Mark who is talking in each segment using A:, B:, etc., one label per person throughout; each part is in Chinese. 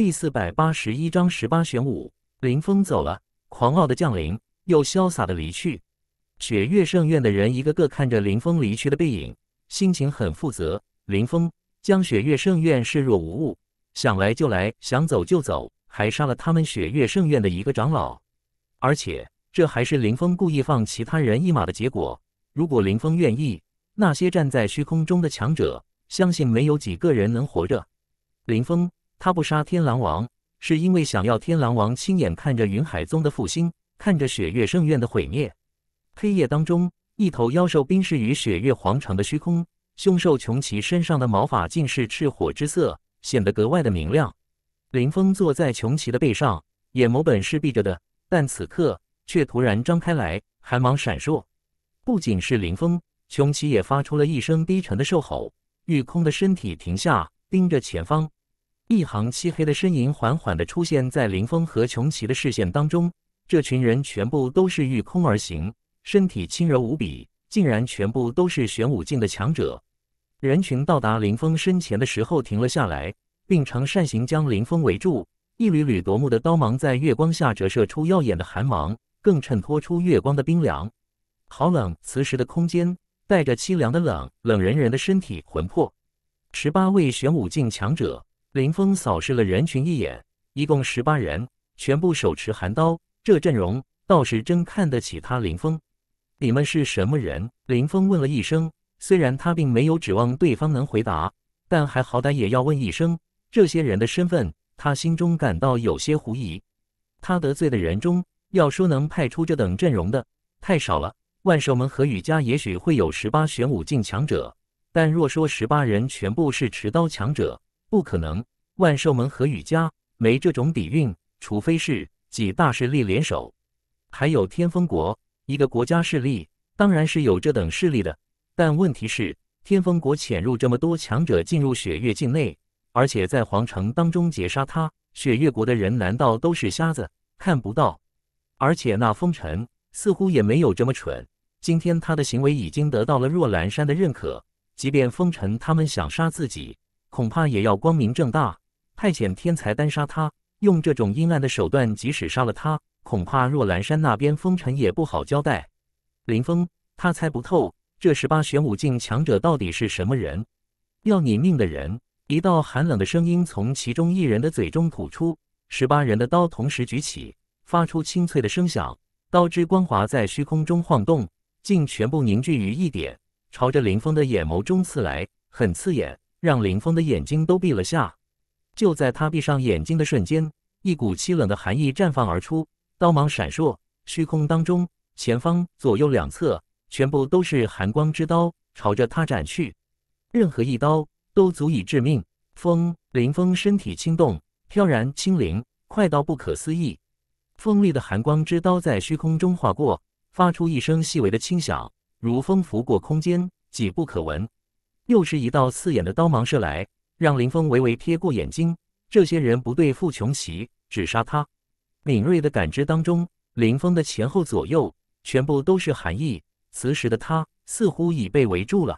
A: 第四百八十一章十八玄武。林峰走了，狂傲的降临，又潇洒的离去。雪月圣院的人一个个看着林峰离去的背影，心情很负责。林峰将雪月圣院视若无物，想来就来，想走就走，还杀了他们雪月圣院的一个长老。而且这还是林峰故意放其他人一马的结果。如果林峰愿意，那些站在虚空中的强者，相信没有几个人能活着。林峰。他不杀天狼王，是因为想要天狼王亲眼看着云海宗的复兴，看着雪月圣院的毁灭。黑夜当中，一头妖兽冰释于雪月皇城的虚空，凶兽穷奇身上的毛发尽是赤火之色，显得格外的明亮。林峰坐在穷奇的背上，眼眸本是闭着的，但此刻却突然张开来，寒芒闪烁。不仅是林峰，穷奇也发出了一声低沉的兽吼，御空的身体停下，盯着前方。一行漆黑的身影缓缓地出现在林峰和琼奇的视线当中。这群人全部都是御空而行，身体轻柔无比，竟然全部都是玄武境的强者。人群到达林峰身前的时候停了下来，并呈扇形将林峰围住。一缕缕夺目的刀芒在月光下折射出耀眼的寒芒，更衬托出月光的冰凉。好冷，此时的空间带着凄凉的冷，冷人人的身体魂魄。十八位玄武境强者。林峰扫视了人群一眼，一共十八人，全部手持寒刀，这阵容倒是真看得起他林峰。你们是什么人？林峰问了一声，虽然他并没有指望对方能回答，但还好歹也要问一声这些人的身份。他心中感到有些狐疑，他得罪的人中，要说能派出这等阵容的，太少了。万兽门和雨家也许会有十八玄武境强者，但若说十八人全部是持刀强者，不可能，万寿门和雨家没这种底蕴，除非是几大势力联手。还有天风国，一个国家势力当然是有这等势力的。但问题是，天风国潜入这么多强者进入雪月境内，而且在皇城当中截杀他，雪月国的人难道都是瞎子看不到？而且那风尘似乎也没有这么蠢。今天他的行为已经得到了若兰山的认可，即便风尘他们想杀自己。恐怕也要光明正大派遣天才单杀他，用这种阴暗的手段，即使杀了他，恐怕若兰山那边风尘也不好交代。林峰，他猜不透这十八玄武境强者到底是什么人，要你命的人！一道寒冷的声音从其中一人的嘴中吐出，十八人的刀同时举起，发出清脆的声响，刀之光华在虚空中晃动，竟全部凝聚于一点，朝着林峰的眼眸中刺来，很刺眼。让林峰的眼睛都闭了下，就在他闭上眼睛的瞬间，一股凄冷的寒意绽放而出，刀芒闪烁，虚空当中，前方、左右两侧全部都是寒光之刀，朝着他斩去，任何一刀都足以致命。风，林峰身体轻动，飘然轻灵，快到不可思议。锋利的寒光之刀在虚空中划过，发出一声细微的轻响，如风拂过空间，几不可闻。又是一道刺眼的刀芒射来，让林峰微微瞥过眼睛。这些人不对付穷奇，只杀他。敏锐的感知当中，林峰的前后左右全部都是寒意。此时的他似乎已被围住了。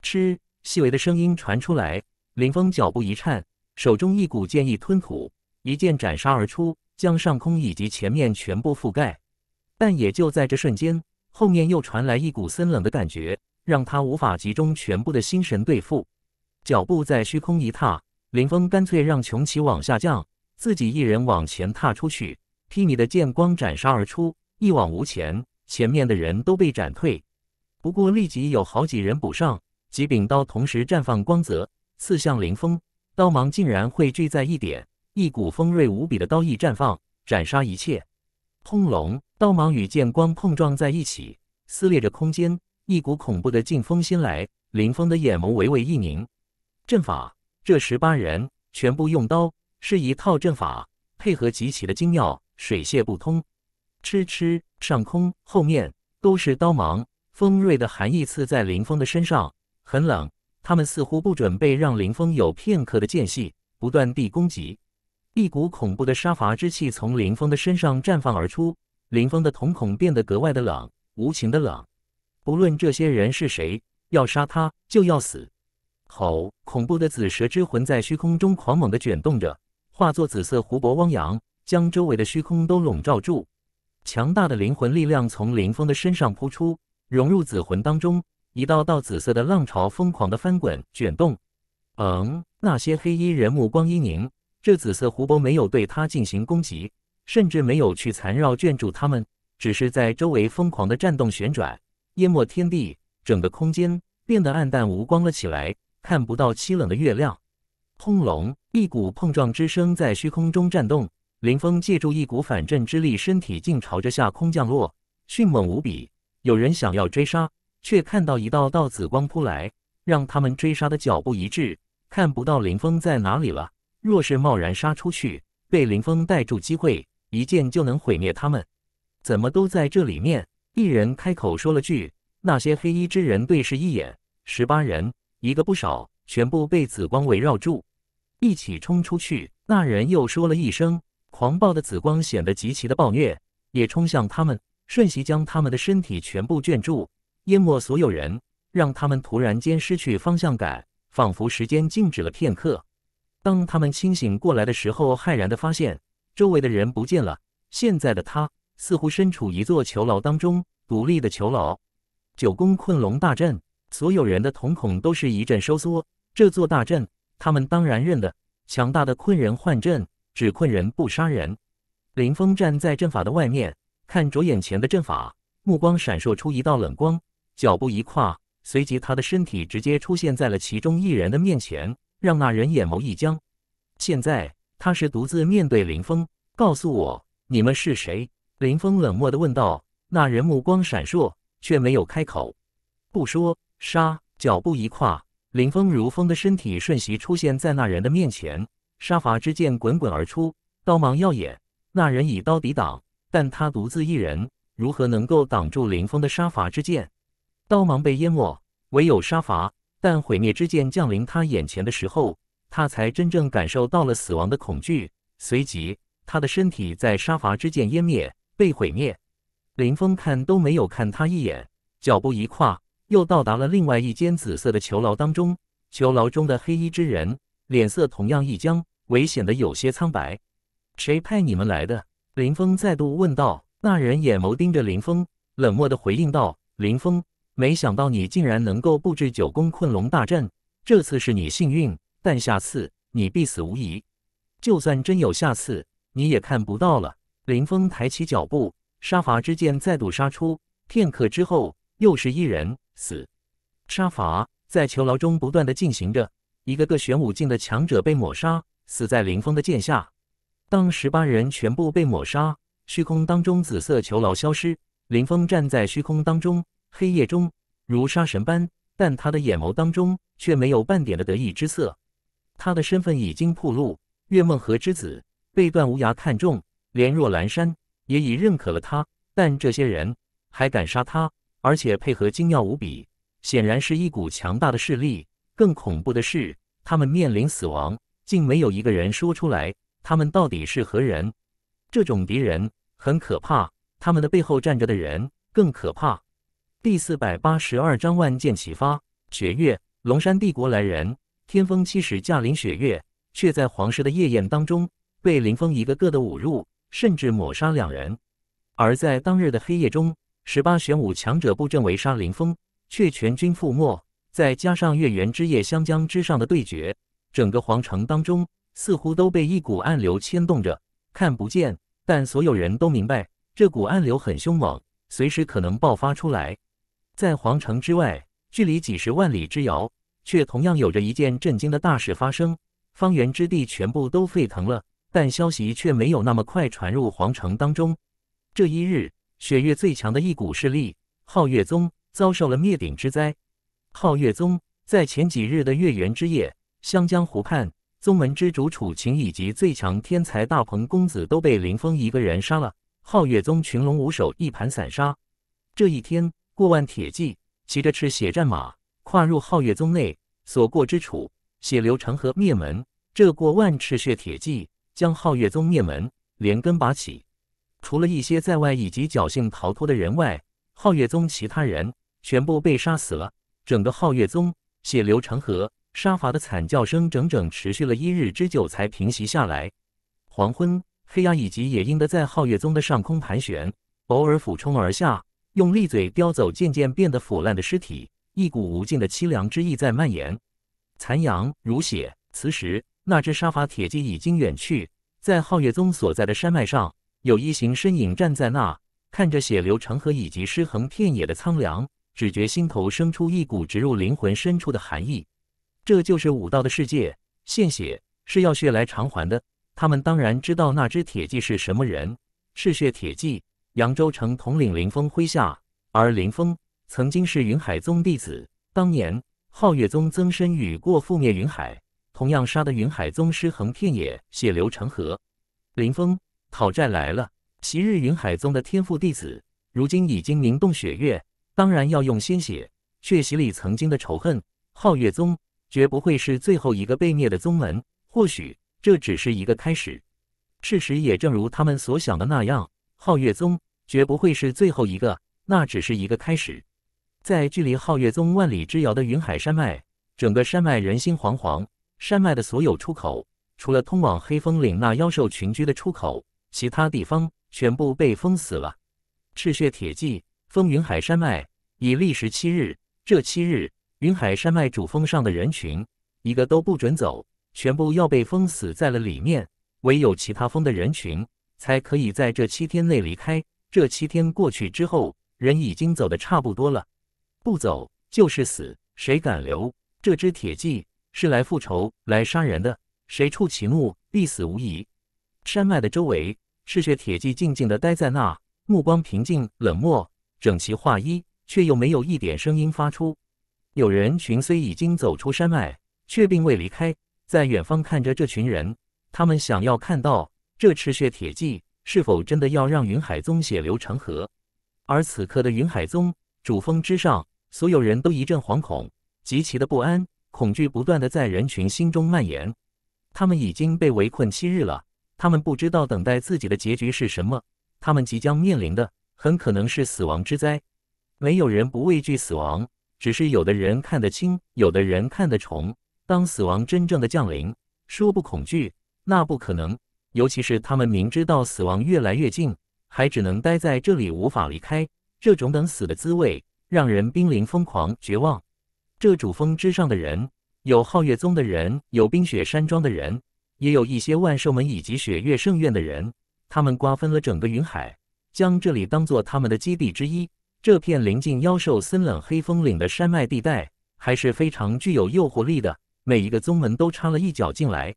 A: 嗤，细微的声音传出来，林峰脚步一颤，手中一股剑意吞吐，一剑斩杀而出，将上空以及前面全部覆盖。但也就在这瞬间，后面又传来一股森冷的感觉。让他无法集中全部的心神对付，脚步在虚空一踏，林峰干脆让琼奇往下降，自己一人往前踏出去，披靡的剑光斩杀而出，一往无前，前面的人都被斩退。不过立即有好几人补上，几柄刀同时绽放光泽，刺向林峰，刀芒竟然汇聚在一点，一股锋锐无比的刀意绽放，斩杀一切。轰隆，刀芒与剑光碰撞在一起，撕裂着空间。一股恐怖的劲风袭来，林峰的眼眸微微一凝。阵法，这十八人全部用刀，是一套阵法，配合极其的精妙，水泄不通。吃吃，上空后面都是刀芒，锋锐的寒意刺在林峰的身上，很冷。他们似乎不准备让林峰有片刻的间隙，不断地攻击。一股恐怖的杀伐之气从林峰的身上绽放而出，林峰的瞳孔变得格外的冷，无情的冷。不论这些人是谁，要杀他就要死。吼！恐怖的紫蛇之魂在虚空中狂猛地卷动着，化作紫色湖泊汪洋，将周围的虚空都笼罩住。强大的灵魂力量从林峰的身上扑出，融入紫魂当中，一道道紫色的浪潮疯狂的翻滚卷动。嗯，那些黑衣人目光一凝，这紫色湖泊没有对他进行攻击，甚至没有去缠绕卷住他们，只是在周围疯狂的转动旋转。淹没天地，整个空间变得暗淡无光了起来，看不到凄冷的月亮。轰隆，一股碰撞之声在虚空中颤动。林峰借助一股反震之力，身体竟朝着下空降落，迅猛无比。有人想要追杀，却看到一道道紫光扑来，让他们追杀的脚步一滞，看不到林峰在哪里了。若是贸然杀出去，被林峰逮住机会，一剑就能毁灭他们。怎么都在这里面？一人开口说了句，那些黑衣之人对视一眼，十八人一个不少，全部被紫光围绕住，一起冲出去。那人又说了一声，狂暴的紫光显得极其的暴虐，也冲向他们，瞬息将他们的身体全部卷住，淹没所有人，让他们突然间失去方向感，仿佛时间静止了片刻。当他们清醒过来的时候，骇然的发现周围的人不见了。现在的他。似乎身处一座囚牢当中，独立的囚牢。九宫困龙大阵，所有人的瞳孔都是一阵收缩。这座大阵，他们当然认得。强大的困人幻阵，只困人不杀人。林峰站在阵法的外面，看着眼前的阵法，目光闪烁出一道冷光。脚步一跨，随即他的身体直接出现在了其中一人的面前，让那人眼眸一僵。现在他是独自面对林峰，告诉我，你们是谁？林峰冷漠地问道：“那人目光闪烁，却没有开口。不说杀，脚步一跨，林峰如风的身体瞬息出现在那人的面前。杀伐之剑滚滚而出，刀芒耀眼。那人以刀抵挡，但他独自一人，如何能够挡住林峰的杀伐之剑？刀芒被淹没，唯有杀伐。但毁灭之剑降临他眼前的时候，他才真正感受到了死亡的恐惧。随即，他的身体在杀伐之剑湮灭。”被毁灭，林峰看都没有看他一眼，脚步一跨，又到达了另外一间紫色的囚牢当中。囚牢中的黑衣之人脸色同样一僵，危显得有些苍白。谁派你们来的？林峰再度问道。那人眼眸盯着林峰，冷漠的回应道：“林峰，没想到你竟然能够布置九宫困龙大阵。这次是你幸运，但下次你必死无疑。就算真有下次，你也看不到了。”林峰抬起脚步，杀伐之剑再度杀出。片刻之后，又是一人死。杀伐在囚牢中不断的进行着，一个个玄武境的强者被抹杀，死在林峰的剑下。当十八人全部被抹杀，虚空当中紫色囚牢消失。林峰站在虚空当中，黑夜中如杀神般，但他的眼眸当中却没有半点的得意之色。他的身份已经暴露，月梦河之子被段无涯看中。连若兰山也已认可了他，但这些人还敢杀他，而且配合精妙无比，显然是一股强大的势力。更恐怖的是，他们面临死亡，竟没有一个人说出来，他们到底是何人？这种敌人很可怕，他们的背后站着的人更可怕。第四百八十二章万箭齐发。雪月龙山帝国来人，天风七使驾临雪月，却在皇室的夜宴当中被林峰一个个的捂入。甚至抹杀两人，而在当日的黑夜中，十八玄武强者布阵围杀林峰，却全军覆没。再加上月圆之夜湘江之上的对决，整个皇城当中似乎都被一股暗流牵动着，看不见，但所有人都明白这股暗流很凶猛，随时可能爆发出来。在皇城之外，距离几十万里之遥，却同样有着一件震惊的大事发生，方圆之地全部都沸腾了。但消息却没有那么快传入皇城当中。这一日，雪月最强的一股势力——皓月宗，遭受了灭顶之灾。皓月宗在前几日的月圆之夜，湘江湖畔，宗门之主楚晴以及最强天才大鹏公子都被林峰一个人杀了。皓月宗群龙无首，一盘散沙。这一天，过万铁骑骑着赤血战马跨入皓月宗内，所过之处血流成河，灭门。这过万赤血铁骑。将皓月宗灭门，连根拔起。除了一些在外以及侥幸逃脱的人外，皓月宗其他人全部被杀死了。整个皓月宗血流成河，杀伐的惨叫声整整持续了一日之久才平息下来。黄昏，黑鸦以及野鹰的在皓月宗的上空盘旋，偶尔俯冲而下，用利嘴叼走渐渐变得腐烂的尸体。一股无尽的凄凉之意在蔓延。残阳如血，此时。那只杀伐铁骑已经远去，在皓月宗所在的山脉上，有一行身影站在那，看着血流成河以及尸横遍野的苍凉，只觉心头生出一股植入灵魂深处的寒意。这就是武道的世界，献血是要血来偿还的。他们当然知道那只铁骑是什么人——嗜血铁骑，扬州城统领林峰麾下。而林峰曾经是云海宗弟子，当年皓月宗曾身与过覆灭云海。同样杀得云海宗师横遍野，血流成河。林峰讨债来了。昔日云海宗的天赋弟子，如今已经凝冻雪月，当然要用鲜血血洗礼曾经的仇恨。皓月宗绝不会是最后一个被灭的宗门，或许这只是一个开始。事实也正如他们所想的那样，皓月宗绝不会是最后一个，那只是一个开始。在距离皓月宗万里之遥的云海山脉，整个山脉人心惶惶。山脉的所有出口，除了通往黑风岭那妖兽群居的出口，其他地方全部被封死了。赤血铁骑风云海山脉已历时七日，这七日云海山脉主峰上的人群一个都不准走，全部要被封死在了里面。唯有其他峰的人群才可以在这七天内离开。这七天过去之后，人已经走的差不多了，不走就是死，谁敢留？这支铁骑。是来复仇、来杀人的，谁触其怒，必死无疑。山脉的周围，赤血铁骑静静地待在那，目光平静冷漠，整齐划一，却又没有一点声音发出。有人群虽已经走出山脉，却并未离开，在远方看着这群人，他们想要看到这赤血铁骑是否真的要让云海宗血流成河。而此刻的云海宗主峰之上，所有人都一阵惶恐，极其的不安。恐惧不断的在人群心中蔓延，他们已经被围困七日了，他们不知道等待自己的结局是什么，他们即将面临的很可能是死亡之灾。没有人不畏惧死亡，只是有的人看得清，有的人看得重。当死亡真正的降临，说不恐惧那不可能，尤其是他们明知道死亡越来越近，还只能待在这里无法离开，这种等死的滋味，让人濒临疯狂绝望。这主峰之上的人，有皓月宗的人，有冰雪山庄的人，也有一些万寿门以及雪月圣院的人。他们瓜分了整个云海，将这里当做他们的基地之一。这片临近妖兽森冷黑风岭的山脉地带，还是非常具有诱惑力的。每一个宗门都插了一脚进来，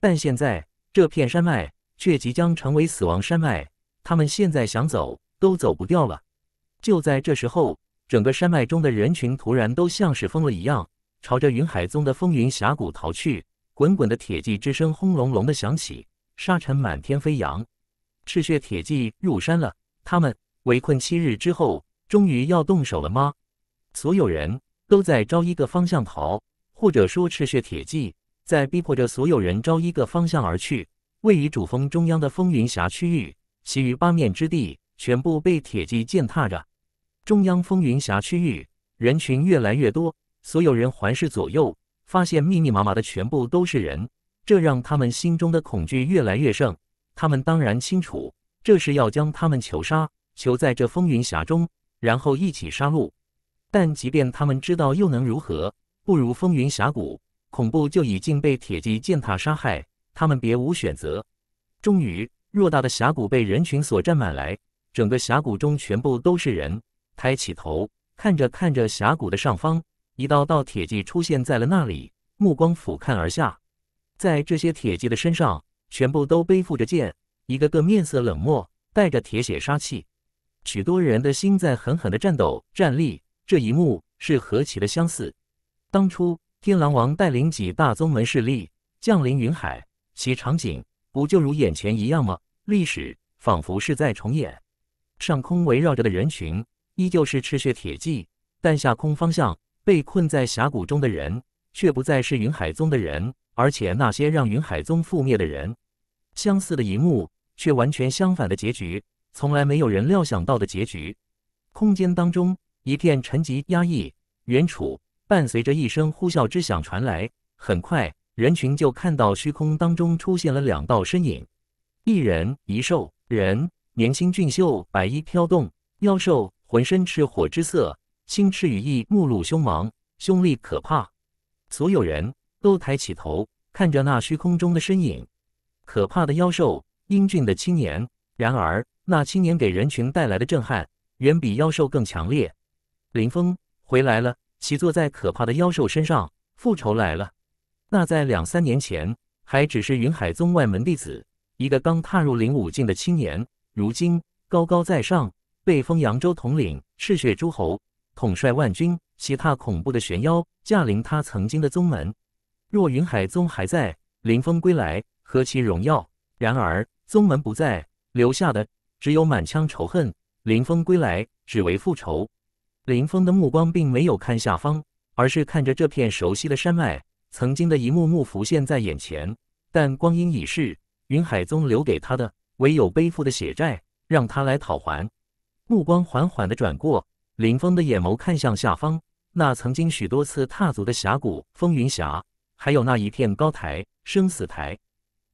A: 但现在这片山脉却即将成为死亡山脉。他们现在想走都走不掉了。就在这时候。整个山脉中的人群突然都像是疯了一样，朝着云海宗的风云峡谷逃去。滚滚的铁骑之声轰隆隆的响起，沙尘满天飞扬。赤血铁骑入山了！他们围困七日之后，终于要动手了吗？所有人都在朝一个方向逃，或者说赤血铁骑在逼迫着所有人朝一个方向而去。位于主峰中央的风云峡区域，其余八面之地全部被铁骑践踏着。中央风云峡区域人群越来越多，所有人环视左右，发现密密麻麻的全部都是人，这让他们心中的恐惧越来越盛。他们当然清楚，这是要将他们囚杀，囚在这风云峡中，然后一起杀戮。但即便他们知道又能如何？不如风云峡谷恐怖就已经被铁骑践踏杀害，他们别无选择。终于，偌大的峡谷被人群所占满，来，整个峡谷中全部都是人。抬起头，看着看着峡谷的上方，一道道铁骑出现在了那里，目光俯瞰而下。在这些铁骑的身上，全部都背负着剑，一个个面色冷漠，带着铁血杀气。许多人的心在狠狠地颤抖、站立。这一幕是何其的相似！当初天狼王带领几大宗门势力降临云海，其场景不就如眼前一样吗？历史仿佛是在重演。上空围绕着的人群。依旧是赤血铁骑，但下空方向被困在峡谷中的人却不再是云海宗的人，而且那些让云海宗覆灭的人，相似的一幕，却完全相反的结局，从来没有人料想到的结局。空间当中一片沉寂压抑，远处伴随着一声呼啸之响传来，很快人群就看到虚空当中出现了两道身影，一人一兽，人年轻俊秀，白衣飘动，妖兽。浑身赤火之色，青赤羽翼，目露凶芒，凶厉可怕。所有人都抬起头看着那虚空中的身影，可怕的妖兽，英俊的青年。然而，那青年给人群带来的震撼远比妖兽更强烈。林峰回来了，骑坐在可怕的妖兽身上，复仇来了。那在两三年前还只是云海宗外门弟子，一个刚踏入灵武境的青年，如今高高在上。被封扬州统领，赤血诸侯，统帅万军，骑踏恐怖的玄妖，驾临他曾经的宗门。若云海宗还在，林峰归来何其荣耀！然而宗门不在，留下的只有满腔仇恨。林峰归来只为复仇。林峰的目光并没有看下方，而是看着这片熟悉的山脉，曾经的一幕幕浮现在眼前。但光阴已逝，云海宗留给他的唯有背负的血债，让他来讨还。目光缓缓地转过，林峰的眼眸看向下方那曾经许多次踏足的峡谷风云峡，还有那一片高台生死台。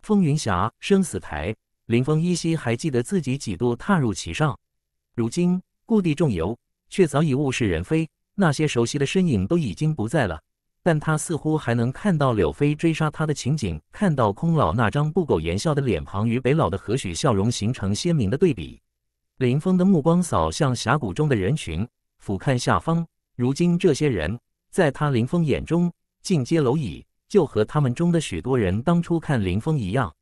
A: 风云峡、生死台，林峰依稀还记得自己几度踏入其上。如今故地重游，却早已物是人非，那些熟悉的身影都已经不在了。但他似乎还能看到柳飞追杀他的情景，看到空老那张不苟言笑的脸庞与北老的和煦笑容形成鲜明的对比。林峰的目光扫向峡谷中的人群，俯瞰下方。如今，这些人在他林峰眼中尽皆蝼蚁，就和他们中的许多人当初看林峰一样。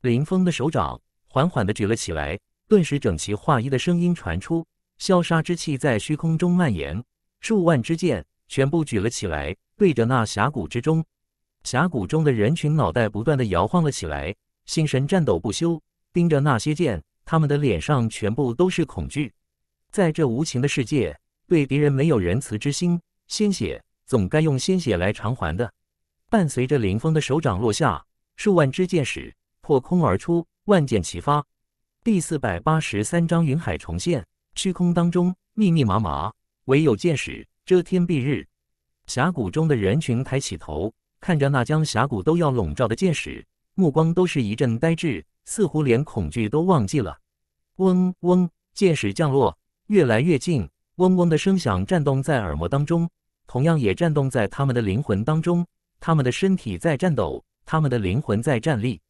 A: 林峰的手掌缓缓地举了起来，顿时整齐划一的声音传出，消杀之气在虚空中蔓延。数万支箭全部举了起来，对着那峡谷之中。峡谷中的人群脑袋不断地摇晃了起来，心神颤抖不休，盯着那些箭。他们的脸上全部都是恐惧，在这无情的世界，对敌人没有仁慈之心，鲜血总该用鲜血来偿还的。伴随着林峰的手掌落下，数万支箭矢破空而出，万箭齐发。第四百八十三章云海重现，虚空当中密密麻麻，唯有箭矢遮天蔽日。峡谷中的人群抬起头，看着那将峡谷都要笼罩的箭矢，目光都是一阵呆滞。似乎连恐惧都忘记了。嗡嗡，箭矢降落，越来越近。嗡嗡的声响震动在耳膜当中，同样也震动在他们的灵魂当中。他们的身体在颤抖，他们的灵魂在站栗。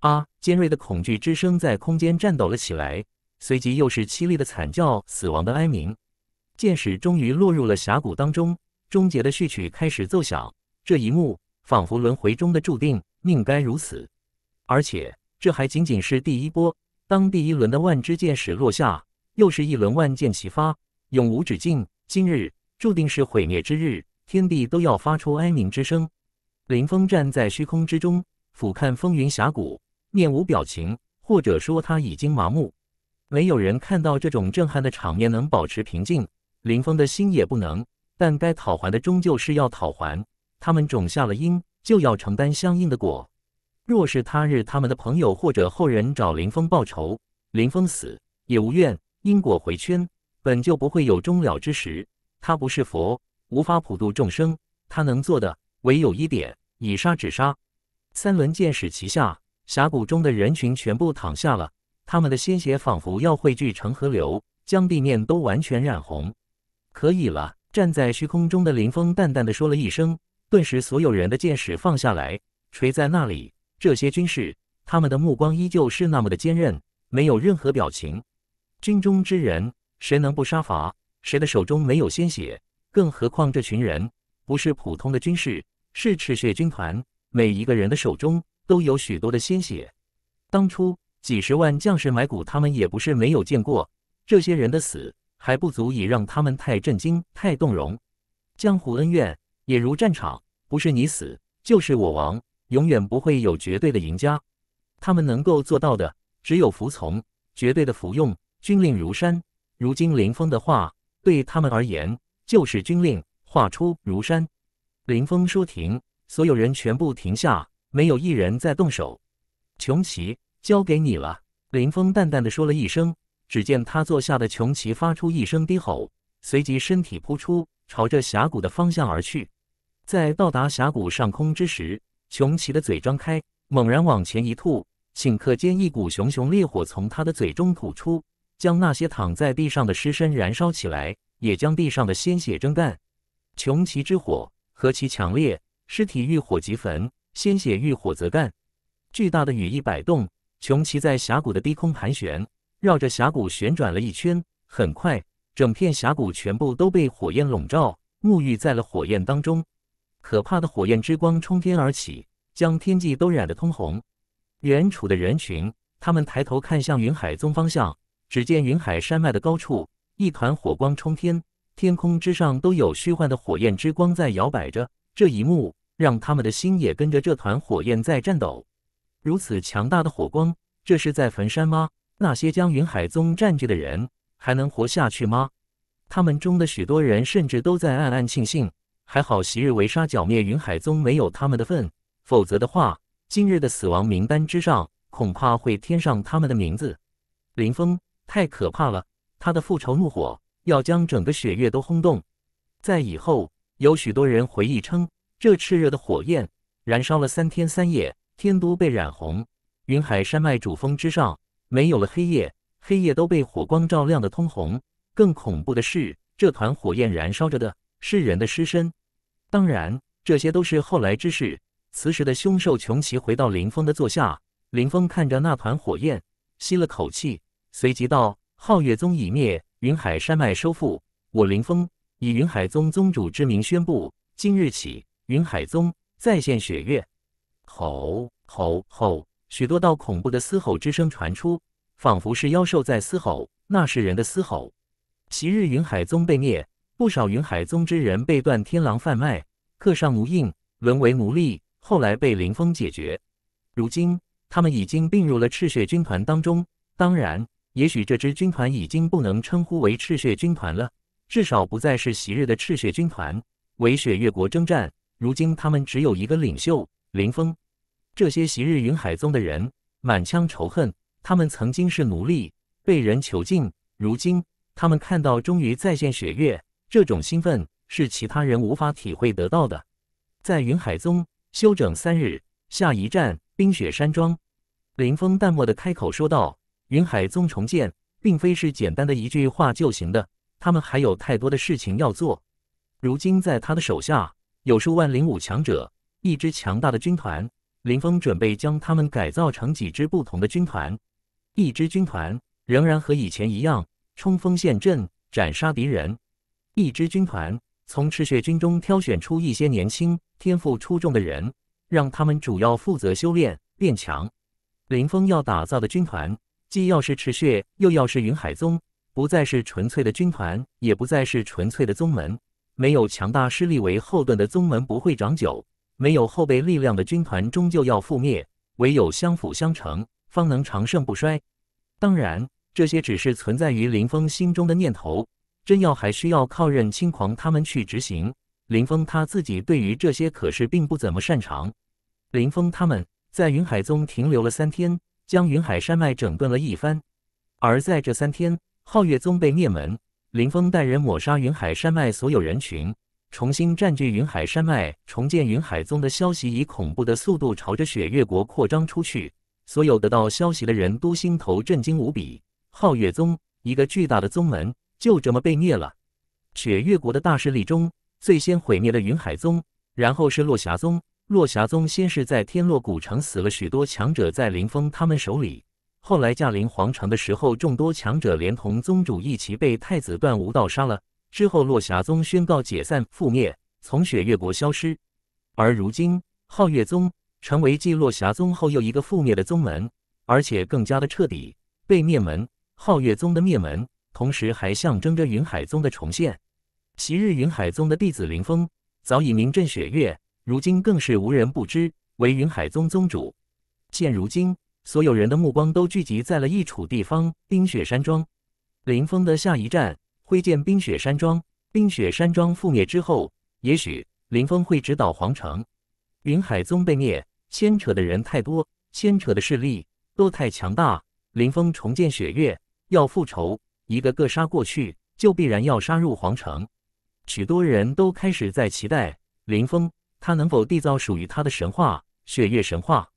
A: 啊，尖锐的恐惧之声在空间颤抖了起来，随即又是凄厉的惨叫，死亡的哀鸣。剑矢终于落入了峡谷当中，终结的序曲开始奏响。这一幕仿佛轮回中的注定，命该如此。而且。这还仅仅是第一波，当第一轮的万支箭矢落下，又是一轮万箭齐发，永无止境。今日注定是毁灭之日，天地都要发出哀鸣之声。林峰站在虚空之中，俯瞰风云峡谷，面无表情，或者说他已经麻木。没有人看到这种震撼的场面能保持平静，林峰的心也不能。但该讨还的终究是要讨还，他们种下了因，就要承担相应的果。若是他日他们的朋友或者后人找林峰报仇，林峰死也无怨。因果回圈本就不会有终了之时。他不是佛，无法普度众生。他能做的唯有一点：以杀止杀。三轮剑使齐下，峡谷中的人群全部躺下了。他们的鲜血仿佛要汇聚成河流，将地面都完全染红。可以了。站在虚空中的林峰淡淡的说了一声，顿时所有人的剑矢放下来，垂在那里。这些军士，他们的目光依旧是那么的坚韧，没有任何表情。军中之人，谁能不杀伐？谁的手中没有鲜血？更何况这群人不是普通的军士，是赤血军团，每一个人的手中都有许多的鲜血。当初几十万将士埋骨，他们也不是没有见过这些人的死，还不足以让他们太震惊、太动容。江湖恩怨也如战场，不是你死，就是我亡。永远不会有绝对的赢家，他们能够做到的只有服从，绝对的服用，军令如山。如今林峰的话对他们而言就是军令，话出如山。林峰说停，所有人全部停下，没有一人再动手。穷奇，交给你了。林峰淡淡的说了一声，只见他坐下的穷奇发出一声低吼，随即身体扑出，朝着峡谷的方向而去。在到达峡谷上空之时。穷奇的嘴张开，猛然往前一吐，顷刻间一股熊熊烈火从他的嘴中吐出，将那些躺在地上的尸身燃烧起来，也将地上的鲜血蒸干。穷奇之火何其强烈，尸体遇火即焚，鲜血遇火则干。巨大的羽翼摆动，穷奇在峡谷的低空盘旋，绕着峡谷旋转了一圈。很快，整片峡谷全部都被火焰笼罩，沐浴在了火焰当中。可怕的火焰之光冲天而起，将天际都染得通红。远处的人群，他们抬头看向云海宗方向，只见云海山脉的高处，一团火光冲天，天空之上都有虚幻的火焰之光在摇摆着。这一幕让他们的心也跟着这团火焰在颤抖。如此强大的火光，这是在焚山吗？那些将云海宗占据的人还能活下去吗？他们中的许多人甚至都在暗暗庆幸。还好昔日围杀剿灭云海宗没有他们的份，否则的话，今日的死亡名单之上恐怕会添上他们的名字。林峰太可怕了，他的复仇怒火要将整个雪月都轰动。在以后有许多人回忆称，这炽热的火焰燃烧了三天三夜，天都被染红。云海山脉主峰之上没有了黑夜，黑夜都被火光照亮的通红。更恐怖的是，这团火焰燃烧着的是人的尸身。当然，这些都是后来之事。此时的凶兽穷奇回到林峰的座下，林峰看着那团火焰，吸了口气，随即道：“皓月宗已灭，云海山脉收复。我林峰以云海宗宗主之名宣布，今日起，云海宗再现血月。”吼吼吼！许多道恐怖的嘶吼之声传出，仿佛是妖兽在嘶吼，那是人的嘶吼。昔日云海宗被灭。不少云海宗之人被断天狼贩卖，刻上奴印，沦为奴隶。后来被林峰解决，如今他们已经并入了赤血军团当中。当然，也许这支军团已经不能称呼为赤血军团了，至少不再是昔日的赤血军团。为雪月国征战，如今他们只有一个领袖林峰。这些昔日云海宗的人满腔仇恨，他们曾经是奴隶，被人囚禁。如今他们看到，终于再现雪月。这种兴奋是其他人无法体会得到的。在云海宗休整三日，下一站冰雪山庄，林峰淡漠的开口说道：“云海宗重建，并非是简单的一句话就行的，他们还有太多的事情要做。如今在他的手下，有数万灵武强者，一支强大的军团。林峰准备将他们改造成几支不同的军团，一支军团仍然和以前一样冲锋陷阵，斩杀敌人。”一支军团从赤血军中挑选出一些年轻、天赋出众的人，让他们主要负责修炼变强。林峰要打造的军团，既要是赤血，又要是云海宗，不再是纯粹的军团，也不再是纯粹的宗门。没有强大势力为后盾的宗门不会长久，没有后备力量的军团终究要覆灭。唯有相辅相成，方能长盛不衰。当然，这些只是存在于林峰心中的念头。真要还需要靠任轻狂他们去执行。林峰他自己对于这些可是并不怎么擅长。林峰他们在云海宗停留了三天，将云海山脉整顿了一番。而在这三天，皓月宗被灭门，林峰带人抹杀云海山脉所有人群，重新占据云海山脉，重建云海宗的消息以恐怖的速度朝着雪月国扩张出去。所有得到消息的人都心头震惊无比。皓月宗，一个巨大的宗门。就这么被灭了。雪月国的大势力中，最先毁灭了云海宗，然后是落霞宗。落霞宗先是在天落古城死了许多强者在林峰他们手里，后来驾临皇城的时候，众多强者连同宗主一起被太子段无道杀了。之后，落霞宗宣告解散覆灭，从雪月国消失。而如今，皓月宗成为继落霞宗后又一个覆灭的宗门，而且更加的彻底被灭门。皓月宗的灭门。同时还象征着云海宗的重现。昔日云海宗的弟子林峰早已名震雪月，如今更是无人不知，为云海宗宗主。现如今，所有人的目光都聚集在了一处地方——冰雪山庄。林峰的下一站会见冰雪山庄。冰雪山庄覆灭之后，也许林峰会直捣皇城。云海宗被灭，牵扯的人太多，牵扯的势力都太强大。林峰重建雪月，要复仇。一个个杀过去，就必然要杀入皇城。许多人都开始在期待林峰，他能否缔造属于他的神话——雪月神话。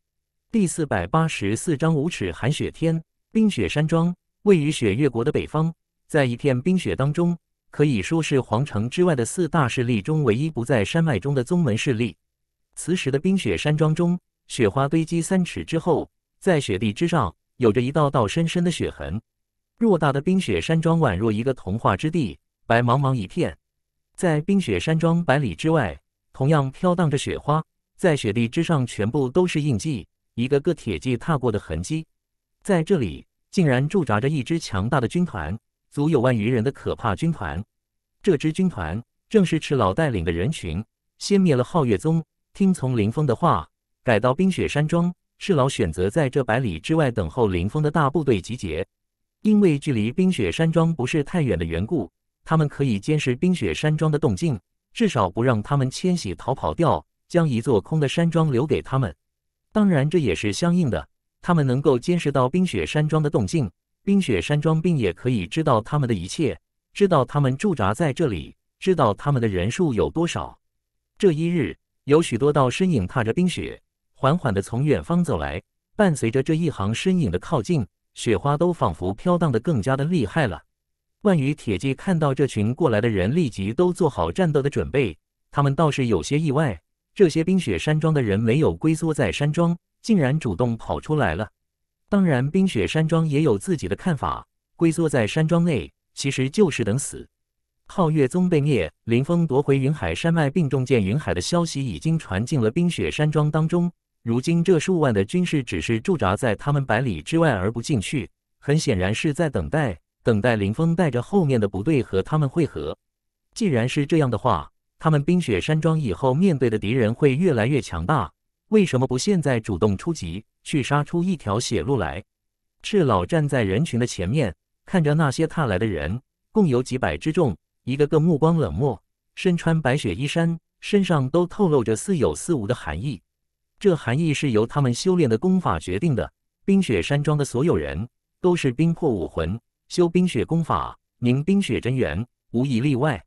A: 第四百八十四章五尺寒雪天。冰雪山庄位于雪月国的北方，在一片冰雪当中，可以说是皇城之外的四大势力中唯一不在山脉中的宗门势力。此时的冰雪山庄中，雪花堆积三尺之后，在雪地之上有着一道道深深的雪痕。偌大的冰雪山庄宛若一个童话之地，白茫茫一片。在冰雪山庄百里之外，同样飘荡着雪花，在雪地之上全部都是印记，一个个铁骑踏过的痕迹。在这里，竟然驻扎着一支强大的军团，足有万余人的可怕军团。这支军团正是赤老带领的人群，先灭了皓月宗，听从林峰的话，改到冰雪山庄。赤老选择在这百里之外等候林峰的大部队集结。因为距离冰雪山庄不是太远的缘故，他们可以监视冰雪山庄的动静，至少不让他们迁徙逃跑掉，将一座空的山庄留给他们。当然，这也是相应的，他们能够监视到冰雪山庄的动静，冰雪山庄并也可以知道他们的一切，知道他们驻扎在这里，知道他们的人数有多少。这一日，有许多道身影踏着冰雪，缓缓地从远方走来，伴随着这一行身影的靠近。雪花都仿佛飘荡的更加的厉害了。万余铁骑看到这群过来的人，立即都做好战斗的准备。他们倒是有些意外，这些冰雪山庄的人没有龟缩在山庄，竟然主动跑出来了。当然，冰雪山庄也有自己的看法，龟缩在山庄内其实就是等死。皓月宗被灭，林峰夺回云海山脉并重建云海的消息已经传进了冰雪山庄当中。如今这数万的军士只是驻扎在他们百里之外而不进去，很显然是在等待，等待林峰带着后面的部队和他们会合。既然是这样的话，他们冰雪山庄以后面对的敌人会越来越强大，为什么不现在主动出击，去杀出一条血路来？赤老站在人群的前面，看着那些踏来的人，共有几百之众，一个个目光冷漠，身穿白雪衣衫，身上都透露着似有似无的寒意。这含义是由他们修炼的功法决定的。冰雪山庄的所有人都是冰魄武魂，修冰雪功法，凝冰雪真元，无一例外。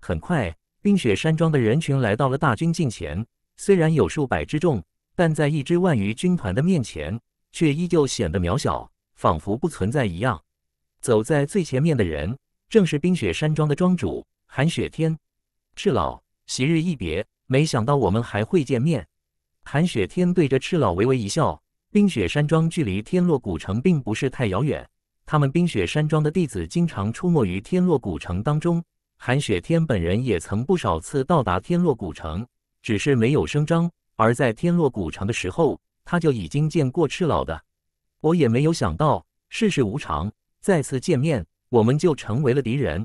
A: 很快，冰雪山庄的人群来到了大军近前。虽然有数百之众，但在一支万余军团的面前，却依旧显得渺小，仿佛不存在一样。走在最前面的人，正是冰雪山庄的庄主韩雪天。赤老，昔日一别，没想到我们还会见面。韩雪天对着赤老微微一笑。冰雪山庄距离天落古城并不是太遥远，他们冰雪山庄的弟子经常出没于天落古城当中。韩雪天本人也曾不少次到达天落古城，只是没有声张。而在天落古城的时候，他就已经见过赤老的。我也没有想到世事无常，再次见面我们就成为了敌人。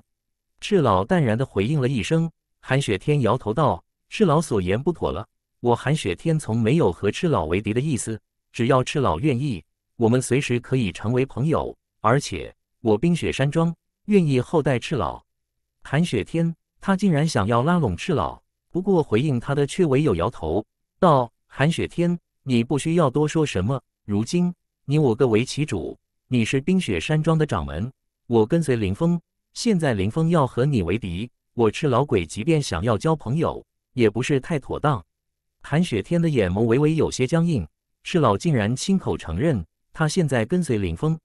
A: 赤老淡然地回应了一声。韩雪天摇头道：“赤老所言不妥了。”我韩雪天从没有和赤老为敌的意思，只要赤老愿意，我们随时可以成为朋友。而且我冰雪山庄愿意厚待赤老。韩雪天，他竟然想要拉拢赤老，不过回应他的却唯有摇头道：“韩雪天，你不需要多说什么。如今你我各为其主，你是冰雪山庄的掌门，我跟随林峰。现在林峰要和你为敌，我赤老鬼即便想要交朋友，也不是太妥当。”韩雪天的眼眸微微有些僵硬，赤老竟然亲口承认他现在跟随林峰。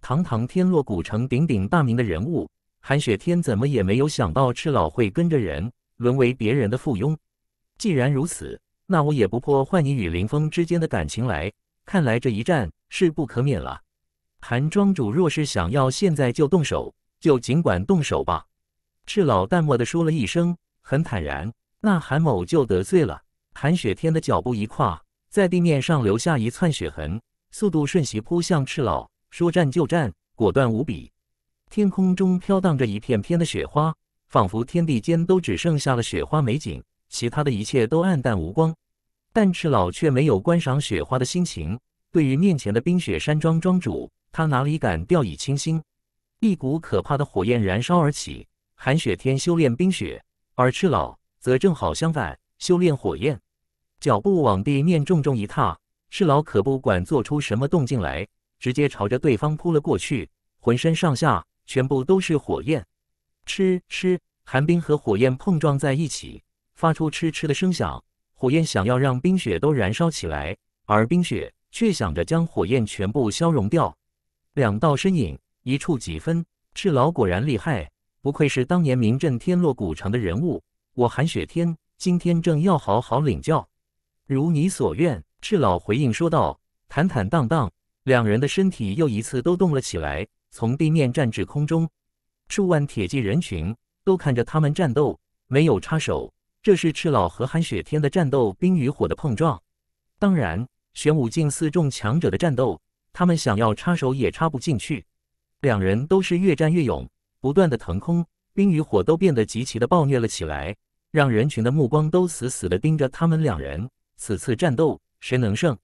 A: 堂堂天落古城鼎鼎大名的人物，韩雪天怎么也没有想到赤老会跟着人沦为别人的附庸。既然如此，那我也不破坏你与林峰之间的感情。来看来这一战是不可免了。韩庄主若是想要现在就动手，就尽管动手吧。赤老淡漠的说了一声，很坦然。那韩某就得罪了。寒雪天的脚步一跨，在地面上留下一串血痕，速度瞬息扑向赤老，说战就战，果断无比。天空中飘荡着一片片的雪花，仿佛天地间都只剩下了雪花美景，其他的一切都暗淡无光。但赤老却没有观赏雪花的心情，对于面前的冰雪山庄庄主，他哪里敢掉以轻心？一股可怕的火焰燃烧而起，寒雪天修炼冰雪，而赤老则正好相反，修炼火焰。脚步往地面重重一踏，赤老可不管做出什么动静来，直接朝着对方扑了过去，浑身上下全部都是火焰，吃吃，寒冰和火焰碰撞在一起，发出嗤嗤的声响。火焰想要让冰雪都燃烧起来，而冰雪却想着将火焰全部消融掉。两道身影一触即分，赤老果然厉害，不愧是当年名震天落古城的人物。我韩雪天今天正要好好领教。如你所愿，赤老回应说道：“坦坦荡荡。”两人的身体又一次都动了起来，从地面站至空中。数万铁骑人群都看着他们战斗，没有插手。这是赤老和寒雪天的战斗，冰与火的碰撞。当然，玄武境四众强者的战斗，他们想要插手也插不进去。两人都是越战越勇，不断的腾空，冰与火都变得极其的暴虐了起来，让人群的目光都死死的盯着他们两人。此次战斗谁能胜？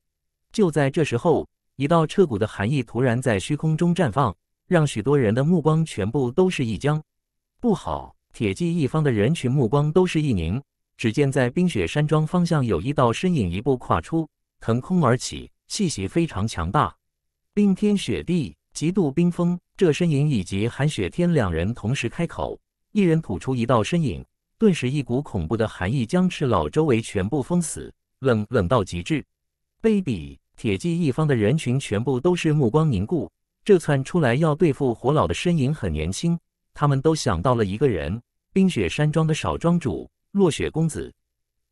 A: 就在这时候，一道彻骨的寒意突然在虚空中绽放，让许多人的目光全部都是一僵。不好！铁骑一方的人群目光都是一凝。只见在冰雪山庄方向，有一道身影一步跨出，腾空而起，气息非常强大。冰天雪地，极度冰封。这身影以及寒雪天两人同时开口，一人吐出一道身影，顿时一股恐怖的寒意将赤老周围全部封死。冷冷到极致，baby，铁骑一方的人群全部都是目光凝固。这窜出来要对付火老的身影很年轻，他们都想到了一个人——冰雪山庄的少庄主落雪公子。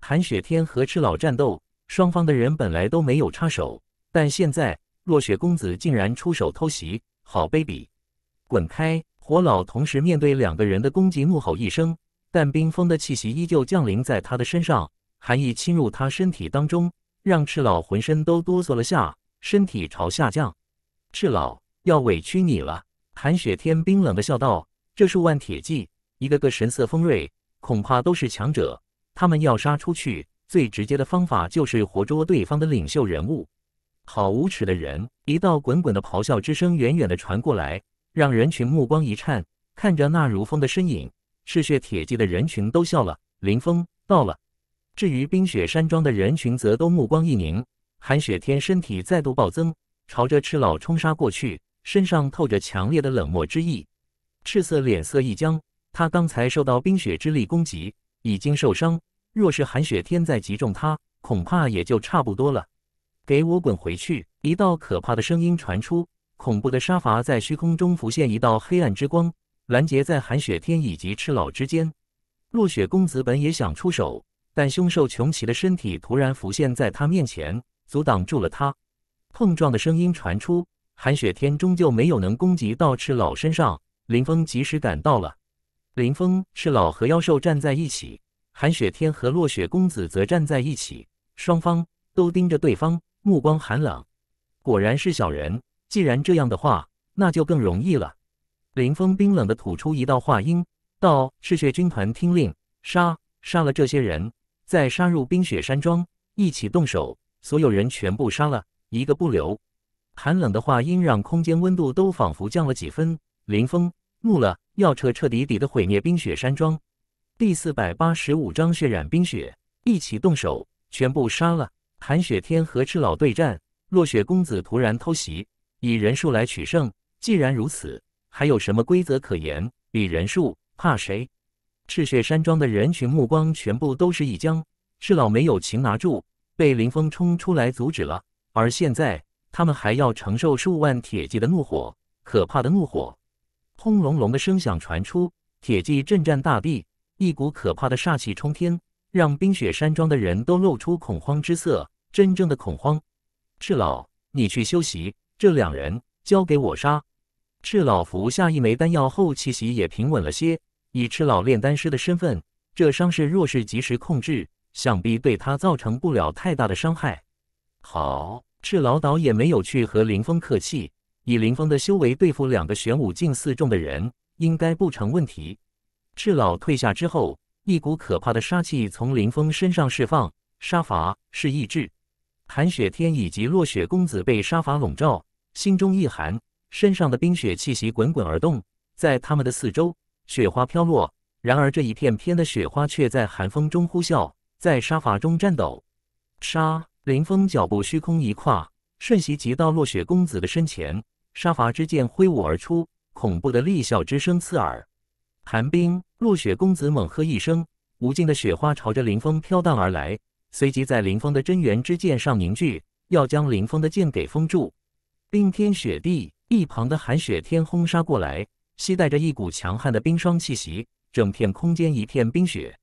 A: 韩雪天和赤老战斗，双方的人本来都没有插手，但现在落雪公子竟然出手偷袭，好卑鄙！滚开！火老同时面对两个人的攻击，怒吼一声，但冰封的气息依旧降临在他的身上。寒意侵入他身体当中，让赤老浑身都哆嗦了下，身体朝下降。赤老要委屈你了。韩雪天冰冷的笑道：“这数万铁骑，一个个神色锋锐，恐怕都是强者。他们要杀出去，最直接的方法就是活捉对方的领袖人物。”好无耻的人！一道滚滚的咆哮之声远远的传过来，让人群目光一颤，看着那如风的身影，嗜血铁骑的人群都笑了。林峰到了。至于冰雪山庄的人群，则都目光一凝。韩雪天身体再度暴增，朝着赤老冲杀过去，身上透着强烈的冷漠之意。赤色脸色一僵，他刚才受到冰雪之力攻击，已经受伤。若是韩雪天再击中他，恐怕也就差不多了。给我滚回去！一道可怕的声音传出，恐怖的杀伐在虚空中浮现一道黑暗之光，拦截在韩雪天以及赤老之间。落雪公子本也想出手。但凶兽穷奇的身体突然浮现在他面前，阻挡住了他。碰撞的声音传出，韩雪天终究没有能攻击到赤老身上。林峰及时赶到了。林峰、赤老和妖兽站在一起，韩雪天和落雪公子则站在一起，双方都盯着对方，目光寒冷。果然是小人。既然这样的话，那就更容易了。林峰冰冷的吐出一道话音：“道嗜血军团听令，杀！杀了这些人。”再杀入冰雪山庄，一起动手，所有人全部杀了，一个不留。寒冷的话音让空间温度都仿佛降了几分。林峰怒了，要彻彻底底的毁灭冰雪山庄。第四百八十五章：血染冰雪，一起动手，全部杀了。寒雪天和赤老对战，落雪公子突然偷袭，以人数来取胜。既然如此，还有什么规则可言？以人数怕谁？赤血山庄的人群目光全部都是一僵，赤老没有擒拿住，被林峰冲出来阻止了。而现在，他们还要承受数万铁骑的怒火，可怕的怒火！轰隆隆的声响传出，铁骑震战大地，一股可怕的煞气冲天，让冰雪山庄的人都露出恐慌之色，真正的恐慌。赤老，你去休息，这两人交给我杀。赤老服下一枚丹药后，气息也平稳了些。以赤老炼丹师的身份，这伤势若是及时控制，想必对他造成不了太大的伤害。好，赤老倒也没有去和林峰客气。以林峰的修为对付两个玄武境四重的人，应该不成问题。赤老退下之后，一股可怕的杀气从林峰身上释放。杀伐是意志，韩雪天以及落雪公子被杀伐笼罩，心中一寒，身上的冰雪气息滚滚而动，在他们的四周。雪花飘落，然而这一片片的雪花却在寒风中呼啸，在沙伐中颤抖。杀！林峰脚步虚空一跨，瞬息即到落雪公子的身前，沙伐之剑挥舞而出，恐怖的厉啸之声刺耳。寒冰！落雪公子猛喝一声，无尽的雪花朝着林峰飘荡而来，随即在林峰的真元之剑上凝聚，要将林峰的剑给封住。冰天雪地，一旁的寒雪天轰杀过来。吸带着一股强悍的冰霜气息，整片空间一片冰雪。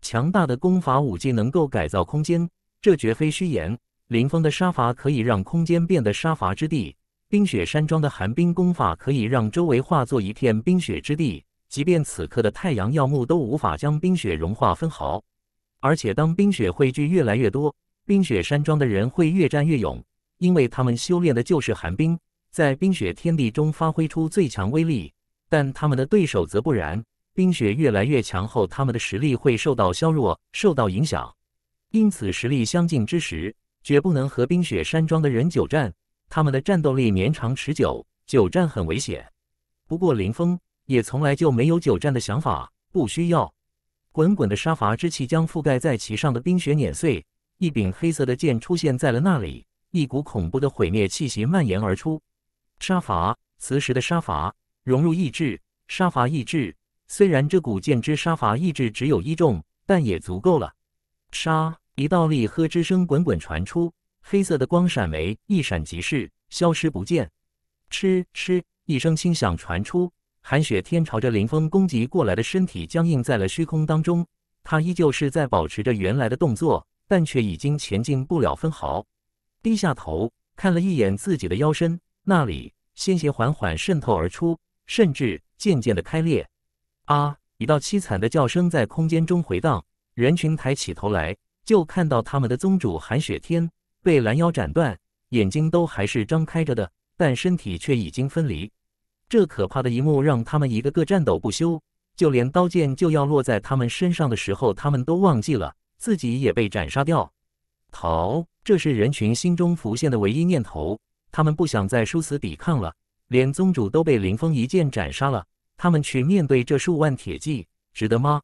A: 强大的功法武技能够改造空间，这绝非虚言。林峰的杀伐可以让空间变得杀伐之地，冰雪山庄的寒冰功法可以让周围化作一片冰雪之地。即便此刻的太阳耀目都无法将冰雪融化分毫。而且，当冰雪汇聚越来越多，冰雪山庄的人会越战越勇，因为他们修炼的就是寒冰，在冰雪天地中发挥出最强威力。但他们的对手则不然。冰雪越来越强后，他们的实力会受到削弱、受到影响。因此，实力相近之时，绝不能和冰雪山庄的人久战。他们的战斗力绵长持久，久战很危险。不过，林峰也从来就没有久战的想法，不需要。滚滚的杀伐之气将覆盖在其上的冰雪碾碎。一柄黑色的剑出现在了那里，一股恐怖的毁灭气息蔓延而出。杀伐，此时的杀伐。融入意志，杀伐意志。虽然这股剑之杀伐意志只有一重，但也足够了。杀！一道厉喝之声滚滚传出，黑色的光闪为一闪即逝，消失不见。嗤嗤！一声轻响传出，韩雪天朝着林峰攻击过来的身体僵硬在了虚空当中。他依旧是在保持着原来的动作，但却已经前进不了分毫。低下头看了一眼自己的腰身，那里鲜血缓缓渗透而出。甚至渐渐的开裂，啊！一道凄惨的叫声在空间中回荡。人群抬起头来，就看到他们的宗主韩雪天被拦腰斩断，眼睛都还是张开着的，但身体却已经分离。这可怕的一幕让他们一个个颤抖不休，就连刀剑就要落在他们身上的时候，他们都忘记了自己也被斩杀掉。逃！这是人群心中浮现的唯一念头。他们不想再殊死抵抗了。连宗主都被林峰一剑斩杀了，他们去面对这数万铁骑，值得吗？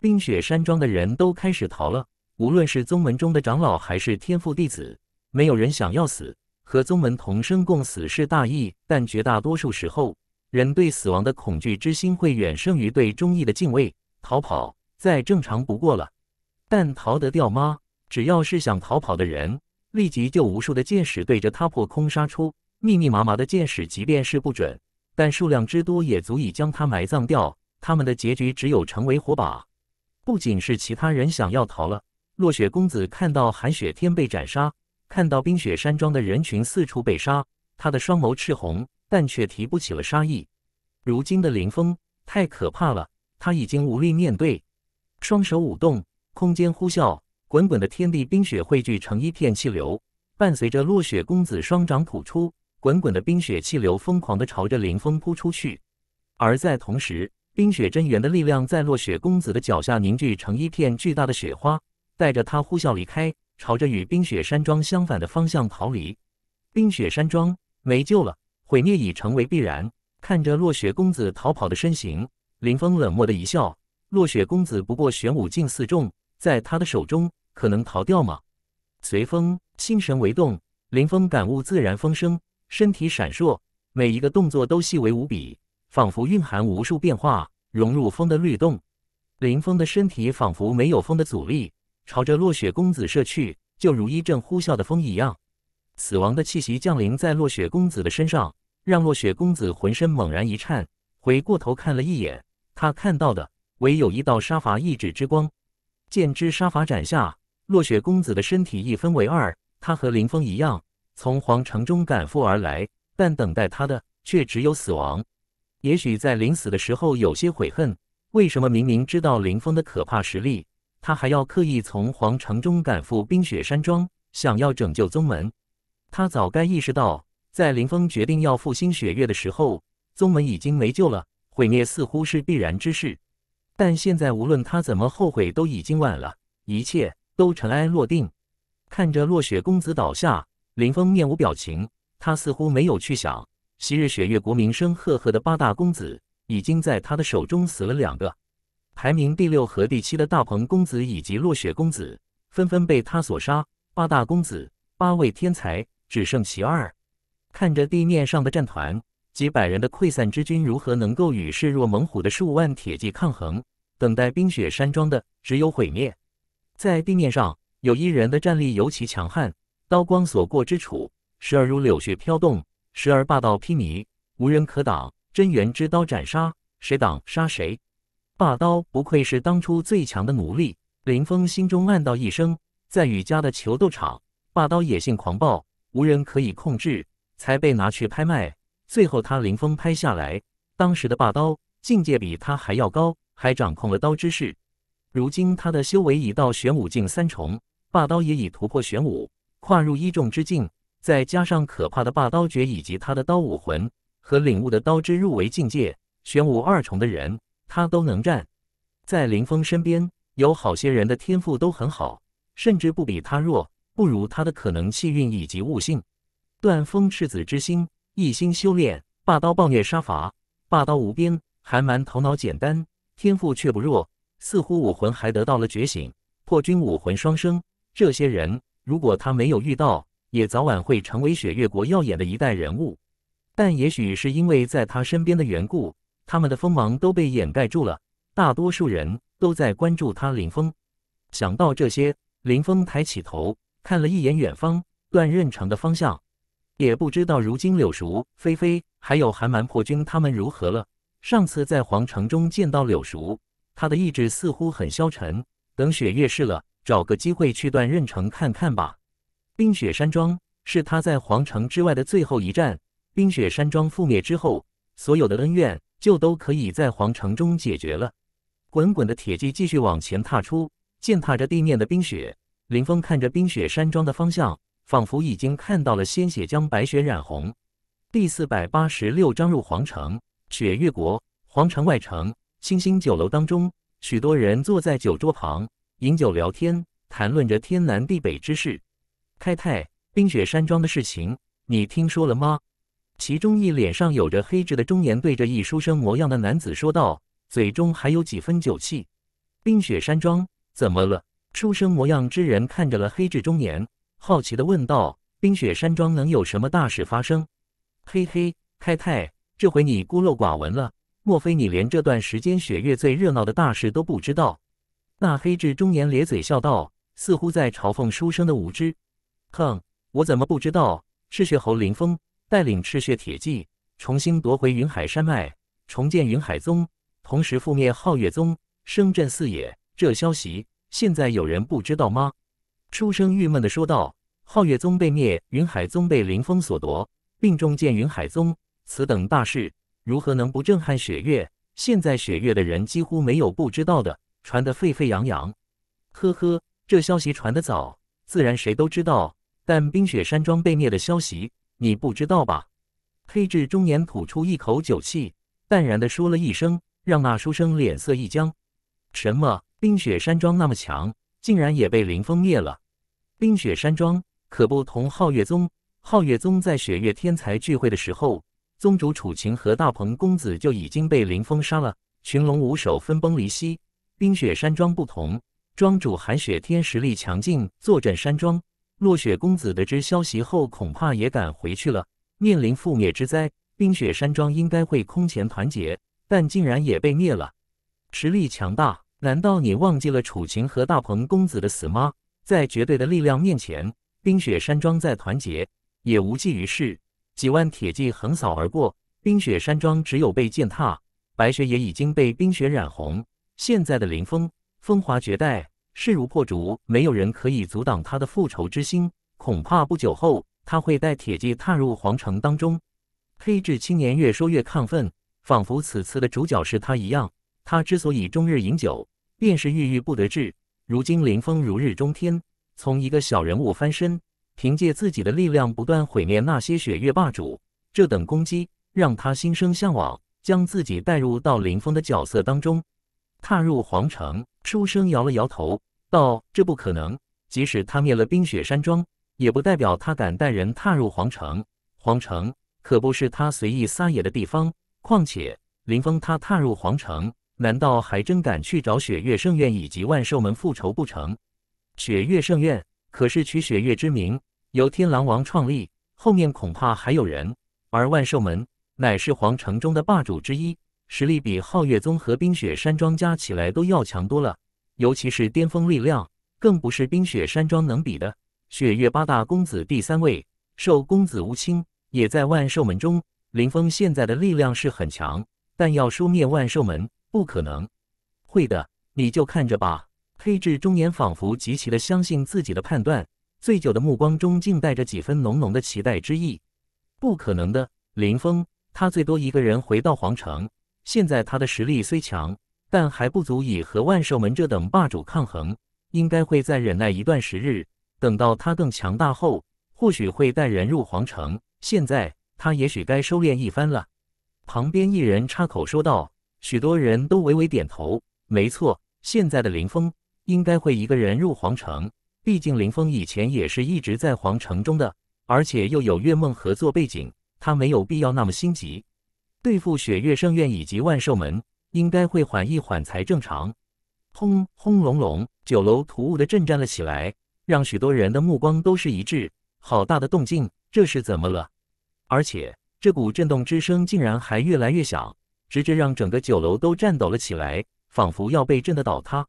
A: 冰雪山庄的人都开始逃了，无论是宗门中的长老还是天赋弟子，没有人想要死。和宗门同生共死是大义，但绝大多数时候，人对死亡的恐惧之心会远胜于对忠义的敬畏，逃跑再正常不过了。但逃得掉吗？只要是想逃跑的人，立即就无数的箭矢对着他破空杀出。密密麻麻的箭矢，即便是不准，但数量之多也足以将他埋葬掉。他们的结局只有成为火把。不仅是其他人想要逃了，落雪公子看到寒雪天被斩杀，看到冰雪山庄的人群四处被杀，他的双眸赤红，但却提不起了杀意。如今的林峰太可怕了，他已经无力面对。双手舞动，空间呼啸，滚滚的天地冰雪汇聚成一片气流，伴随着落雪公子双掌吐出。滚滚的冰雪气流疯狂地朝着林峰扑出去，而在同时，冰雪真元的力量在落雪公子的脚下凝聚成一片巨大的雪花，带着他呼啸离开，朝着与冰雪山庄相反的方向逃离。冰雪山庄没救了，毁灭已成为必然。看着落雪公子逃跑的身形，林峰冷漠地一笑。落雪公子不过玄武境四重，在他的手中可能逃掉吗？随风，心神为动，林峰感悟自然风声。身体闪烁，每一个动作都细微无比，仿佛蕴含无数变化，融入风的律动。林峰的身体仿佛没有风的阻力，朝着落雪公子射去，就如一阵呼啸的风一样。死亡的气息降临在落雪公子的身上，让落雪公子浑身猛然一颤，回过头看了一眼，他看到的唯有一道杀伐一指之光。剑之杀伐斩下，落雪公子的身体一分为二，他和林峰一样。从皇城中赶赴而来，但等待他的却只有死亡。也许在临死的时候有些悔恨，为什么明明知道林峰的可怕实力，他还要刻意从皇城中赶赴冰雪山庄，想要拯救宗门？他早该意识到，在林峰决定要复兴雪月的时候，宗门已经没救了，毁灭似乎是必然之事。但现在无论他怎么后悔，都已经晚了，一切都尘埃落定。看着落雪公子倒下。林峰面无表情，他似乎没有去想，昔日雪月国名声赫赫的八大公子，已经在他的手中死了两个，排名第六和第七的大鹏公子以及落雪公子，纷纷被他所杀。八大公子，八位天才，只剩其二。看着地面上的战团，几百人的溃散之军如何能够与势若猛虎的数万铁骑抗衡？等待冰雪山庄的只有毁灭。在地面上有一人的战力尤其强悍。刀光所过之处，时而如柳絮飘动，时而霸道披靡，无人可挡。真元之刀斩杀，谁挡杀谁。霸刀不愧是当初最强的奴隶，林峰心中暗道一声。在雨家的求斗场，霸刀野性狂暴，无人可以控制，才被拿去拍卖。最后他林峰拍下来。当时的霸刀境界比他还要高，还掌控了刀之势。如今他的修为已到玄武境三重，霸刀也已突破玄武。跨入一重之境，再加上可怕的霸刀诀，以及他的刀武魂和领悟的刀之入围境界，玄武二重的人，他都能战。在林峰身边，有好些人的天赋都很好，甚至不比他弱，不如他的可能气运以及悟性。断风赤子之心，一心修炼霸刀暴虐杀伐，霸刀无边。还蛮头脑简单，天赋却不弱，似乎武魂还得到了觉醒。破军武魂双生，这些人。如果他没有遇到，也早晚会成为雪月国耀眼的一代人物。但也许是因为在他身边的缘故，他们的锋芒都被掩盖住了。大多数人都在关注他林峰。想到这些，林峰抬起头，看了一眼远方断刃城的方向。也不知道如今柳赎、飞飞还有寒蛮破军他们如何了。上次在皇城中见到柳赎，他的意志似乎很消沉。等雪月逝了。找个机会去断刃城看看吧。冰雪山庄是他在皇城之外的最后一站。冰雪山庄覆灭之后，所有的恩怨就都可以在皇城中解决了。滚滚的铁骑继续往前踏出，践踏着地面的冰雪。林峰看着冰雪山庄的方向，仿佛已经看到了鲜血将白雪染红。第四百八十六章入皇城。雪月国皇城外城，星星酒楼当中，许多人坐在酒桌旁。饮酒聊天，谈论着天南地北之事。开泰，冰雪山庄的事情你听说了吗？其中一脸上有着黑痣的中年对着一书生模样的男子说道，嘴中还有几分酒气。冰雪山庄怎么了？书生模样之人看着了黑痣中年，好奇的问道：“冰雪山庄能有什么大事发生？”嘿嘿，开泰，这回你孤陋寡闻了。莫非你连这段时间雪月最热闹的大事都不知道？那黑痣中年咧嘴笑道，似乎在嘲讽书生的无知。“哼，我怎么不知道赤血侯林峰带领赤血铁骑重新夺回云海山脉，重建云海宗，同时覆灭皓月宗，声震四野？这消息现在有人不知道吗？”书生郁闷的说道：“皓月宗被灭，云海宗被林峰所夺，并重建云海宗，此等大事如何能不震撼雪月？现在雪月的人几乎没有不知道的。”传得沸沸扬扬，呵呵，这消息传得早，自然谁都知道。但冰雪山庄被灭的消息，你不知道吧？黑痣中年吐出一口酒气，淡然地说了一声，让那书生脸色一僵。什么？冰雪山庄那么强，竟然也被林峰灭了？冰雪山庄可不同皓月宗，皓月宗在雪月天才聚会的时候，宗主楚晴和大鹏公子就已经被林峰杀了，群龙无首，分崩离析。冰雪山庄不同，庄主寒雪天实力强劲，坐镇山庄。落雪公子得知消息后，恐怕也赶回去了，面临覆灭之灾。冰雪山庄应该会空前团结，但竟然也被灭了。实力强大，难道你忘记了楚秦和大鹏公子的死吗？在绝对的力量面前，冰雪山庄再团结也无济于事。几万铁骑横扫而过，冰雪山庄只有被践踏。白雪也已经被冰雪染红。现在的林峰，风华绝代，势如破竹，没有人可以阻挡他的复仇之心。恐怕不久后，他会带铁骑踏入皇城当中。黑痣青年越说越亢奋，仿佛此次的主角是他一样。他之所以终日饮酒，便是郁郁不得志。如今林峰如日中天，从一个小人物翻身，凭借自己的力量不断毁灭那些血月霸主，这等攻击让他心生向往，将自己带入到林峰的角色当中。踏入皇城，书生摇了摇头，道：“这不可能。即使他灭了冰雪山庄，也不代表他敢带人踏入皇城。皇城可不是他随意撒野的地方。况且，林峰他踏入皇城，难道还真敢去找雪月圣院以及万寿门复仇不成？雪月圣院可是取雪月之名，由天狼王创立，后面恐怕还有人。而万寿门乃是皇城中的霸主之一。”实力比皓月宗和冰雪山庄加起来都要强多了，尤其是巅峰力量，更不是冰雪山庄能比的。雪月八大公子第三位兽公子无青也在万兽门中。林峰现在的力量是很强，但要消灭万兽门不可能，会的，你就看着吧。黑痣中年仿佛极其的相信自己的判断，醉酒的目光中竟带着几分浓浓的期待之意。不可能的，林峰，他最多一个人回到皇城。现在他的实力虽强，但还不足以和万寿门这等霸主抗衡，应该会再忍耐一段时日，等到他更强大后，或许会带人入皇城。现在他也许该收敛一番了。旁边一人插口说道：“许多人都微微点头，没错，现在的林峰应该会一个人入皇城，毕竟林峰以前也是一直在皇城中的，而且又有月梦合作背景，他没有必要那么心急。”对付雪月圣院以及万寿门，应该会缓一缓才正常。轰轰隆隆，酒楼突兀的震颤了起来，让许多人的目光都是一滞。好大的动静，这是怎么了？而且这股震动之声竟然还越来越响，直至让整个酒楼都颤抖了起来，仿佛要被震得倒塌。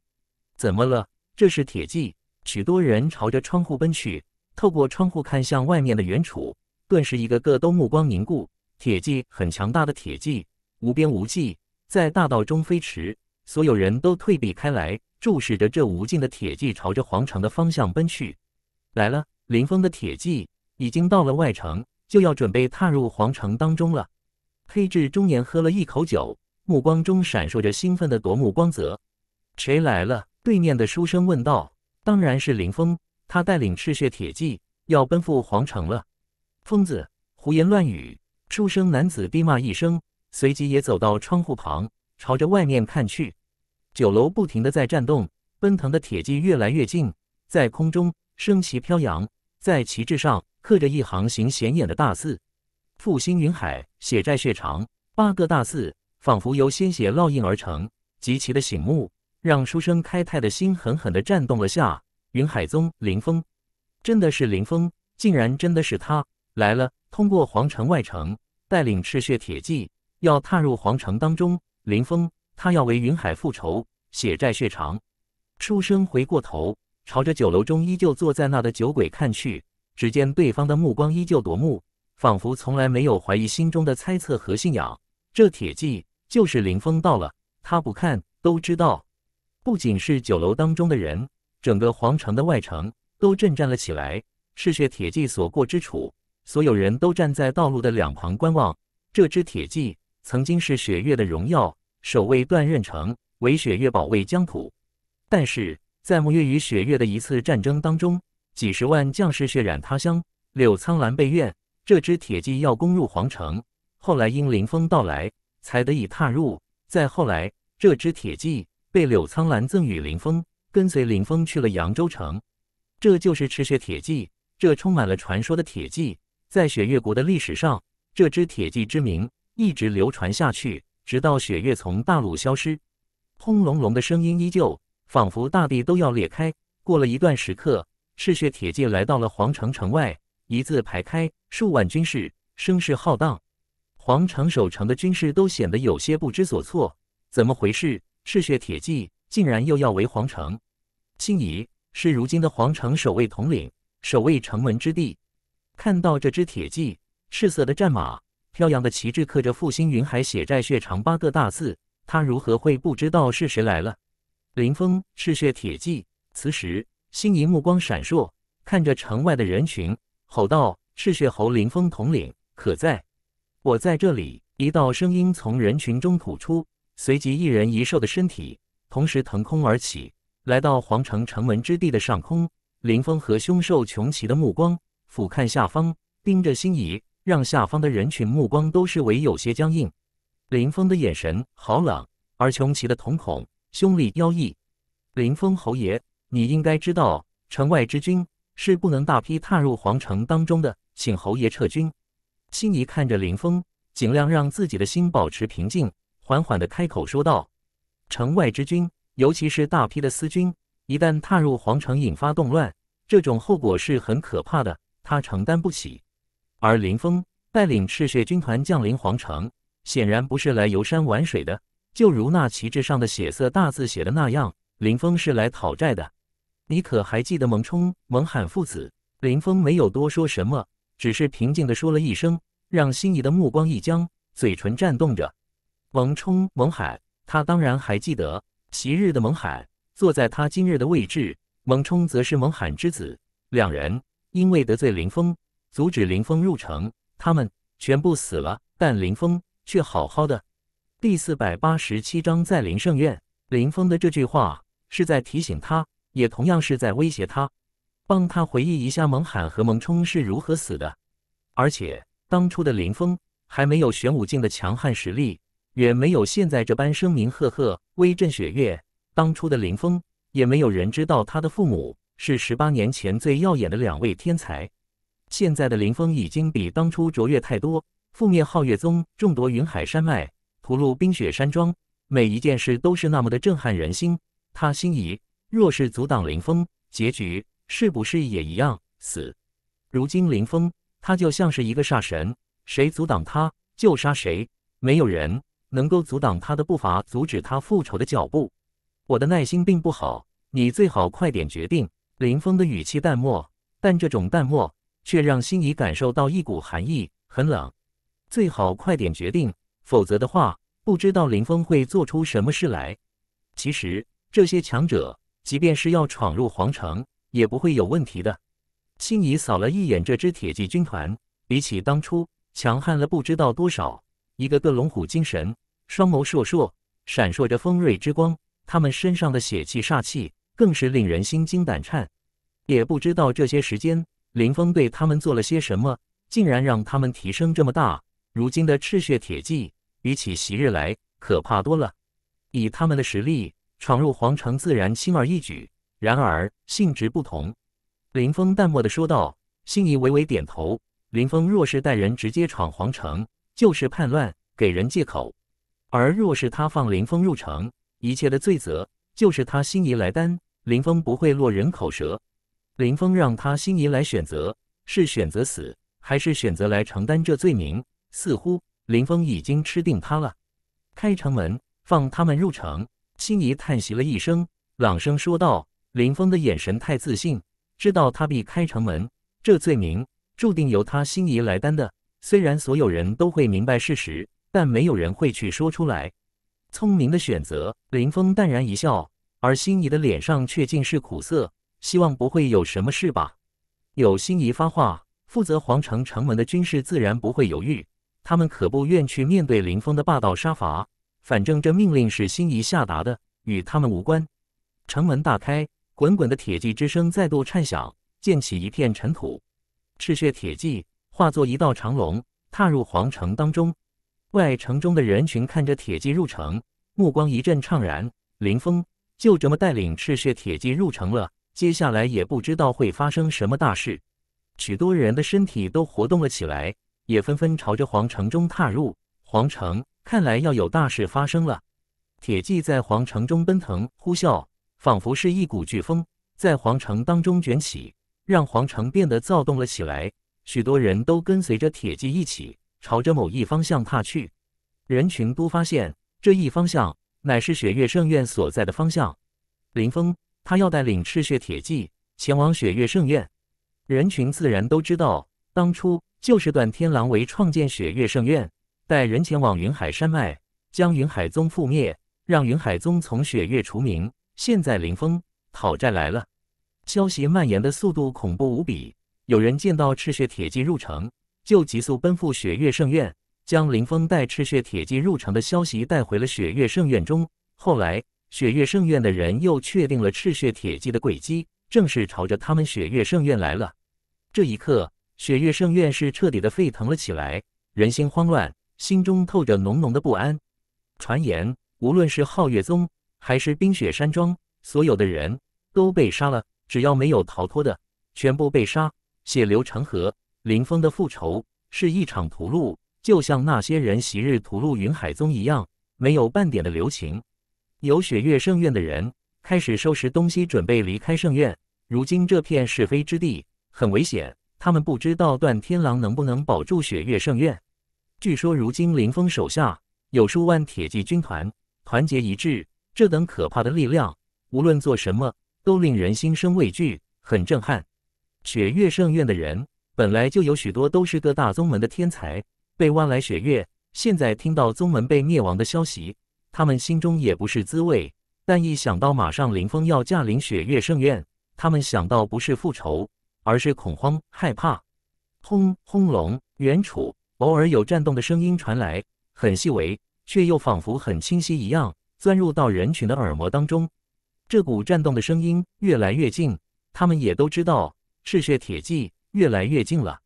A: 怎么了？这是铁骑！许多人朝着窗户奔去，透过窗户看向外面的远处，顿时一个个都目光凝固。铁骑很强大的铁骑，无边无际，在大道中飞驰，所有人都退避开来，注视着这无尽的铁骑朝着皇城的方向奔去。来了，林峰的铁骑已经到了外城，就要准备踏入皇城当中了。黑痣中年喝了一口酒，目光中闪烁着兴奋的夺目光泽。谁来了？对面的书生问道。当然是林峰，他带领赤血铁骑要奔赴皇城了。疯子，胡言乱语。书生男子低骂一声，随即也走到窗户旁，朝着外面看去。酒楼不停的在颤动，奔腾的铁骑越来越近，在空中升旗飘扬，在旗帜上刻着一行行显眼的大字：“复兴云海，血债血偿。”八个大字仿佛由鲜血烙印而成，极其的醒目，让书生开泰的心狠狠的颤动了下。云海宗林峰，真的是林峰，竟然真的是他来了！通过皇城外城，带领赤血铁骑要踏入皇城当中。林峰，他要为云海复仇，血债血偿。书生回过头，朝着酒楼中依旧坐在那的酒鬼看去，只见对方的目光依旧夺目，仿佛从来没有怀疑心中的猜测和信仰。这铁骑就是林峰到了，他不看都知道。不仅是酒楼当中的人，整个皇城的外城都震颤了起来。赤血铁骑所过之处。所有人都站在道路的两旁观望。这支铁骑曾经是雪月的荣耀，守卫断刃城，为雪月保卫疆土。但是在木月与雪月的一次战争当中，几十万将士血染他乡，柳苍兰被怨。这支铁骑要攻入皇城，后来因林峰到来才得以踏入。再后来，这支铁骑被柳苍兰赠与林峰，跟随林峰去了扬州城。这就是赤血铁骑，这充满了传说的铁骑。在雪月国的历史上，这支铁骑之名一直流传下去，直到雪月从大陆消失。轰隆隆的声音依旧，仿佛大地都要裂开。过了一段时刻，赤血铁骑来到了皇城城外，一字排开，数万军士，声势浩荡。皇城守城的军士都显得有些不知所措，怎么回事？赤血铁骑竟然又要围皇城？青怡是如今的皇城守卫统领，守卫城门之地。看到这只铁骑，赤色的战马，飘扬的旗帜，刻着“复兴云海，血债血偿”八个大字，他如何会不知道是谁来了？林峰，赤血铁骑。此时，星仪目光闪烁，看着城外的人群，吼道：“赤血侯林峰统领，可在？我在这里！”一道声音从人群中吐出，随即一人一兽的身体同时腾空而起，来到皇城城门之地的上空。林峰和凶兽穷奇的目光。俯瞰下方，盯着心仪，让下方的人群目光都是为有些僵硬。林峰的眼神好冷，而琼奇的瞳孔凶厉妖异。林峰侯爷，你应该知道，城外之军是不能大批踏入皇城当中的，请侯爷撤军。心仪看着林峰，尽量让自己的心保持平静，缓缓地开口说道：“城外之军，尤其是大批的私军，一旦踏入皇城，引发动乱，这种后果是很可怕的。”他承担不起，而林峰带领赤血军团降临皇城，显然不是来游山玩水的。就如那旗帜上的血色大字写的那样，林峰是来讨债的。你可还记得蒙冲、蒙罕父子？林峰没有多说什么，只是平静地说了一声，让心仪的目光一僵，嘴唇颤动着。蒙冲、蒙海，他当然还记得。昔日的蒙海坐在他今日的位置，蒙冲则是蒙罕之子，两人。因为得罪林峰，阻止林峰入城，他们全部死了，但林峰却好好的。第四百八十七章在林圣院，林峰的这句话是在提醒他，也同样是在威胁他，帮他回忆一下蒙喊和蒙冲是如何死的。而且当初的林峰还没有玄武境的强悍实力，远没有现在这般声名赫赫、威震雪月。当初的林峰也没有人知道他的父母。是十八年前最耀眼的两位天才，现在的林峰已经比当初卓越太多。覆灭皓月宗，众夺云海山脉，屠戮冰雪山庄，每一件事都是那么的震撼人心。他心仪，若是阻挡林峰，结局是不是也一样死？如今林峰，他就像是一个煞神，谁阻挡他就杀谁，没有人能够阻挡他的步伐，阻止他复仇的脚步。我的耐心并不好，你最好快点决定。林峰的语气淡漠，但这种淡漠却让心怡感受到一股寒意，很冷。最好快点决定，否则的话，不知道林峰会做出什么事来。其实这些强者，即便是要闯入皇城，也不会有问题的。心怡扫了一眼这支铁骑军团，比起当初强悍了不知道多少。一个个龙虎精神，双眸烁烁，闪烁着锋锐之光。他们身上的血气、煞气。更是令人心惊胆颤，也不知道这些时间林峰对他们做了些什么，竟然让他们提升这么大。如今的赤血铁骑，比起昔日来可怕多了。以他们的实力，闯入皇城自然轻而易举。然而性质不同，林峰淡漠的说道：“心夷微微点头。林峰若是带人直接闯皇城，就是叛乱，给人借口；而若是他放林峰入城，一切的罪责就是他心仪来担。”林峰不会落人口舌，林峰让他心仪来选择，是选择死，还是选择来承担这罪名？似乎林峰已经吃定他了。开城门，放他们入城。心仪叹息了一声，朗声说道：“林峰的眼神太自信，知道他必开城门，这罪名注定由他心仪来担的。虽然所有人都会明白事实，但没有人会去说出来。聪明的选择。”林峰淡然一笑。而心仪的脸上却尽是苦涩，希望不会有什么事吧。有心仪发话，负责皇城城门的军士自然不会犹豫，他们可不愿去面对林峰的霸道杀伐。反正这命令是心仪下达的，与他们无关。城门大开，滚滚的铁骑之声再度颤响，溅起一片尘土。赤血铁骑化作一道长龙，踏入皇城当中。外城中的人群看着铁骑入城，目光一阵怅然。林峰。就这么带领赤血铁骑入城了，接下来也不知道会发生什么大事。许多人的身体都活动了起来，也纷纷朝着皇城中踏入。皇城看来要有大事发生了。铁骑在皇城中奔腾呼啸，仿佛是一股飓风在皇城当中卷起，让皇城变得躁动了起来。许多人都跟随着铁骑一起朝着某一方向踏去。人群都发现这一方向。乃是雪月圣院所在的方向，林峰他要带领赤血铁骑前往雪月圣院。人群自然都知道，当初就是段天狼为创建雪月圣院，带人前往云海山脉，将云海宗覆灭，让云海宗从雪月除名。现在林峰讨债来了，消息蔓延的速度恐怖无比，有人见到赤血铁骑入城，就急速奔赴雪月圣院。将林峰带赤血铁骑入城的消息带回了雪月圣院中。后来，雪月圣院的人又确定了赤血铁骑的轨迹，正是朝着他们雪月圣院来了。这一刻，雪月圣院是彻底的沸腾了起来，人心慌乱，心中透着浓浓的不安。传言，无论是皓月宗还是冰雪山庄，所有的人都被杀了，只要没有逃脱的，全部被杀，血流成河。林峰的复仇是一场屠戮。就像那些人昔日屠戮云海宗一样，没有半点的留情。有雪月圣院的人开始收拾东西，准备离开圣院。如今这片是非之地很危险，他们不知道断天狼能不能保住雪月圣院。据说如今林峰手下有数万铁骑军团，团结一致，这等可怕的力量，无论做什么都令人心生畏惧，很震撼。雪月圣院的人本来就有许多都是各大宗门的天才。被挖来雪月，现在听到宗门被灭亡的消息，他们心中也不是滋味。但一想到马上林峰要驾临雪月圣院，他们想到不是复仇，而是恐慌、害怕。轰轰隆，远处偶尔有战动的声音传来，很细微，却又仿佛很清晰一样，钻入到人群的耳膜当中。这股战动的声音越来越近，他们也都知道赤血铁骑越来越近了。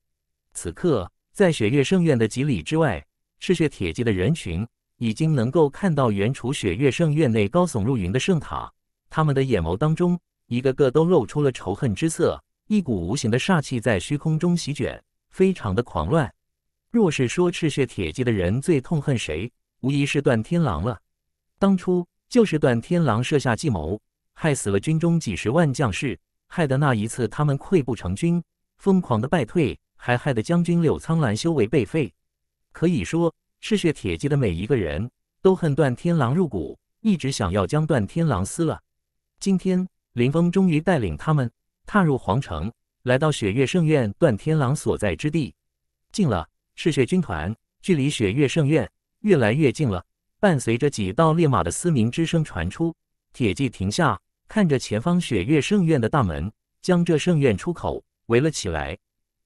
A: 此刻。在雪月圣院的几里之外，赤血铁骑的人群已经能够看到原处雪月圣院内高耸入云的圣塔，他们的眼眸当中，一个个都露出了仇恨之色。一股无形的煞气在虚空中席卷，非常的狂乱。若是说赤血铁骑的人最痛恨谁，无疑是段天狼了。当初就是段天狼设下计谋，害死了军中几十万将士，害得那一次他们溃不成军，疯狂的败退。还害得将军柳苍兰修为被废，可以说，嗜血铁骑的每一个人都恨断天狼入骨，一直想要将断天狼撕了。今天，林峰终于带领他们踏入皇城，来到雪月圣院断天狼所在之地。近了，嗜血军团距离雪月圣院越来越近了。伴随着几道烈马的嘶鸣之声传出，铁骑停下，看着前方雪月圣院的大门，将这圣院出口围了起来。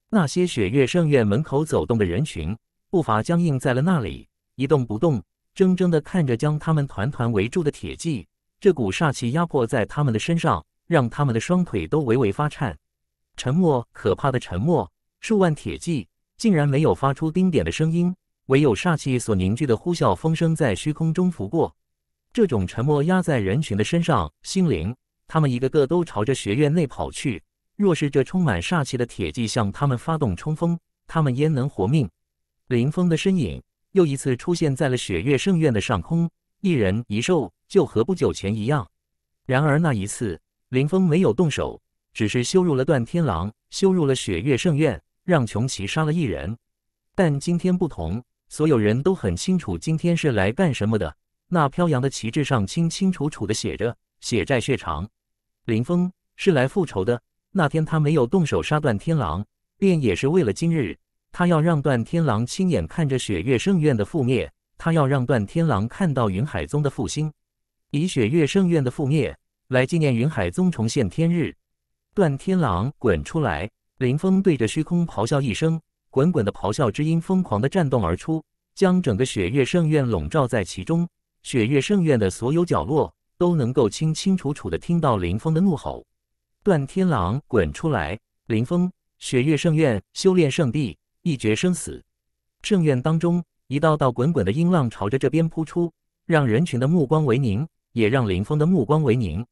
A: 那些雪月圣院门口走动的人群，步伐僵硬在了那里，一动不动，怔怔地看着将他们团团围住的铁骑。这股煞气压迫在他们的身上，让他们的双腿都微微发颤。沉默，可怕的沉默。数万铁骑竟然没有发出丁点的声音，唯有煞气所凝聚的呼啸风声在虚空中拂过。这种沉默压在人群的身上，心灵，他们一个个都朝着学院内跑去。若是这充满煞气的铁骑向他们发动冲锋，他们焉能活命？林峰的身影又一次出现在了雪月圣院的上空，一人一兽，就和不久前一样。然而那一次，林峰没有动手，只是羞辱了段天狼，羞辱了雪月圣院，让穷奇杀了一人。但今天不同，所有人都很清楚，今天是来干什么的。那飘扬的旗帜上清清楚楚地写着“血债血偿”，林峰是来复仇的。那天他没有动手杀段天狼，便也是为了今日。他要让段天狼亲眼看着雪月圣院的覆灭，他要让段天狼看到云海宗的复兴，以雪月圣院的覆灭来纪念云海宗重现天日。段天狼，滚出来！林峰对着虚空咆哮一声，滚滚的咆哮之音疯狂的震动而出，将整个雪月圣院笼罩在其中。雪月圣院的所有角落都能够清清楚楚地听到林峰的怒吼。段天狼，滚出来！林峰，雪月圣院修炼圣地，一决生死。圣院当中，一道道滚滚的音浪朝着这边扑出，让人群的目光为凝，也让林峰的目光为凝。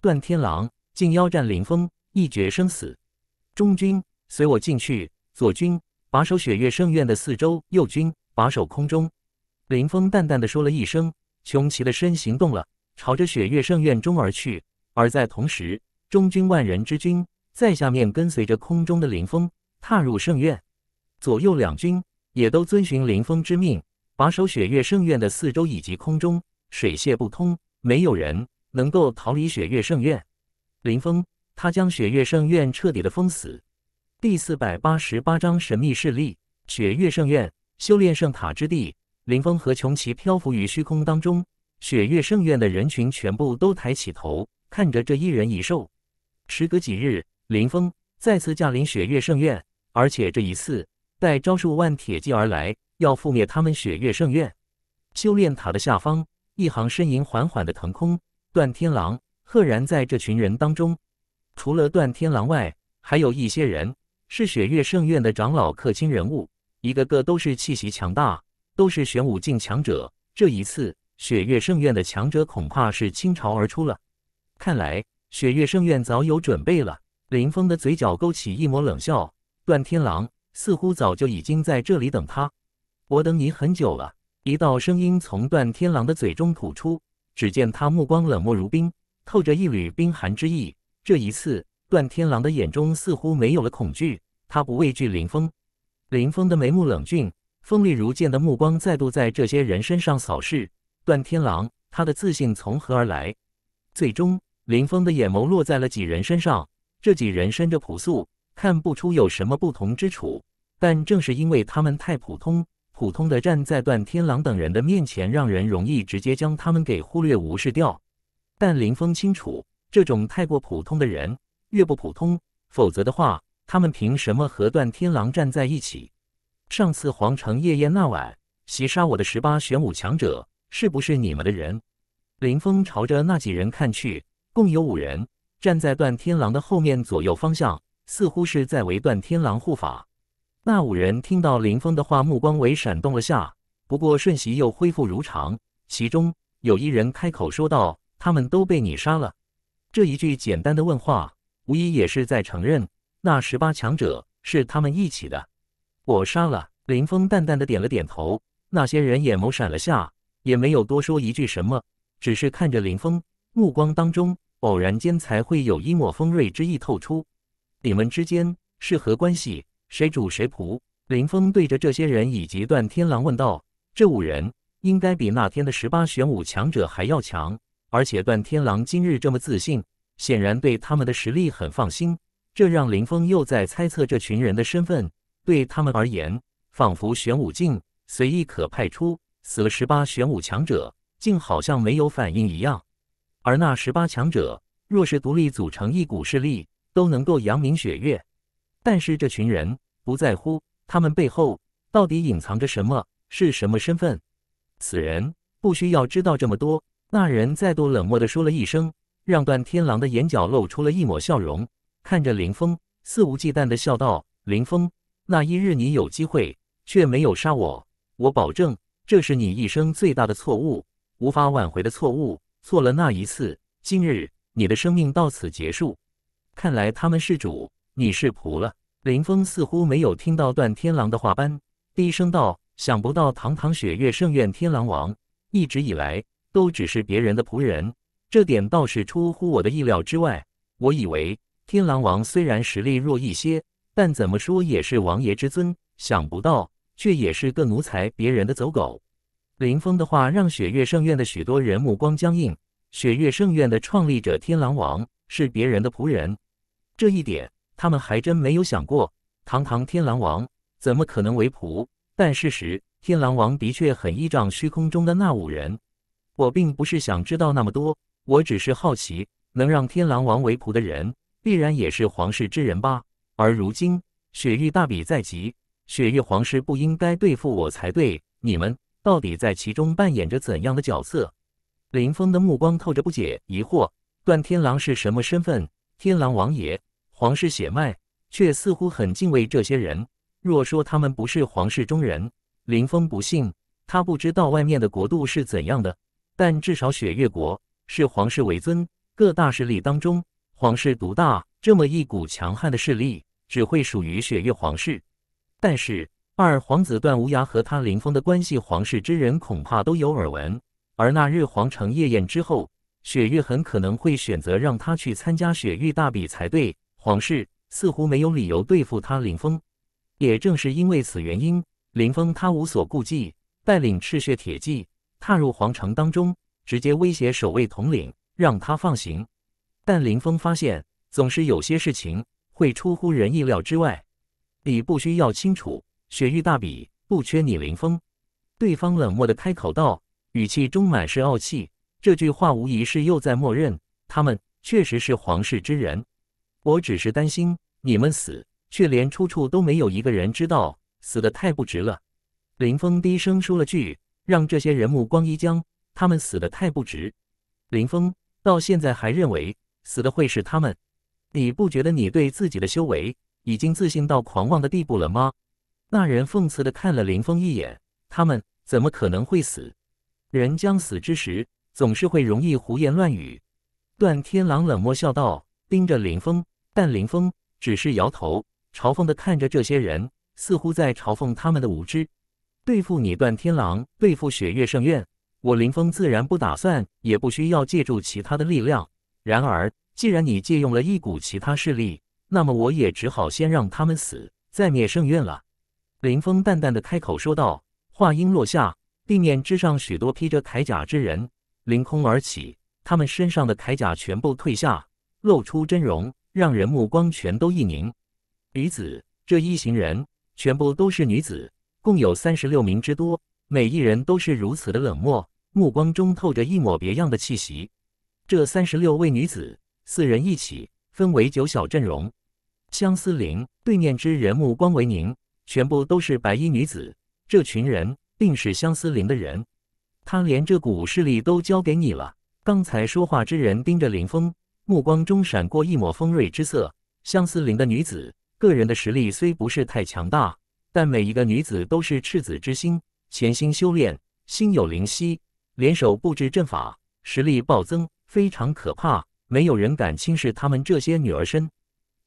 A: 段天狼竟要战林峰，一决生死。中军随我进去，左军把守雪月圣院的四周，右军把守空中。林峰淡淡的说了一声，穷奇的身形动了，朝着雪月圣院中而去。而在同时，中军万人之军在下面跟随着空中的林峰踏入圣院，左右两军也都遵循林峰之命，把守雪月圣院的四周以及空中，水泄不通，没有人能够逃离雪月圣院。林峰他将雪月圣院彻底的封死。第四百八十八章神秘势力。雪月圣院，修炼圣塔之地。林峰和穷奇漂浮于虚空当中，雪月圣院的人群全部都抬起头，看着这一人一兽。时隔几日，林峰再次驾临雪月圣院，而且这一次带招数万铁骑而来，要覆灭他们雪月圣院。修炼塔的下方，一行身影缓缓的腾空，段天狼赫然在这群人当中。除了段天狼外，还有一些人是雪月圣院的长老、客卿人物，一个个都是气息强大，都是玄武境强者。这一次，雪月圣院的强者恐怕是倾巢而出了。看来。雪月圣院早有准备了。林峰的嘴角勾起一抹冷笑。段天狼似乎早就已经在这里等他。我等你很久了。一道声音从段天狼的嘴中吐出。只见他目光冷漠如冰，透着一缕冰寒之意。这一次，段天狼的眼中似乎没有了恐惧。他不畏惧林峰。林峰的眉目冷峻，锋利如剑的目光再度在这些人身上扫视。段天狼，他的自信从何而来？最终。林峰的眼眸落在了几人身上，这几人身着朴素，看不出有什么不同之处。但正是因为他们太普通，普通的站在段天狼等人的面前，让人容易直接将他们给忽略、无视掉。但林峰清楚，这种太过普通的人越不普通，否则的话，他们凭什么和段天狼站在一起？上次皇城夜宴那晚袭杀我的十八玄武强者，是不是你们的人？林峰朝着那几人看去。共有五人站在段天狼的后面，左右方向似乎是在为段天狼护法。那五人听到林峰的话，目光为闪动了下，不过瞬息又恢复如常。其中有一人开口说道：“他们都被你杀了。”这一句简单的问话，无疑也是在承认那十八强者是他们一起的。我杀了林峰，淡淡的点了点头。那些人眼眸闪了下，也没有多说一句什么，只是看着林峰，目光当中。偶然间才会有一抹锋锐之意透出。你们之间是何关系？谁主谁仆？林峰对着这些人以及段天狼问道。这五人应该比那天的十八玄武强者还要强，而且段天狼今日这么自信，显然对他们的实力很放心。这让林峰又在猜测这群人的身份。对他们而言，仿佛玄武境随意可派出，死了十八玄武强者，竟好像没有反应一样。而那十八强者，若是独立组成一股势力，都能够扬名雪月。但是这群人不在乎他们背后到底隐藏着什么，是什么身份。此人不需要知道这么多。那人再度冷漠地说了一声，让段天狼的眼角露出了一抹笑容，看着林峰，肆无忌惮的笑道：“林峰，那一日你有机会，却没有杀我。我保证，这是你一生最大的错误，无法挽回的错误。”做了那一次，今日你的生命到此结束。看来他们是主，你是仆了。林峰似乎没有听到段天狼的话般，低声道：“想不到堂堂雪月圣院天狼王，一直以来都只是别人的仆人，这点倒是出乎我的意料之外。我以为天狼王虽然实力弱一些，但怎么说也是王爷之尊，想不到却也是个奴才，别人的走狗。”林峰的话让雪月圣院的许多人目光僵硬。雪月圣院的创立者天狼王是别人的仆人，这一点他们还真没有想过。堂堂天狼王怎么可能为仆？但事实，天狼王的确很依仗虚空中的那五人。我并不是想知道那么多，我只是好奇，能让天狼王为仆的人，必然也是皇室之人吧？而如今雪域大比在即，雪月皇室不应该对付我才对，你们。到底在其中扮演着怎样的角色？林峰的目光透着不解、疑惑。段天狼是什么身份？天狼王爷，皇室血脉，却似乎很敬畏这些人。若说他们不是皇室中人，林峰不信。他不知道外面的国度是怎样的，但至少雪月国是皇室为尊，各大势力当中，皇室独大。这么一股强悍的势力，只会属于雪月皇室。但是。二皇子段无涯和他林峰的关系，皇室之人恐怕都有耳闻。而那日皇城夜宴之后，雪域很可能会选择让他去参加雪域大比才对。皇室似乎没有理由对付他林峰。也正是因为此原因，林峰他无所顾忌，带领赤血铁骑踏入皇城当中，直接威胁守卫统领，让他放行。但林峰发现，总是有些事情会出乎人意料之外，你不需要清楚。雪域大比不缺你林峰，对方冷漠的开口道，语气中满是傲气。这句话无疑是又在默认他们确实是皇室之人。我只是担心你们死，却连出处都没有一个人知道，死的太不值了。林峰低声说了句，让这些人目光一僵。他们死的太不值。林峰到现在还认为死的会是他们。你不觉得你对自己的修为已经自信到狂妄的地步了吗？那人讽刺的看了林峰一眼，他们怎么可能会死？人将死之时，总是会容易胡言乱语。段天狼冷漠笑道，盯着林峰，但林峰只是摇头，嘲讽的看着这些人，似乎在嘲讽他们的无知。对付你，段天狼；对付雪月圣院，我林峰自然不打算，也不需要借助其他的力量。然而，既然你借用了一股其他势力，那么我也只好先让他们死，再灭圣院了。林峰淡淡的开口说道，话音落下，地面之上许多披着铠甲之人凌空而起，他们身上的铠甲全部褪下，露出真容，让人目光全都一凝。女子这一行人全部都是女子，共有三十六名之多，每一人都是如此的冷漠，目光中透着一抹别样的气息。这三十六位女子，四人一起分为九小阵容。相思林对面之人目光为凝。全部都是白衣女子，这群人定是相思林的人。他连这股势力都交给你了。刚才说话之人盯着林峰，目光中闪过一抹锋锐之色。相思林的女子，个人的实力虽不是太强大，但每一个女子都是赤子之心，潜心修炼，心有灵犀，联手布置阵法，实力暴增，非常可怕。没有人敢轻视他们这些女儿身。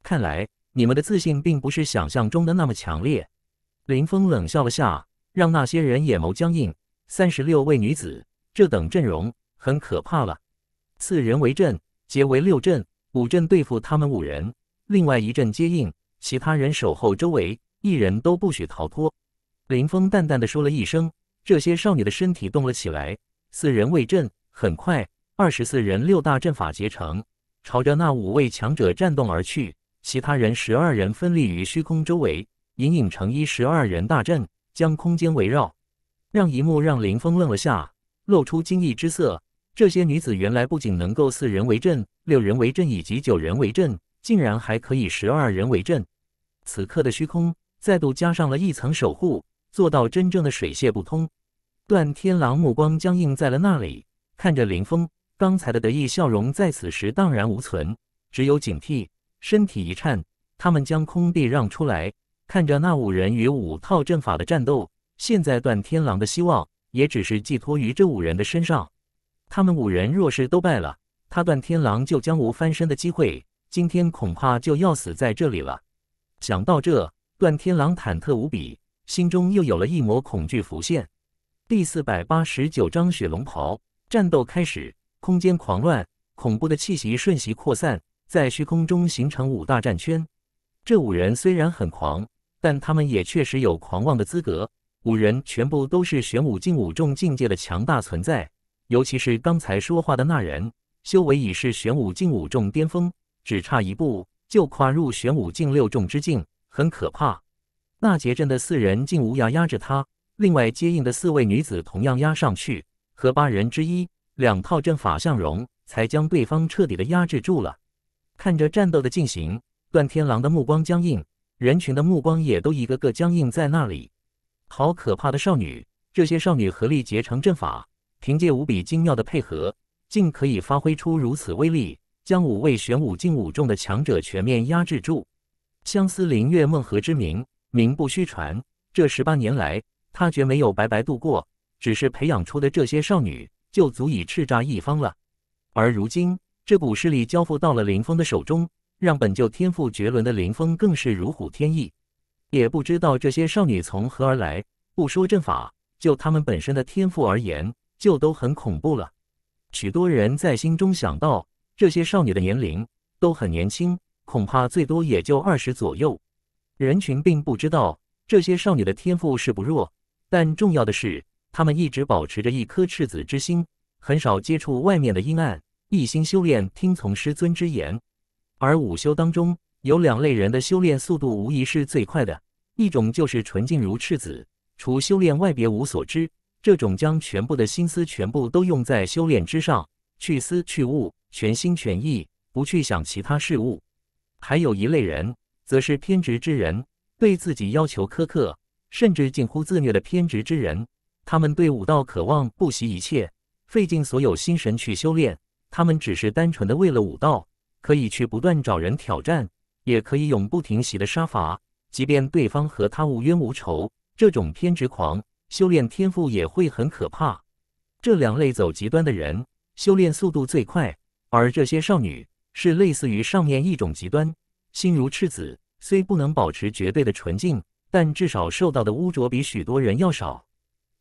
A: 看来。你们的自信并不是想象中的那么强烈。林峰冷笑了下，让那些人眼眸僵硬。三十六位女子，这等阵容很可怕了。四人为阵，结为六阵，五阵对付他们五人，另外一阵接应，其他人守候周围，一人都不许逃脱。林峰淡淡的说了一声，这些少女的身体动了起来。四人为阵，很快，二十四人六大阵法结成，朝着那五位强者战斗而去。其他人十二人分立于虚空周围，隐隐成一十二人大阵，将空间围绕。让一幕让林峰愣了下，露出惊异之色。这些女子原来不仅能够四人为阵、六人为阵，以及九人为阵，竟然还可以十二人为阵。此刻的虚空再度加上了一层守护，做到真正的水泄不通。段天狼目光僵硬在了那里，看着林峰刚才的得意笑容在此时荡然无存，只有警惕。身体一颤，他们将空地让出来，看着那五人与五套阵法的战斗。现在段天狼的希望也只是寄托于这五人的身上。他们五人若是都败了，他段天狼就将无翻身的机会。今天恐怕就要死在这里了。想到这，段天狼忐忑无比，心中又有了一抹恐惧浮现。第四百八十九章雪龙袍。战斗开始，空间狂乱，恐怖的气息瞬息扩散。在虚空中形成五大战圈，这五人虽然很狂，但他们也确实有狂妄的资格。五人全部都是玄武境五重境界的强大存在，尤其是刚才说话的那人，修为已是玄武境五重巅峰，只差一步就跨入玄武境六重之境，很可怕。那结阵的四人竟无牙压着他，另外接应的四位女子同样压上去，和八人之一两套阵法相融，才将对方彻底的压制住了。看着战斗的进行，段天狼的目光僵硬，人群的目光也都一个个僵硬在那里。好可怕的少女！这些少女合力结成阵法，凭借无比精妙的配合，竟可以发挥出如此威力，将五位玄武境五重的强者全面压制住。相思灵月梦河之名名不虚传，这十八年来她绝没有白白度过，只是培养出的这些少女就足以叱咤一方了。而如今。这股势力交付到了林峰的手中，让本就天赋绝伦的林峰更是如虎添翼。也不知道这些少女从何而来，不说阵法，就他们本身的天赋而言，就都很恐怖了。许多人在心中想到，这些少女的年龄都很年轻，恐怕最多也就二十左右。人群并不知道，这些少女的天赋是不弱，但重要的是，他们一直保持着一颗赤子之心，很少接触外面的阴暗。一心修炼，听从师尊之言。而武修当中，有两类人的修炼速度无疑是最快的。一种就是纯净如赤子，除修炼外别无所知，这种将全部的心思全部都用在修炼之上，去思去悟，全心全意，不去想其他事物。还有一类人，则是偏执之人，对自己要求苛刻，甚至近乎自虐的偏执之人。他们对武道渴望不惜一切，费尽所有心神去修炼。他们只是单纯的为了武道，可以去不断找人挑战，也可以永不停息的杀伐，即便对方和他无冤无仇。这种偏执狂修炼天赋也会很可怕。这两类走极端的人修炼速度最快，而这些少女是类似于上面一种极端，心如赤子，虽不能保持绝对的纯净，但至少受到的污浊比许多人要少。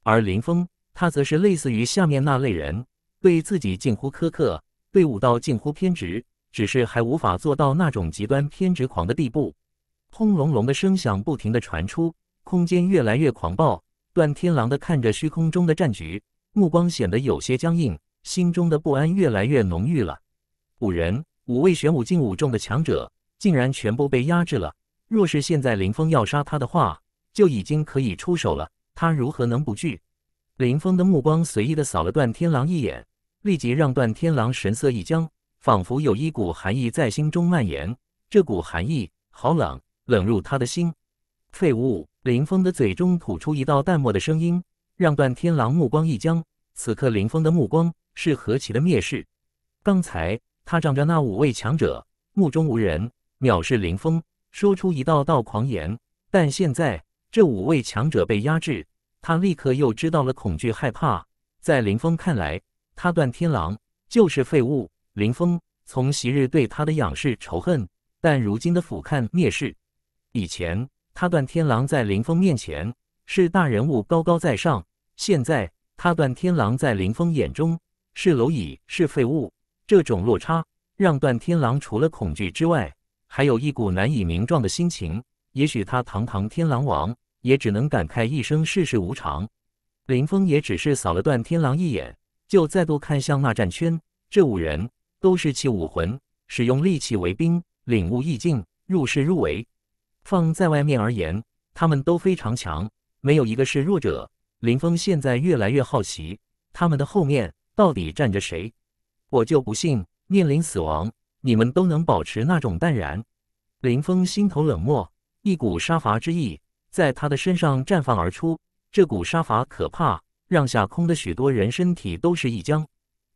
A: 而林峰，他则是类似于下面那类人，对自己近乎苛刻。对武道近乎偏执，只是还无法做到那种极端偏执狂的地步。轰隆隆的声响不停的传出，空间越来越狂暴。段天狼的看着虚空中的战局，目光显得有些僵硬，心中的不安越来越浓郁了。五人，五位玄武境五重的强者，竟然全部被压制了。若是现在林峰要杀他的话，就已经可以出手了。他如何能不惧？林峰的目光随意的扫了段天狼一眼。立即让段天狼神色一僵，仿佛有一股寒意在心中蔓延。这股寒意好冷，冷入他的心。废物！林峰的嘴中吐出一道淡漠的声音，让段天狼目光一僵。此刻，林峰的目光是何其的蔑视。刚才他仗着那五位强者目中无人，藐视林峰，说出一道道狂言。但现在这五位强者被压制，他立刻又知道了恐惧、害怕。在林峰看来。他断天狼就是废物。林峰从昔日对他的仰视仇恨，但如今的俯瞰蔑视。以前他断天狼在林峰面前是大人物，高高在上；现在他断天狼在林峰眼中是蝼蚁，是废物。这种落差让段天狼除了恐惧之外，还有一股难以名状的心情。也许他堂堂天狼王也只能感慨一生世事无常。林峰也只是扫了段天狼一眼。就再度看向那战圈，这五人都是器武魂，使用利器为兵，领悟意境，入世入围。放在外面而言，他们都非常强，没有一个是弱者。林峰现在越来越好奇，他们的后面到底站着谁？我就不信，面临死亡，你们都能保持那种淡然。林峰心头冷漠，一股杀伐之意在他的身上绽放而出，这股杀伐可怕。让下空的许多人身体都是一僵，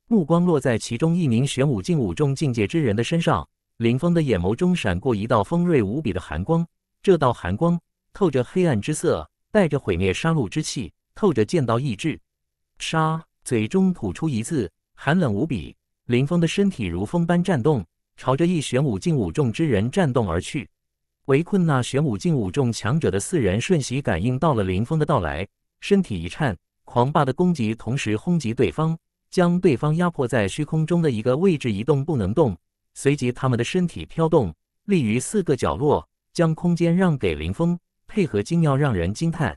A: 目光落在其中一名玄武境五重境界之人的身上。林峰的眼眸中闪过一道锋锐无比的寒光，这道寒光透着黑暗之色，带着毁灭杀戮之气，透着剑道意志。杀！嘴中吐出一字，寒冷无比。林峰的身体如风般颤动，朝着一玄武境五重之人颤动而去。围困那玄武境五重强者的四人瞬息感应到了林峰的到来，身体一颤。狂霸的攻击同时轰击对方，将对方压迫在虚空中的一个位置，一动不能动。随即他们的身体飘动，立于四个角落，将空间让给林峰，配合精妙，让人惊叹。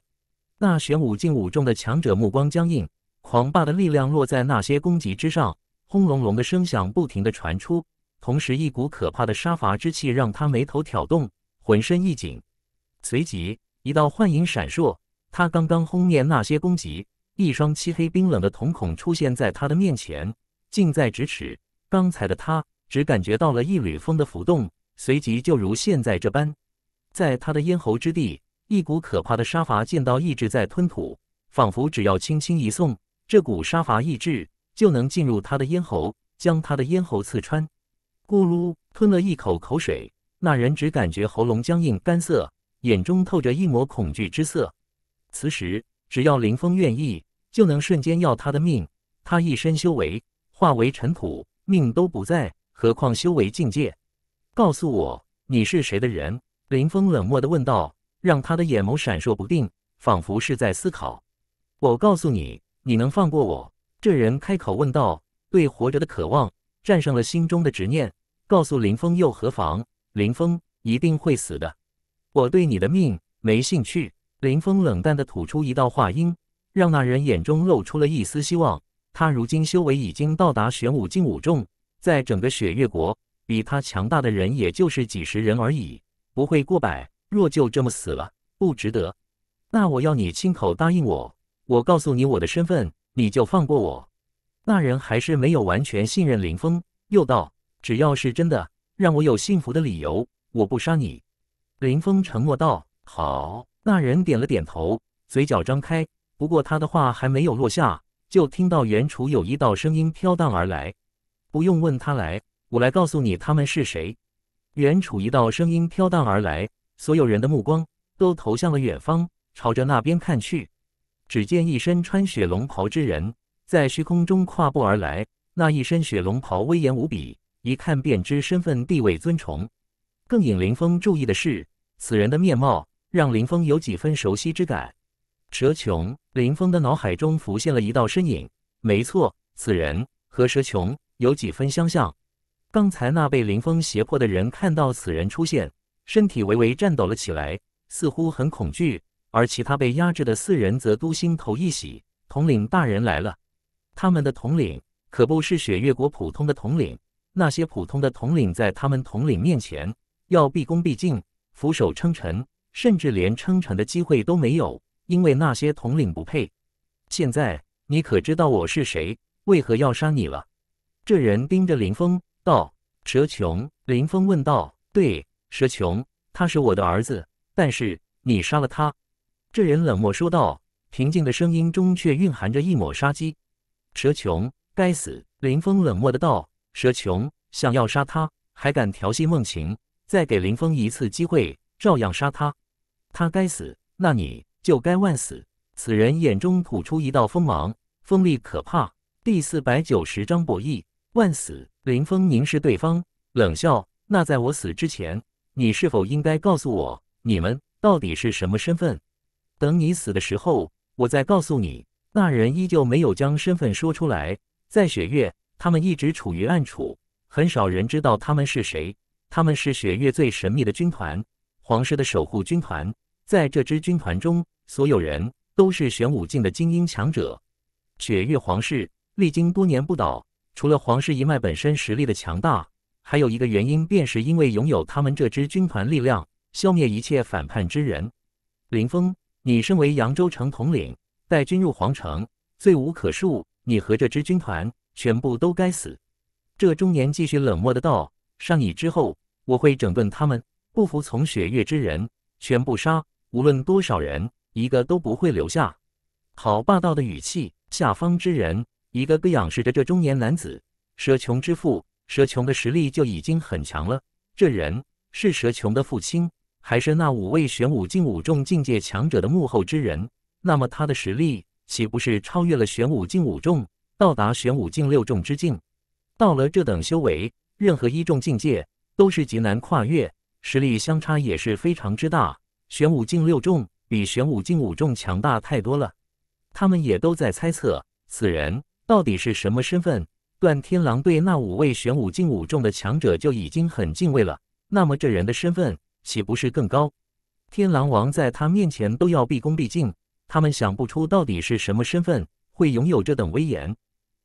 A: 那玄武境五重的强者目光僵硬，狂霸的力量落在那些攻击之上，轰隆隆的声响不停的传出，同时一股可怕的杀伐之气让他眉头挑动，浑身一紧。随即一道幻影闪烁，他刚刚轰灭那些攻击。一双漆黑冰冷的瞳孔出现在他的面前，近在咫尺。刚才的他只感觉到了一缕风的浮动，随即就如现在这般，在他的咽喉之地，一股可怕的杀伐剑道意志在吞吐，仿佛只要轻轻一送，这股杀伐意志就能进入他的咽喉，将他的咽喉刺穿。咕噜，吞了一口口水，那人只感觉喉咙僵硬干涩，眼中透着一抹恐惧之色。此时，只要林峰愿意。就能瞬间要他的命，他一身修为化为尘土，命都不在，何况修为境界？告诉我你是谁的人？林峰冷漠的问道，让他的眼眸闪烁不定，仿佛是在思考。我告诉你，你能放过我？这人开口问道。对活着的渴望战胜了心中的执念，告诉林峰又何妨？林峰一定会死的，我对你的命没兴趣。林峰冷淡的吐出一道话音。让那人眼中露出了一丝希望。他如今修为已经到达玄武境五重，在整个雪月国，比他强大的人也就是几十人而已，不会过百。若就这么死了，不值得。那我要你亲口答应我，我告诉你我的身份，你就放过我。那人还是没有完全信任林峰，又道：“只要是真的，让我有幸福的理由，我不杀你。”林峰沉默道：“好。”那人点了点头，嘴角张开。不过他的话还没有落下，就听到远处有一道声音飘荡而来。不用问他来，我来告诉你他们是谁。远处一道声音飘荡而来，所有人的目光都投向了远方，朝着那边看去。只见一身穿雪龙袍之人在虚空中跨步而来，那一身雪龙袍威严无比，一看便知身份地位尊崇。更引林峰注意的是，此人的面貌让林峰有几分熟悉之感。蛇琼，林峰的脑海中浮现了一道身影。没错，此人和蛇琼有几分相像。刚才那被林峰胁迫的人看到此人出现，身体微微颤抖了起来，似乎很恐惧。而其他被压制的四人则都心头一喜，统领大人来了。他们的统领可不是雪月国普通的统领，那些普通的统领在他们统领面前要毕恭毕敬，俯首称臣，甚至连称臣的机会都没有。因为那些统领不配。现在你可知道我是谁，为何要杀你了？这人盯着林峰道：“蛇穷。”林峰问道：“对，蛇穷，他是我的儿子。但是你杀了他。”这人冷漠说道，平静的声音中却蕴含着一抹杀机。“蛇穷，该死！”林峰冷漠的道：“蛇穷，想要杀他，还敢调戏梦晴。再给林峰一次机会，照样杀他。他该死。那你？”就该万死！此人眼中吐出一道锋芒，锋利可怕。第四百九十章博弈，万死！林峰凝视对方，冷笑：“那在我死之前，你是否应该告诉我，你们到底是什么身份？”等你死的时候，我再告诉你。那人依旧没有将身份说出来。在雪月，他们一直处于暗处，很少人知道他们是谁。他们是雪月最神秘的军团，皇室的守护军团。在这支军团中，所有人都是玄武境的精英强者。雪月皇室历经多年不倒，除了皇室一脉本身实力的强大，还有一个原因，便是因为拥有他们这支军团力量，消灭一切反叛之人。林峰，你身为扬州城统领，带军入皇城，罪无可恕，你和这支军团全部都该死。这中年继续冷漠的道：“上你之后，我会整顿他们，不服从雪月之人，全部杀。”无论多少人，一个都不会留下。好霸道的语气！下方之人一个个仰视着这中年男子。蛇穷之父，蛇穷的实力就已经很强了。这人是蛇穷的父亲，还是那五位玄武境五重境界强者的幕后之人？那么他的实力岂不是超越了玄武境五重，到达玄武境六重之境？到了这等修为，任何一重境界都是极难跨越，实力相差也是非常之大。玄武境六重比玄武境五重强大太多了，他们也都在猜测此人到底是什么身份。段天狼对那五位玄武境五重的强者就已经很敬畏了，那么这人的身份岂不是更高？天狼王在他面前都要毕恭毕敬，他们想不出到底是什么身份会拥有这等威严。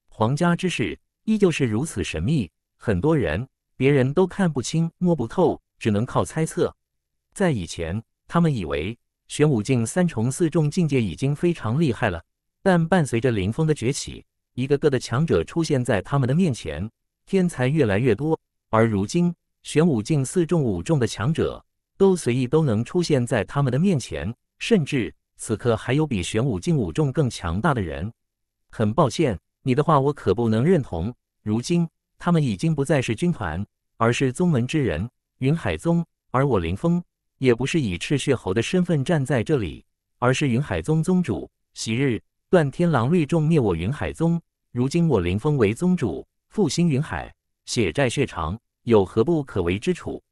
A: 皇家之事依旧是如此神秘，很多人别人都看不清、摸不透，只能靠猜测。在以前。他们以为玄武境三重、四重境界已经非常厉害了，但伴随着林峰的崛起，一个个的强者出现在他们的面前，天才越来越多。而如今，玄武境四重、五重的强者都随意都能出现在他们的面前，甚至此刻还有比玄武境五重更强大的人。很抱歉，你的话我可不能认同。如今，他们已经不再是军团，而是宗门之人，云海宗，而我林峰。也不是以赤血侯的身份站在这里，而是云海宗宗主。昔日段天狼率众灭我云海宗，如今我林峰为宗主，复兴云海，血债血偿，有何不可为之处？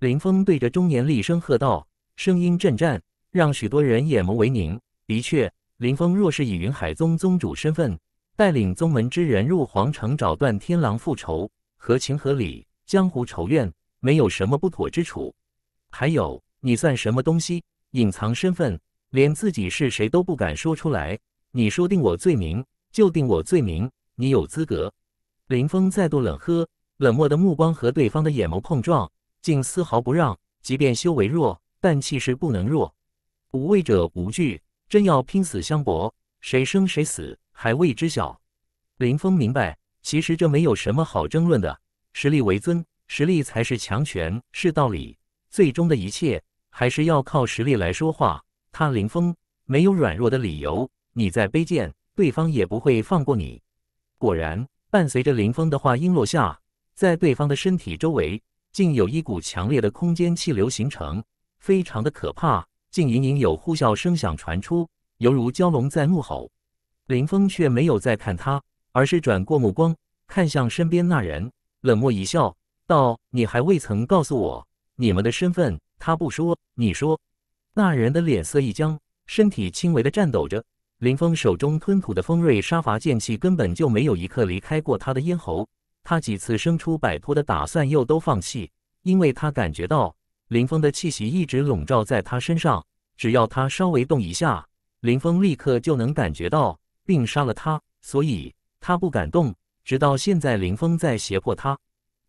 A: 林峰对着中年厉声喝道，声音震颤，让许多人眼眸为凝。的确，林峰若是以云海宗宗主身份，带领宗门之人入皇城找段天狼复仇，合情合理，江湖仇怨没有什么不妥之处。还有。你算什么东西？隐藏身份，连自己是谁都不敢说出来。你说定我罪名就定我罪名，你有资格？林峰再度冷喝，冷漠的目光和对方的眼眸碰撞，竟丝毫不让。即便修为弱，但气势不能弱。无畏者无惧，真要拼死相搏，谁生谁死还未知晓。林峰明白，其实这没有什么好争论的，实力为尊，实力才是强权，是道理。最终的一切。还是要靠实力来说话。他林峰没有软弱的理由，你再卑贱，对方也不会放过你。果然，伴随着林峰的话音落下，在对方的身体周围，竟有一股强烈的空间气流形成，非常的可怕，竟隐隐有呼啸声响传出，犹如蛟龙在怒吼。林峰却没有再看他，而是转过目光看向身边那人，冷漠一笑，道：“你还未曾告诉我你们的身份。”他不说，你说。那人的脸色一僵，身体轻微的颤抖着。林峰手中吞吐的锋锐杀伐剑气根本就没有一刻离开过他的咽喉。他几次生出摆脱的打算，又都放弃，因为他感觉到林峰的气息一直笼罩在他身上。只要他稍微动一下，林峰立刻就能感觉到，并杀了他。所以，他不敢动。直到现在，林峰在胁迫他。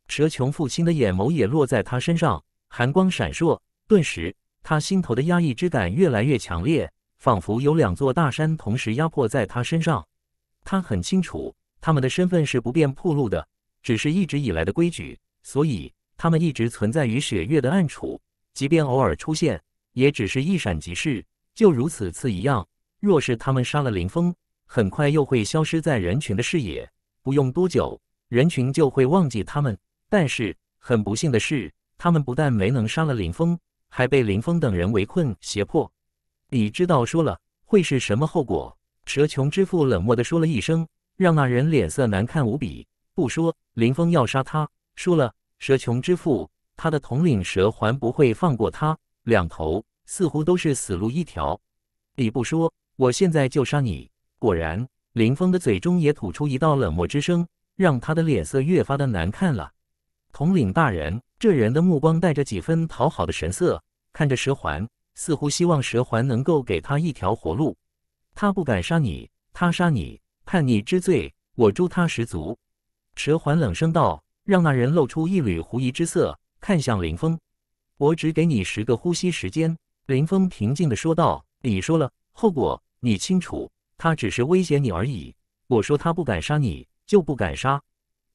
A: 蛇穷父亲的眼眸也落在他身上，寒光闪烁。顿时，他心头的压抑之感越来越强烈，仿佛有两座大山同时压迫在他身上。他很清楚，他们的身份是不便暴露的，只是一直以来的规矩，所以他们一直存在于雪月的暗处。即便偶尔出现，也只是一闪即逝。就如此次一样，若是他们杀了林峰，很快又会消失在人群的视野，不用多久，人群就会忘记他们。但是很不幸的是，他们不但没能杀了林峰。还被林峰等人围困胁迫，你知道说了会是什么后果？蛇琼之父冷漠地说了一声，让那人脸色难看无比。不说，林峰要杀他；说了，蛇琼之父，他的统领蛇还不会放过他。两头似乎都是死路一条。你不说，我现在就杀你。果然，林峰的嘴中也吐出一道冷漠之声，让他的脸色越发的难看了。统领大人，这人的目光带着几分讨好的神色。看着蛇环，似乎希望蛇环能够给他一条活路。他不敢杀你，他杀你，叛逆之罪，我诛他十族。蛇环冷声道，让那人露出一缕狐疑之色，看向林峰。我只给你十个呼吸时间。林峰平静的说道：“你说了，后果你清楚。他只是威胁你而已。我说他不敢杀你，就不敢杀。”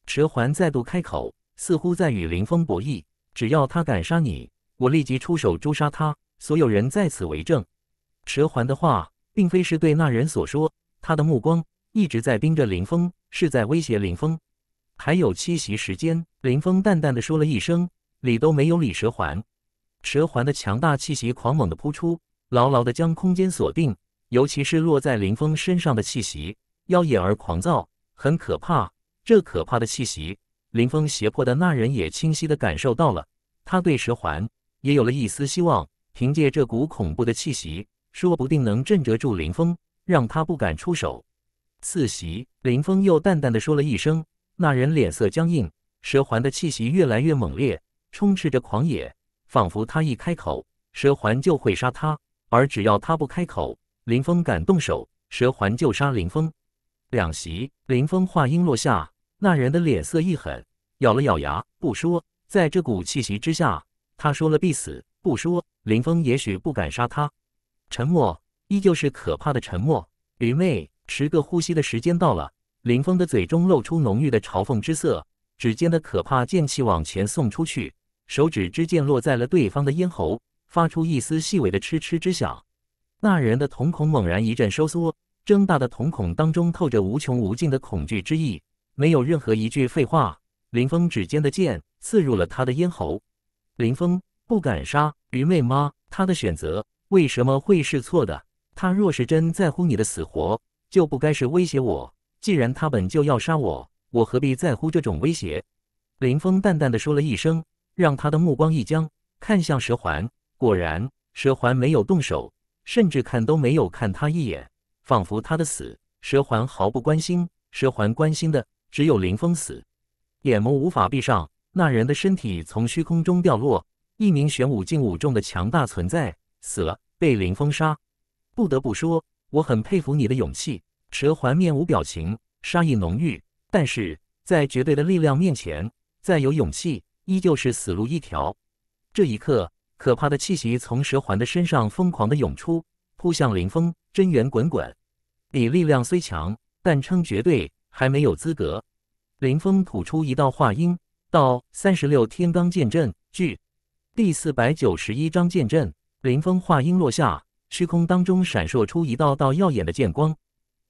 A: 蛇环再度开口，似乎在与林峰博弈。只要他敢杀你。我立即出手诛杀他，所有人在此为证。蛇环的话，并非是对那人所说，他的目光一直在盯着林峰，是在威胁林峰。还有七袭时间，林峰淡淡的说了一声，理都没有理蛇环。蛇环的强大气息狂猛的扑出，牢牢的将空间锁定，尤其是落在林峰身上的气息，妖艳而狂躁，很可怕。这可怕的气息，林峰胁迫的那人也清晰的感受到了，他对蛇环。也有了一丝希望，凭借这股恐怖的气息，说不定能震慑住林峰，让他不敢出手。四袭，林峰又淡淡的说了一声。那人脸色僵硬，蛇环的气息越来越猛烈，充斥着狂野，仿佛他一开口，蛇环就会杀他；而只要他不开口，林峰敢动手，蛇环就杀林峰。两席，林峰话音落下，那人的脸色一狠，咬了咬牙，不说，在这股气息之下。他说了必死，不说林峰也许不敢杀他。沉默依旧是可怕的沉默。愚昧，十个呼吸的时间到了。林峰的嘴中露出浓郁的嘲讽之色，指尖的可怕剑气往前送出去，手指之剑落在了对方的咽喉，发出一丝细微的嗤嗤之响。那人的瞳孔猛然一阵收缩，睁大的瞳孔当中透着无穷无尽的恐惧之意。没有任何一句废话，林峰指尖的剑刺入了他的咽喉。林峰不敢杀愚昧吗？他的选择为什么会是错的？他若是真在乎你的死活，就不该是威胁我。既然他本就要杀我，我何必在乎这种威胁？林峰淡淡的说了一声，让他的目光一僵，看向蛇环。果然，蛇环没有动手，甚至看都没有看他一眼，仿佛他的死，蛇环毫不关心。蛇环关心的只有林峰死，眼眸无法闭上。那人的身体从虚空中掉落，一名玄武境五重的强大存在死了，被林峰杀。不得不说，我很佩服你的勇气。蛇环面无表情，杀意浓郁，但是在绝对的力量面前，再有勇气依旧是死路一条。这一刻，可怕的气息从蛇环的身上疯狂的涌出，扑向林峰，真元滚滚。你力量虽强，但称绝对还没有资格。林峰吐出一道话音。到三十六天罡剑阵，据第四百九十一章剑阵。林峰话音落下，虚空当中闪烁出一道道耀眼的剑光，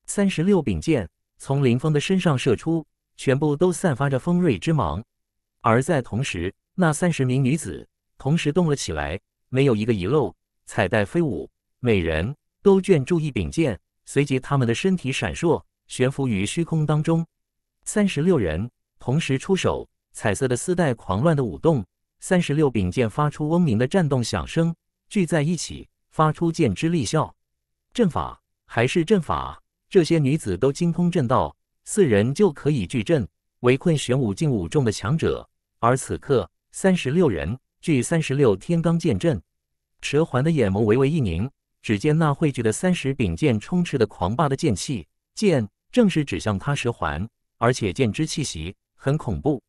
A: 三十六柄剑从林峰的身上射出，全部都散发着锋锐之芒。而在同时，那三十名女子同时动了起来，没有一个遗漏，彩带飞舞，每人都卷住一柄剑，随即他们的身体闪烁，悬浮于虚空当中，三十六人同时出手。彩色的丝带狂乱的舞动，三十六柄剑发出嗡鸣的战动响声，聚在一起发出剑之力啸。阵法还是阵法，这些女子都精通阵道，四人就可以聚阵围困玄武境五重的强者。而此刻，三十六人聚三十六天罡剑阵，蛇环的眼眸微微一凝，只见那汇聚的三十柄剑充斥的狂霸的剑气，剑正是指向他蛇环，而且剑之气息很恐怖。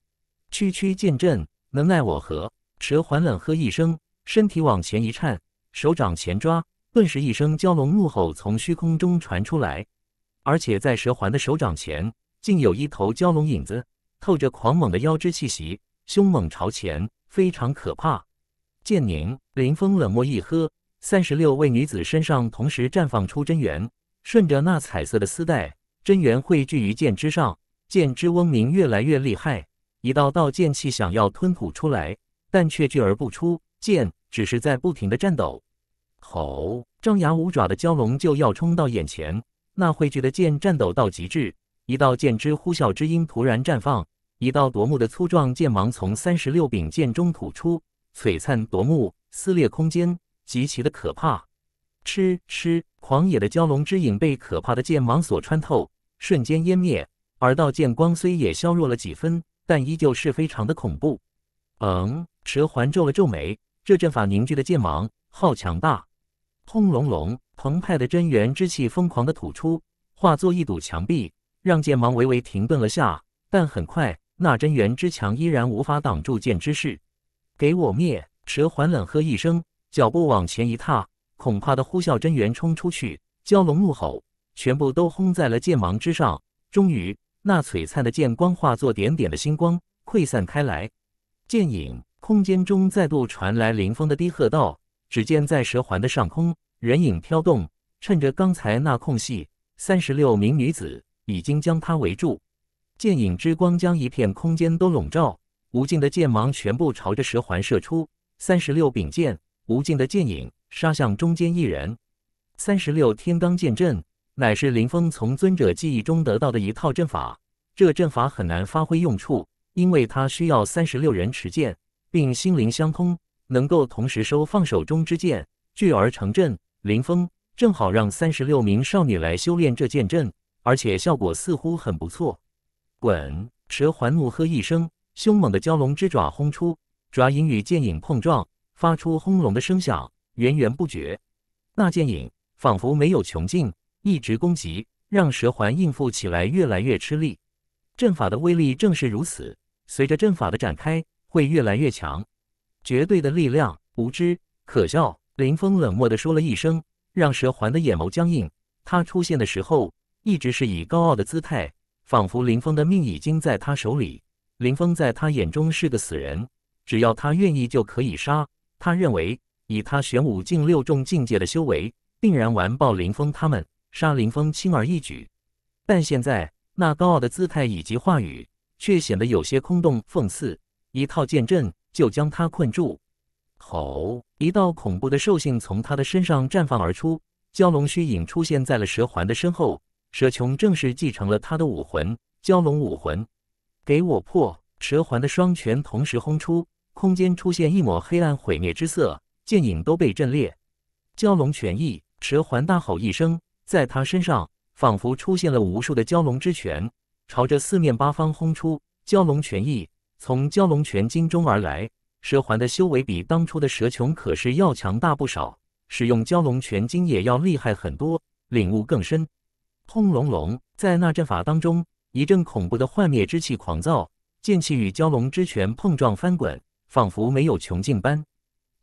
A: 区区剑阵能奈我何？蛇环冷喝一声，身体往前一颤，手掌前抓，顿时一声蛟龙怒吼从虚空中传出来，而且在蛇环的手掌前，竟有一头蛟龙影子，透着狂猛的妖之气息，凶猛朝前，非常可怕。剑凝林峰冷漠一喝，三十六位女子身上同时绽放出真元，顺着那彩色的丝带，真元汇聚于剑之上，剑之嗡鸣越来越厉害。一道道剑气想要吞吐出来，但却聚而不出，剑只是在不停的颤抖。吼！张牙舞爪的蛟龙就要冲到眼前，那汇聚的剑颤抖到极致，一道剑之呼啸之音突然绽放，一道夺目的粗壮剑芒从三十六柄剑中吐出，璀璨夺目，撕裂空间，极其的可怕。吃吃！狂野的蛟龙之影被可怕的剑芒所穿透，瞬间湮灭。而道剑光虽也削弱了几分。但依旧是非常的恐怖。嗯，蛇环皱了皱眉，这阵法凝聚的剑芒好强大！轰隆隆，澎湃的真元之气疯狂的吐出，化作一堵墙壁，让剑芒微微停顿了下。但很快，那真元之墙依然无法挡住剑之势。给我灭！蛇环冷喝一声，脚步往前一踏，恐怕的呼啸真元冲出去，蛟龙怒吼，全部都轰在了剑芒之上。终于。那璀璨的剑光化作点点的星光，溃散开来。剑影空间中再度传来凌风的低喝道：“只见在蛇环的上空，人影飘动。趁着刚才那空隙，三十六名女子已经将他围住。剑影之光将一片空间都笼罩，无尽的剑芒全部朝着蛇环射出。三十六柄剑，无尽的剑影，杀向中间一人。三十六天罡剑阵。”乃是林峰从尊者记忆中得到的一套阵法，这阵法很难发挥用处，因为它需要三十六人持剑，并心灵相通，能够同时收放手中之剑，聚而成阵。林峰正好让三十六名少女来修炼这剑阵，而且效果似乎很不错。滚！蛇环怒喝一声，凶猛的蛟龙之爪轰出，爪影与剑影碰撞，发出轰隆的声响，源源不绝。那剑影仿佛没有穷尽。一直攻击，让蛇环应付起来越来越吃力。阵法的威力正是如此，随着阵法的展开，会越来越强。绝对的力量，无知，可笑！林峰冷漠地说了一声，让蛇环的眼眸僵硬。他出现的时候，一直是以高傲的姿态，仿佛林峰的命已经在他手里。林峰在他眼中是个死人，只要他愿意就可以杀。他认为，以他玄武境六重境界的修为，定然完爆林峰他们。杀林峰轻而易举，但现在那高傲的姿态以及话语却显得有些空洞讽刺。一套剑阵就将他困住。吼！一道恐怖的兽性从他的身上绽放而出，蛟龙虚影出现在了蛇环的身后。蛇琼正式继承了他的武魂——蛟龙武魂。给我破！蛇环的双拳同时轰出，空间出现一抹黑暗毁灭之色，剑影都被震裂。蛟龙拳意，蛇环大吼一声。在他身上，仿佛出现了无数的蛟龙之拳，朝着四面八方轰出。蛟龙拳意从蛟龙拳经中而来，蛇环的修为比当初的蛇穹可是要强大不少，使用蛟龙拳经也要厉害很多，领悟更深。轰隆隆，在那阵法当中，一阵恐怖的幻灭之气狂躁，剑气与蛟龙之拳碰撞翻滚，仿佛没有穷尽般。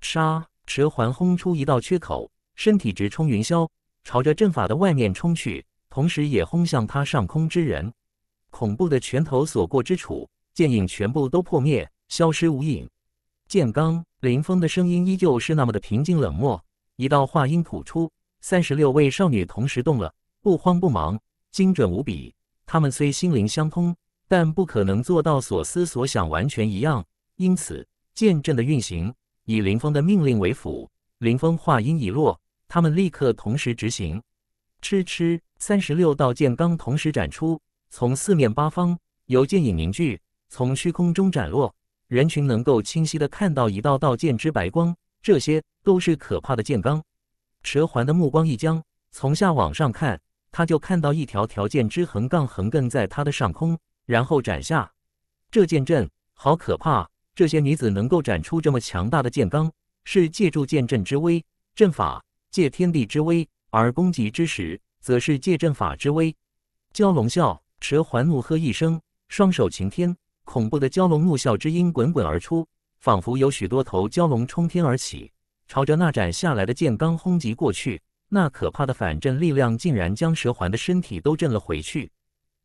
A: 杀！蛇环轰出一道缺口，身体直冲云霄。朝着阵法的外面冲去，同时也轰向他上空之人。恐怖的拳头所过之处，剑影全部都破灭，消失无影。剑罡，林峰的声音依旧是那么的平静冷漠。一道话音吐出，三十六位少女同时动了，不慌不忙，精准无比。她们虽心灵相通，但不可能做到所思所想完全一样，因此剑阵的运行以林峰的命令为辅。林峰话音一落。他们立刻同时执行，吃吃，三十六道剑罡同时展出，从四面八方由剑影凝聚，从虚空中斩落。人群能够清晰的看到一道道剑之白光，这些都是可怕的剑罡。蛇环的目光一僵，从下往上看，他就看到一条条剑之横杠横亘在他的上空，然后斩下。这剑阵好可怕！这些女子能够斩出这么强大的剑罡，是借助剑阵之威阵法。借天地之威而攻击之时，则是借阵法之威。蛟龙啸，蛇环怒喝一声，双手擎天，恐怖的蛟龙怒啸之音滚滚而出，仿佛有许多头蛟龙冲天而起，朝着那斩下来的剑罡轰击过去。那可怕的反震力量竟然将蛇环的身体都震了回去。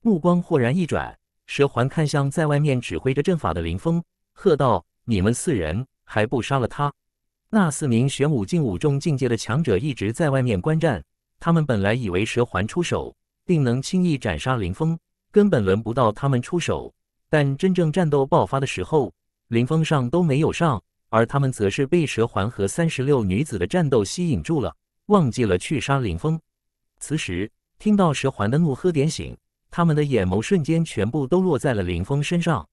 A: 目光豁然一转，蛇环看向在外面指挥着阵法的林峰，喝道：“你们四人还不杀了他？”那四名玄武境五重境界的强者一直在外面观战，他们本来以为蛇环出手定能轻易斩杀林峰，根本轮不到他们出手。但真正战斗爆发的时候，林峰上都没有上，而他们则是被蛇环和三十六女子的战斗吸引住了，忘记了去杀林峰。此时听到蛇环的怒喝点醒，他们的眼眸瞬间全部都落在了林峰身上。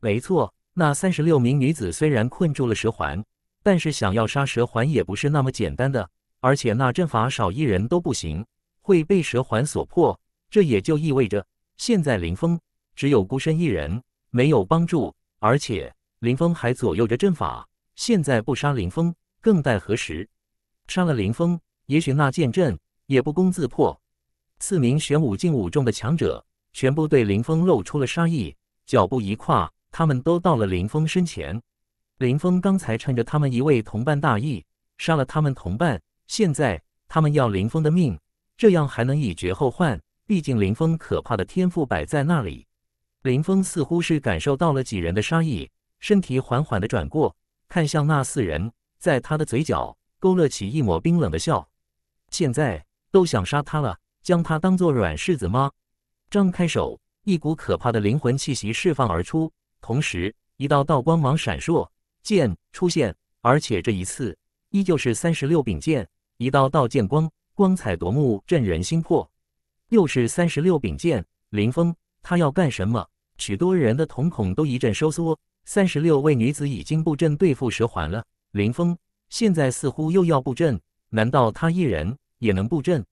A: 没错，那三十六名女子虽然困住了蛇环。但是想要杀蛇环也不是那么简单的，而且那阵法少一人都不行，会被蛇环所破。这也就意味着，现在林峰只有孤身一人，没有帮助，而且林峰还左右着阵法。现在不杀林峰，更待何时？杀了林峰，也许那剑阵也不攻自破。四名玄武境五重的强者全部对林峰露出了杀意，脚步一跨，他们都到了林峰身前。林峰刚才趁着他们一位同伴大意杀了他们同伴，现在他们要林峰的命，这样还能以绝后患。毕竟林峰可怕的天赋摆在那里。林峰似乎是感受到了几人的杀意，身体缓缓的转过，看向那四人，在他的嘴角勾勒起一抹冰冷的笑。现在都想杀他了，将他当做软柿子吗？张开手，一股可怕的灵魂气息释放而出，同时一道道光芒闪烁。剑出现，而且这一次依旧是三十六柄剑，一道道剑光光彩夺目，震人心魄。又是三十六柄剑，林峰他要干什么？许多人的瞳孔都一阵收缩。三十六位女子已经布阵对付蛇环了，林峰现在似乎又要布阵，难道他一人也能布阵？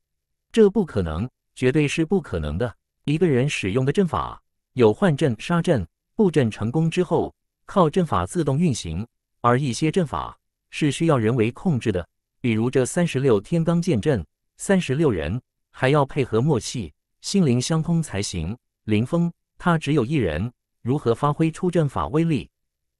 A: 这不可能，绝对是不可能的。一个人使用的阵法有幻阵、杀阵，布阵成功之后。靠阵法自动运行，而一些阵法是需要人为控制的，比如这三十六天罡剑阵，三十六人还要配合默契、心灵相通才行。林峰他只有一人，如何发挥出阵法威力？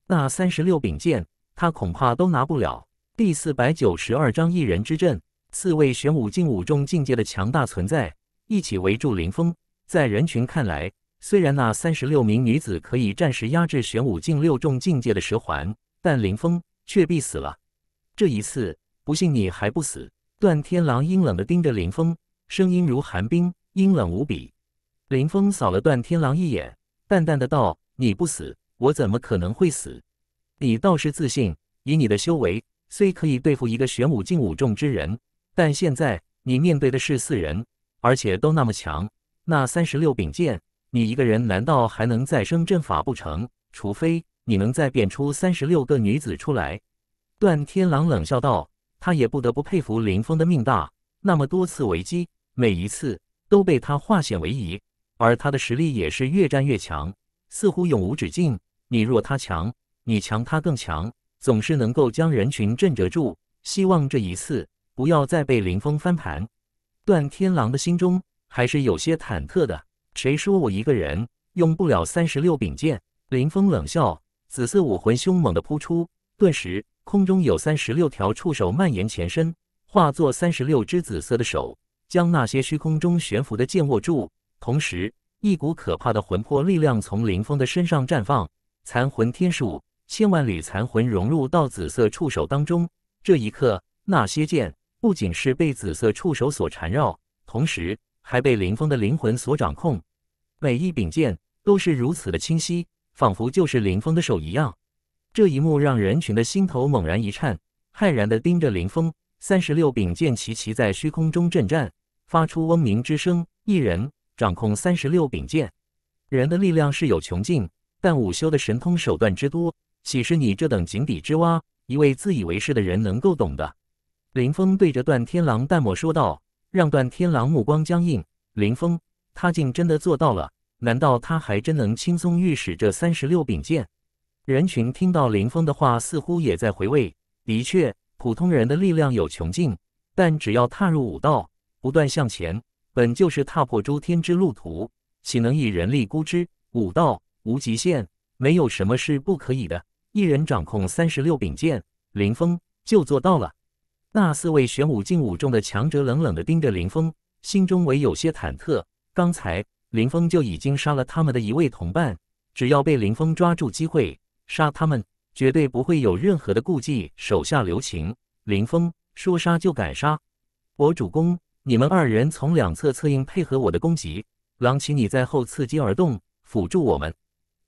A: 那三十六柄剑，他恐怕都拿不了。第四百九十二章一人之阵，四位玄武境五重境界的强大存在一起围住林峰，在人群看来。虽然那三十六名女子可以暂时压制玄武境六重境界的十环，但林峰却必死了。这一次，不信你还不死？段天狼阴冷的盯着林峰，声音如寒冰，阴冷无比。林峰扫了段天狼一眼，淡淡的道：“你不死，我怎么可能会死？你倒是自信，以你的修为，虽可以对付一个玄武境五重之人，但现在你面对的是四人，而且都那么强。那三十六柄剑。”你一个人难道还能再生阵法不成？除非你能再变出三十六个女子出来。”段天狼冷笑道。他也不得不佩服林峰的命大，那么多次危机，每一次都被他化险为夷，而他的实力也是越战越强，似乎永无止境。你弱他强，你强他更强，总是能够将人群镇着住。希望这一次不要再被林峰翻盘。段天狼的心中还是有些忐忑的。谁说我一个人用不了三十六柄剑？林峰冷笑，紫色武魂凶猛的扑出，顿时空中有三十六条触手蔓延前伸，化作三十六只紫色的手，将那些虚空中悬浮的剑握住。同时，一股可怕的魂魄力量从林峰的身上绽放，残魂天数，千万缕残魂融入到紫色触手当中。这一刻，那些剑不仅是被紫色触手所缠绕，同时。还被林峰的灵魂所掌控，每一柄剑都是如此的清晰，仿佛就是林峰的手一样。这一幕让人群的心头猛然一颤，骇然地盯着林峰。三十六柄剑齐齐在虚空中震颤，发出嗡鸣之声。一人掌控三十六柄剑，人的力量是有穷尽，但武修的神通手段之多，岂是你这等井底之蛙、一位自以为是的人能够懂的？林峰对着段天狼淡漠说道。让段天狼目光僵硬，林峰，他竟真的做到了！难道他还真能轻松御使这三十六柄剑？人群听到林峰的话，似乎也在回味。的确，普通人的力量有穷尽，但只要踏入武道，不断向前，本就是踏破诸天之路途，岂能以人力估之？武道无极限，没有什么是不可以的。一人掌控三十六柄剑，林峰就做到了。那四位玄武境五重的强者冷冷地盯着林峰，心中唯有些忐忑。刚才林峰就已经杀了他们的一位同伴，只要被林峰抓住机会杀他们，绝对不会有任何的顾忌，手下留情。林峰说杀就敢杀，我主公，你们二人从两侧策应，配合我的攻击。狼，骑你在后伺机而动，辅助我们。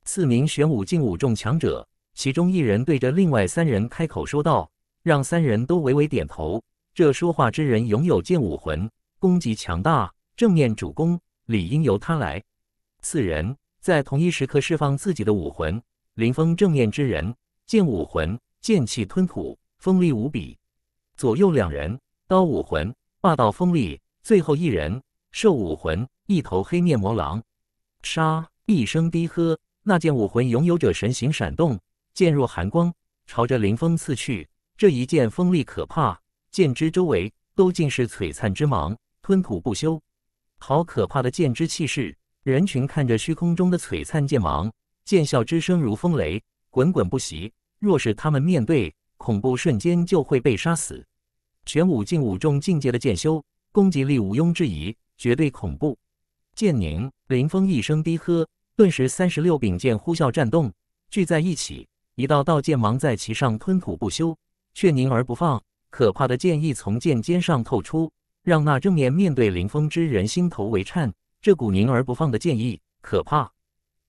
A: 四名玄武境五重强者，其中一人对着另外三人开口说道。让三人都微微点头。这说话之人拥有剑武魂，攻击强大，正面主攻，理应由他来。四人在同一时刻释放自己的武魂。林峰正面之人，剑武魂，剑气吞吐，锋利无比。左右两人，刀武魂，霸道锋利。最后一人，兽武魂，一头黑面魔狼。杀！一声低喝，那剑武魂拥有者身形闪动，剑若寒光，朝着林峰刺去。这一剑锋利可怕，剑之周围都尽是璀璨之芒，吞吐不休。好可怕的剑之气势！人群看着虚空中的璀璨剑芒，剑啸之声如风雷，滚滚不息。若是他们面对，恐怖瞬间就会被杀死。玄武境五重境界的剑修，攻击力毋庸置疑，绝对恐怖。剑宁、林峰一声低喝，顿时三十六柄剑呼啸战动，聚在一起，一道道剑芒在其上吞吐不休。却凝而不放，可怕的剑意从剑尖上透出，让那正面面对凌风之人心头为颤。这股凝而不放的剑意，可怕！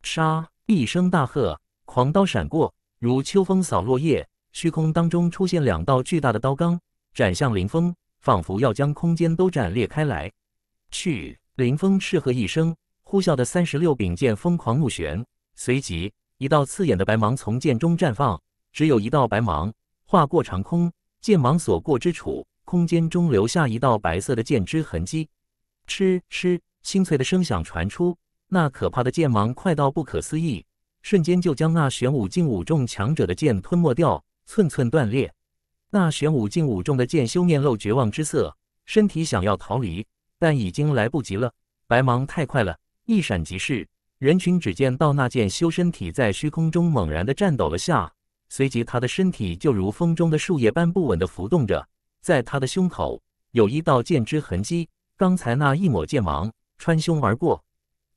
A: 杀！一声大喝，狂刀闪过，如秋风扫落叶，虚空当中出现两道巨大的刀罡，斩向凌风，仿佛要将空间都斩裂开来。去！凌风斥喝一声，呼啸的三十六柄剑疯狂怒旋，随即一道刺眼的白芒从剑中绽放，只有一道白芒。划过长空，剑芒所过之处，空间中留下一道白色的剑之痕迹。哧哧，清脆的声响传出，那可怕的剑芒快到不可思议，瞬间就将那玄武境五重强者的剑吞没掉，寸寸断裂。那玄武境五重的剑修面露绝望之色，身体想要逃离，但已经来不及了，白芒太快了，一闪即逝。人群只见到那剑修身体在虚空中猛然的颤抖了下。随即，他的身体就如风中的树叶般不稳地浮动着。在他的胸口有一道剑之痕迹，刚才那一抹剑芒穿胸而过，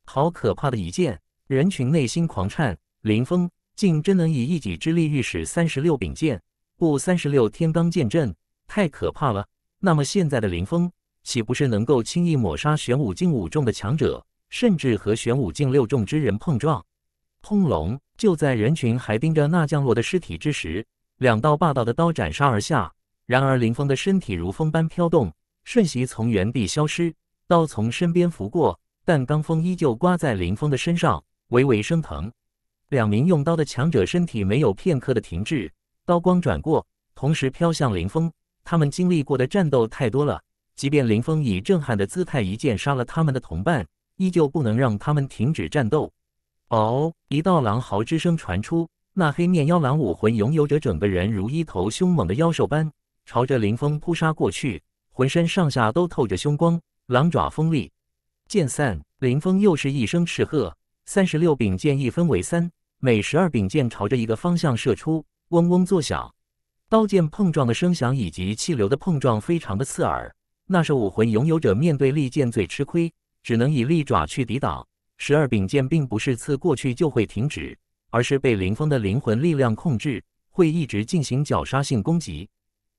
A: 好可怕的一剑！人群内心狂颤，林峰竟真能以一己之力御使三十六柄剑，布三十六天罡剑阵，太可怕了！那么现在的林峰岂不是能够轻易抹杀玄武境五重的强者，甚至和玄武境六重之人碰撞？轰隆！就在人群还盯着那降落的尸体之时，两道霸道的刀斩杀而下。然而林峰的身体如风般飘动，瞬息从原地消失。刀从身边拂过，但罡风依旧刮在林峰的身上，微微生疼。两名用刀的强者身体没有片刻的停滞，刀光转过，同时飘向林峰。他们经历过的战斗太多了，即便林峰以震撼的姿态一剑杀了他们的同伴，依旧不能让他们停止战斗。哦！一道狼嚎之声传出，那黑面妖狼武魂拥有者整个人如一头凶猛的妖兽般，朝着林峰扑杀过去，浑身上下都透着凶光，狼爪锋利。剑散，林峰又是一声斥喝，三十六柄剑一分为三，每十二柄剑朝着一个方向射出，嗡嗡作响，刀剑碰撞的声响以及气流的碰撞非常的刺耳。那是武魂拥有者面对利剑最吃亏，只能以利爪去抵挡。十二柄剑并不是刺过去就会停止，而是被林峰的灵魂力量控制，会一直进行绞杀性攻击。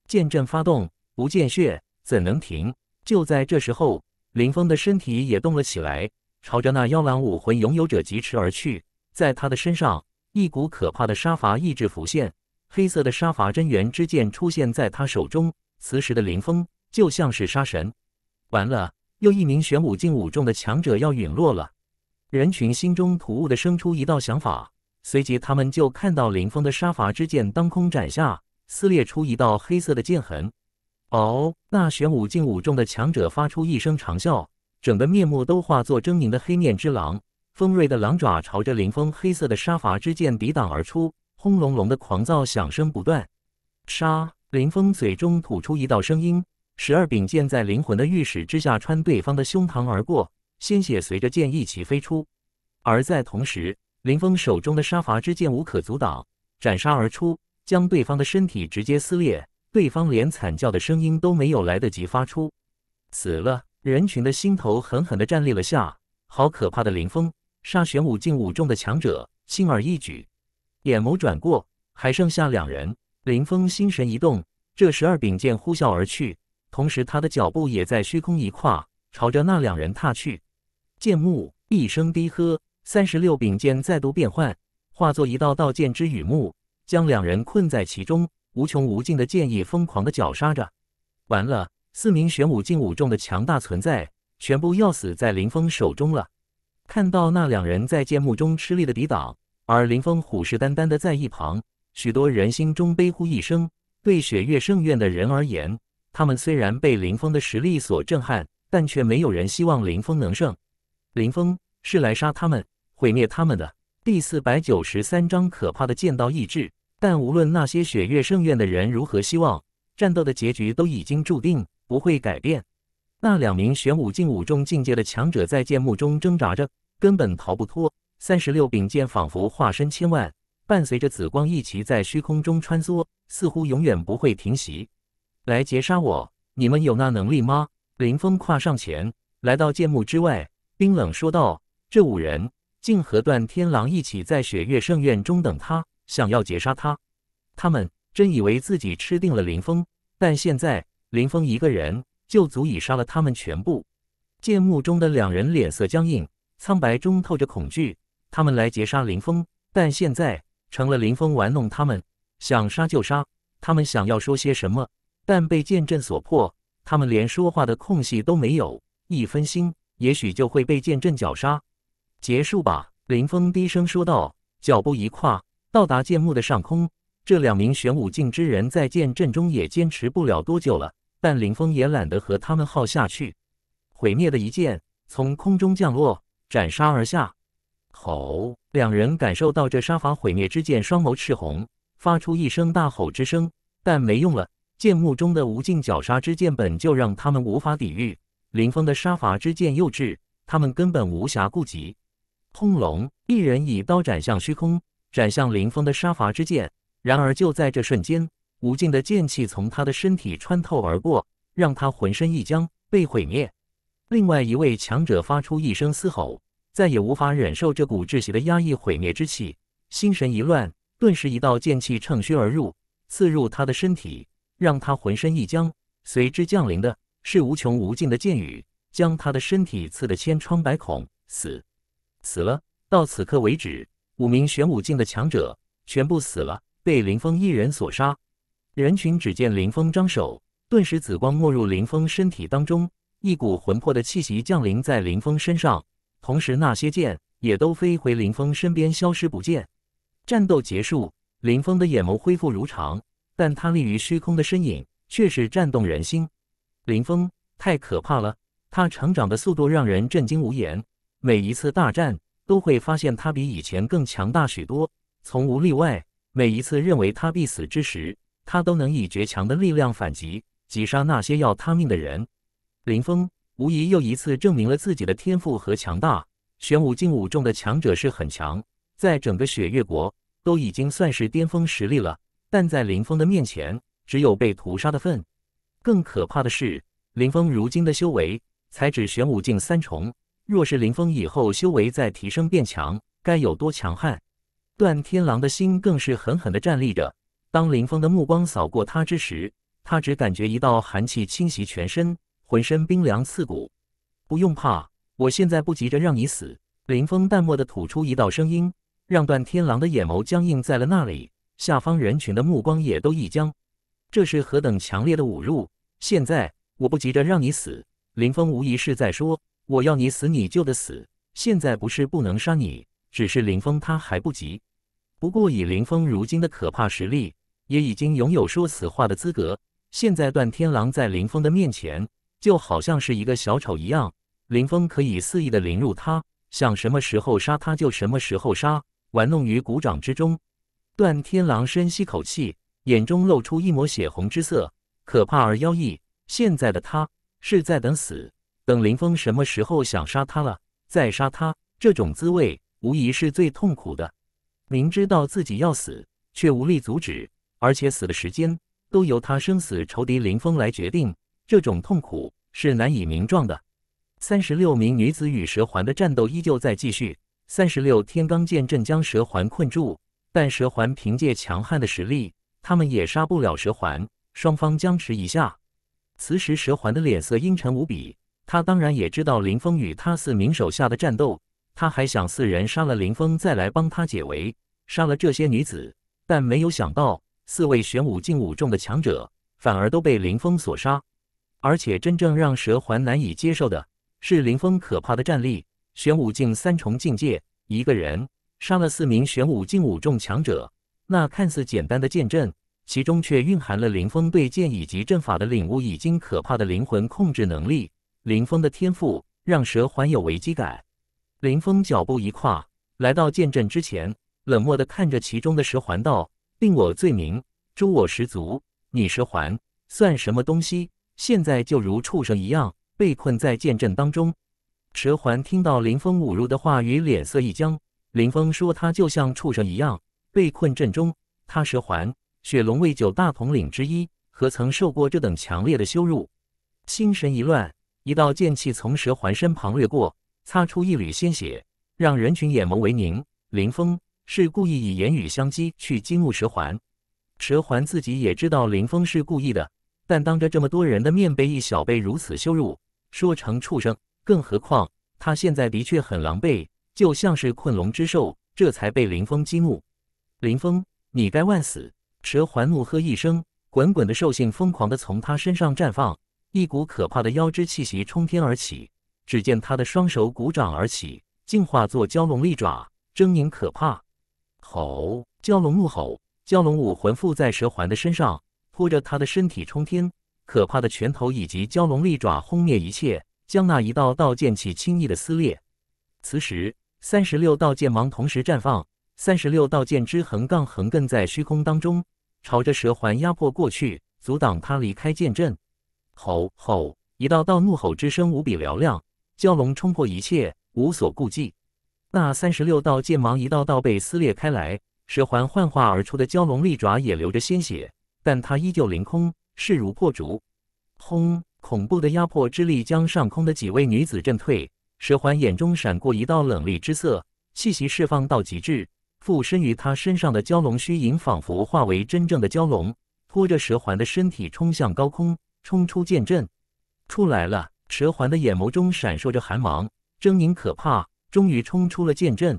A: 剑阵发动，不见血怎能停？就在这时候，林峰的身体也动了起来，朝着那妖狼武魂拥有者疾驰而去。在他的身上，一股可怕的杀伐意志浮现，黑色的杀伐真元之剑出现在他手中。此时的林峰就像是杀神。完了，又一名玄武境五重的强者要陨落了。人群心中突兀地生出一道想法，随即他们就看到林峰的杀伐之剑当空斩下，撕裂出一道黑色的剑痕。哦，那玄武境五重的强者发出一声长啸，整个面目都化作狰狞的黑面之狼，锋锐的狼爪朝着林峰黑色的杀伐之剑抵挡而出，轰隆隆的狂躁响声不断。杀！林峰嘴中吐出一道声音，十二柄剑在灵魂的御使之下穿对方的胸膛而过。鲜血随着剑一起飞出，而在同时，林峰手中的杀伐之剑无可阻挡，斩杀而出，将对方的身体直接撕裂，对方连惨叫的声音都没有来得及发出，死了。人群的心头狠狠的站栗了下，好可怕的林峰，杀玄武境五重的强者，轻而易举。眼眸转过，还剩下两人，林峰心神一动，这十二柄剑呼啸而去，同时他的脚步也在虚空一跨，朝着那两人踏去。剑幕一声低喝，三十六柄剑再度变幻，化作一道道剑之雨幕，将两人困在其中。无穷无尽的剑意疯狂的绞杀着。完了，四名玄武境五重的强大存在，全部要死在林峰手中了。看到那两人在剑幕中吃力的抵挡，而林峰虎视眈眈的在一旁，许多人心中悲呼一声。对雪月圣院的人而言，他们虽然被林峰的实力所震撼，但却没有人希望林峰能胜。林峰是来杀他们、毁灭他们的。第四百九十三章可怕的剑道意志，但无论那些雪月圣院的人如何希望，战斗的结局都已经注定，不会改变。那两名玄武境五重境界的强者在剑幕中挣扎着，根本逃不脱。三十六柄剑仿佛化身千万，伴随着紫光一起在虚空中穿梭，似乎永远不会停息。来截杀我，你们有那能力吗？林峰跨上前，来到剑幕之外。冰冷说道：“这五人竟和段天狼一起在雪月圣院中等他，想要截杀他。他们真以为自己吃定了林峰，但现在林峰一个人就足以杀了他们全部。”剑幕中的两人脸色僵硬，苍白中透着恐惧。他们来截杀林峰，但现在成了林峰玩弄他们，想杀就杀。他们想要说些什么，但被剑阵所破，他们连说话的空隙都没有，一分心。也许就会被剑阵绞杀，结束吧。”林峰低声说道，脚步一跨，到达剑幕的上空。这两名玄武境之人在剑阵中也坚持不了多久了，但林峰也懒得和他们耗下去。毁灭的一剑从空中降落，斩杀而下。吼！两人感受到这杀伐毁灭之剑，双眸赤红，发出一声大吼之声。但没用了，剑幕中的无尽绞杀之剑本就让他们无法抵御。林峰的杀伐之剑又至，他们根本无暇顾及。通龙一人以刀斩向虚空，斩向林峰的杀伐之剑。然而就在这瞬间，无尽的剑气从他的身体穿透而过，让他浑身一僵，被毁灭。另外一位强者发出一声嘶吼，再也无法忍受这股窒息的压抑毁灭之气，心神一乱，顿时一道剑气趁虚而入，刺入他的身体，让他浑身一僵，随之降临的。是无穷无尽的箭雨，将他的身体刺得千疮百孔，死，死了。到此刻为止，五名玄武境的强者全部死了，被林峰一人所杀。人群只见林峰张手，顿时紫光没入林峰身体当中，一股魂魄的气息降临在林峰身上，同时那些剑也都飞回林峰身边，消失不见。战斗结束，林峰的眼眸恢复如常，但他立于虚空的身影却是战动人心。林峰太可怕了，他成长的速度让人震惊无言。每一次大战都会发现他比以前更强大许多，从无例外。每一次认为他必死之时，他都能以绝强的力量反击，击杀那些要他命的人。林峰无疑又一次证明了自己的天赋和强大。玄武境五重的强者是很强，在整个雪月国都已经算是巅峰实力了，但在林峰的面前，只有被屠杀的份。更可怕的是，林峰如今的修为才只玄武境三重。若是林峰以后修为再提升变强，该有多强悍？段天狼的心更是狠狠地站栗着。当林峰的目光扫过他之时，他只感觉一道寒气侵袭全身，浑身冰凉刺骨。不用怕，我现在不急着让你死。林峰淡漠地吐出一道声音，让段天狼的眼眸僵硬在了那里，下方人群的目光也都一僵。这是何等强烈的侮辱！现在我不急着让你死，林峰无疑是在说我要你死你就得死。现在不是不能杀你，只是林峰他还不急。不过以林峰如今的可怕实力，也已经拥有说死话的资格。现在段天狼在林峰的面前就好像是一个小丑一样，林峰可以肆意的凌辱他，想什么时候杀他就什么时候杀，玩弄于股掌之中。段天狼深吸口气。眼中露出一抹血红之色，可怕而妖异。现在的他是在等死，等林峰什么时候想杀他了再杀他。这种滋味无疑是最痛苦的，明知道自己要死，却无力阻止，而且死的时间都由他生死仇敌林峰来决定。这种痛苦是难以名状的。三十六名女子与蛇环的战斗依旧在继续，三十六天罡剑阵将蛇环困住，但蛇环凭借强悍的实力。他们也杀不了蛇环，双方僵持一下。此时蛇环的脸色阴沉无比，他当然也知道林峰与他四名手下的战斗，他还想四人杀了林峰再来帮他解围，杀了这些女子，但没有想到四位玄武境五重的强者反而都被林峰所杀。而且真正让蛇环难以接受的是林峰可怕的战力，玄武境三重境界，一个人杀了四名玄武境五重强者，那看似简单的剑阵。其中却蕴含了林峰对剑以及阵法的领悟，以及可怕的灵魂控制能力。林峰的天赋让蛇环有危机感。林峰脚步一跨，来到剑阵之前，冷漠的看着其中的蛇环道：“令我罪名诛我十足，你蛇环算什么东西？现在就如畜生一样被困在剑阵当中。”蛇环听到林峰侮辱的话语，脸色一僵。林峰说他就像畜生一样被困阵中，他蛇环。雪龙卫九大统领之一，何曾受过这等强烈的羞辱？心神一乱，一道剑气从蛇环身旁掠过，擦出一缕鲜血，让人群眼眸为凝。林峰是故意以言语相激，去激怒蛇环。蛇环自己也知道林峰是故意的，但当着这么多人的面被一小辈如此羞辱，说成畜生，更何况他现在的确很狼狈，就像是困龙之兽，这才被林峰激怒。林峰，你该万死！蛇环怒喝一声，滚滚的兽性疯狂的从他身上绽放，一股可怕的妖之气息冲天而起。只见他的双手鼓掌而起，竟化作蛟龙利爪，狰狞可怕。吼！蛟龙怒吼，蛟龙武魂附在蛇环的身上，拖着他的身体冲天。可怕的拳头以及蛟龙利爪轰灭一切，将那一道道剑气轻易的撕裂。此时，三十六道剑芒同时绽放，三十六道剑之横杠横亘在虚空当中。朝着蛇环压迫过去，阻挡他离开剑阵。吼吼！一道道怒吼之声无比嘹亮，蛟龙冲破一切，无所顾忌。那三十六道剑芒一道道被撕裂开来，蛇环幻化而出的蛟龙利爪也流着鲜血，但它依旧凌空，势如破竹。轰！恐怖的压迫之力将上空的几位女子震退。蛇环眼中闪过一道冷厉之色，气息释放到极致。附身于他身上的蛟龙虚影仿佛化为真正的蛟龙，拖着蛇环的身体冲向高空，冲出剑阵，出来了。蛇环的眼眸中闪烁着寒芒，狰狞可怕。终于冲出了剑阵，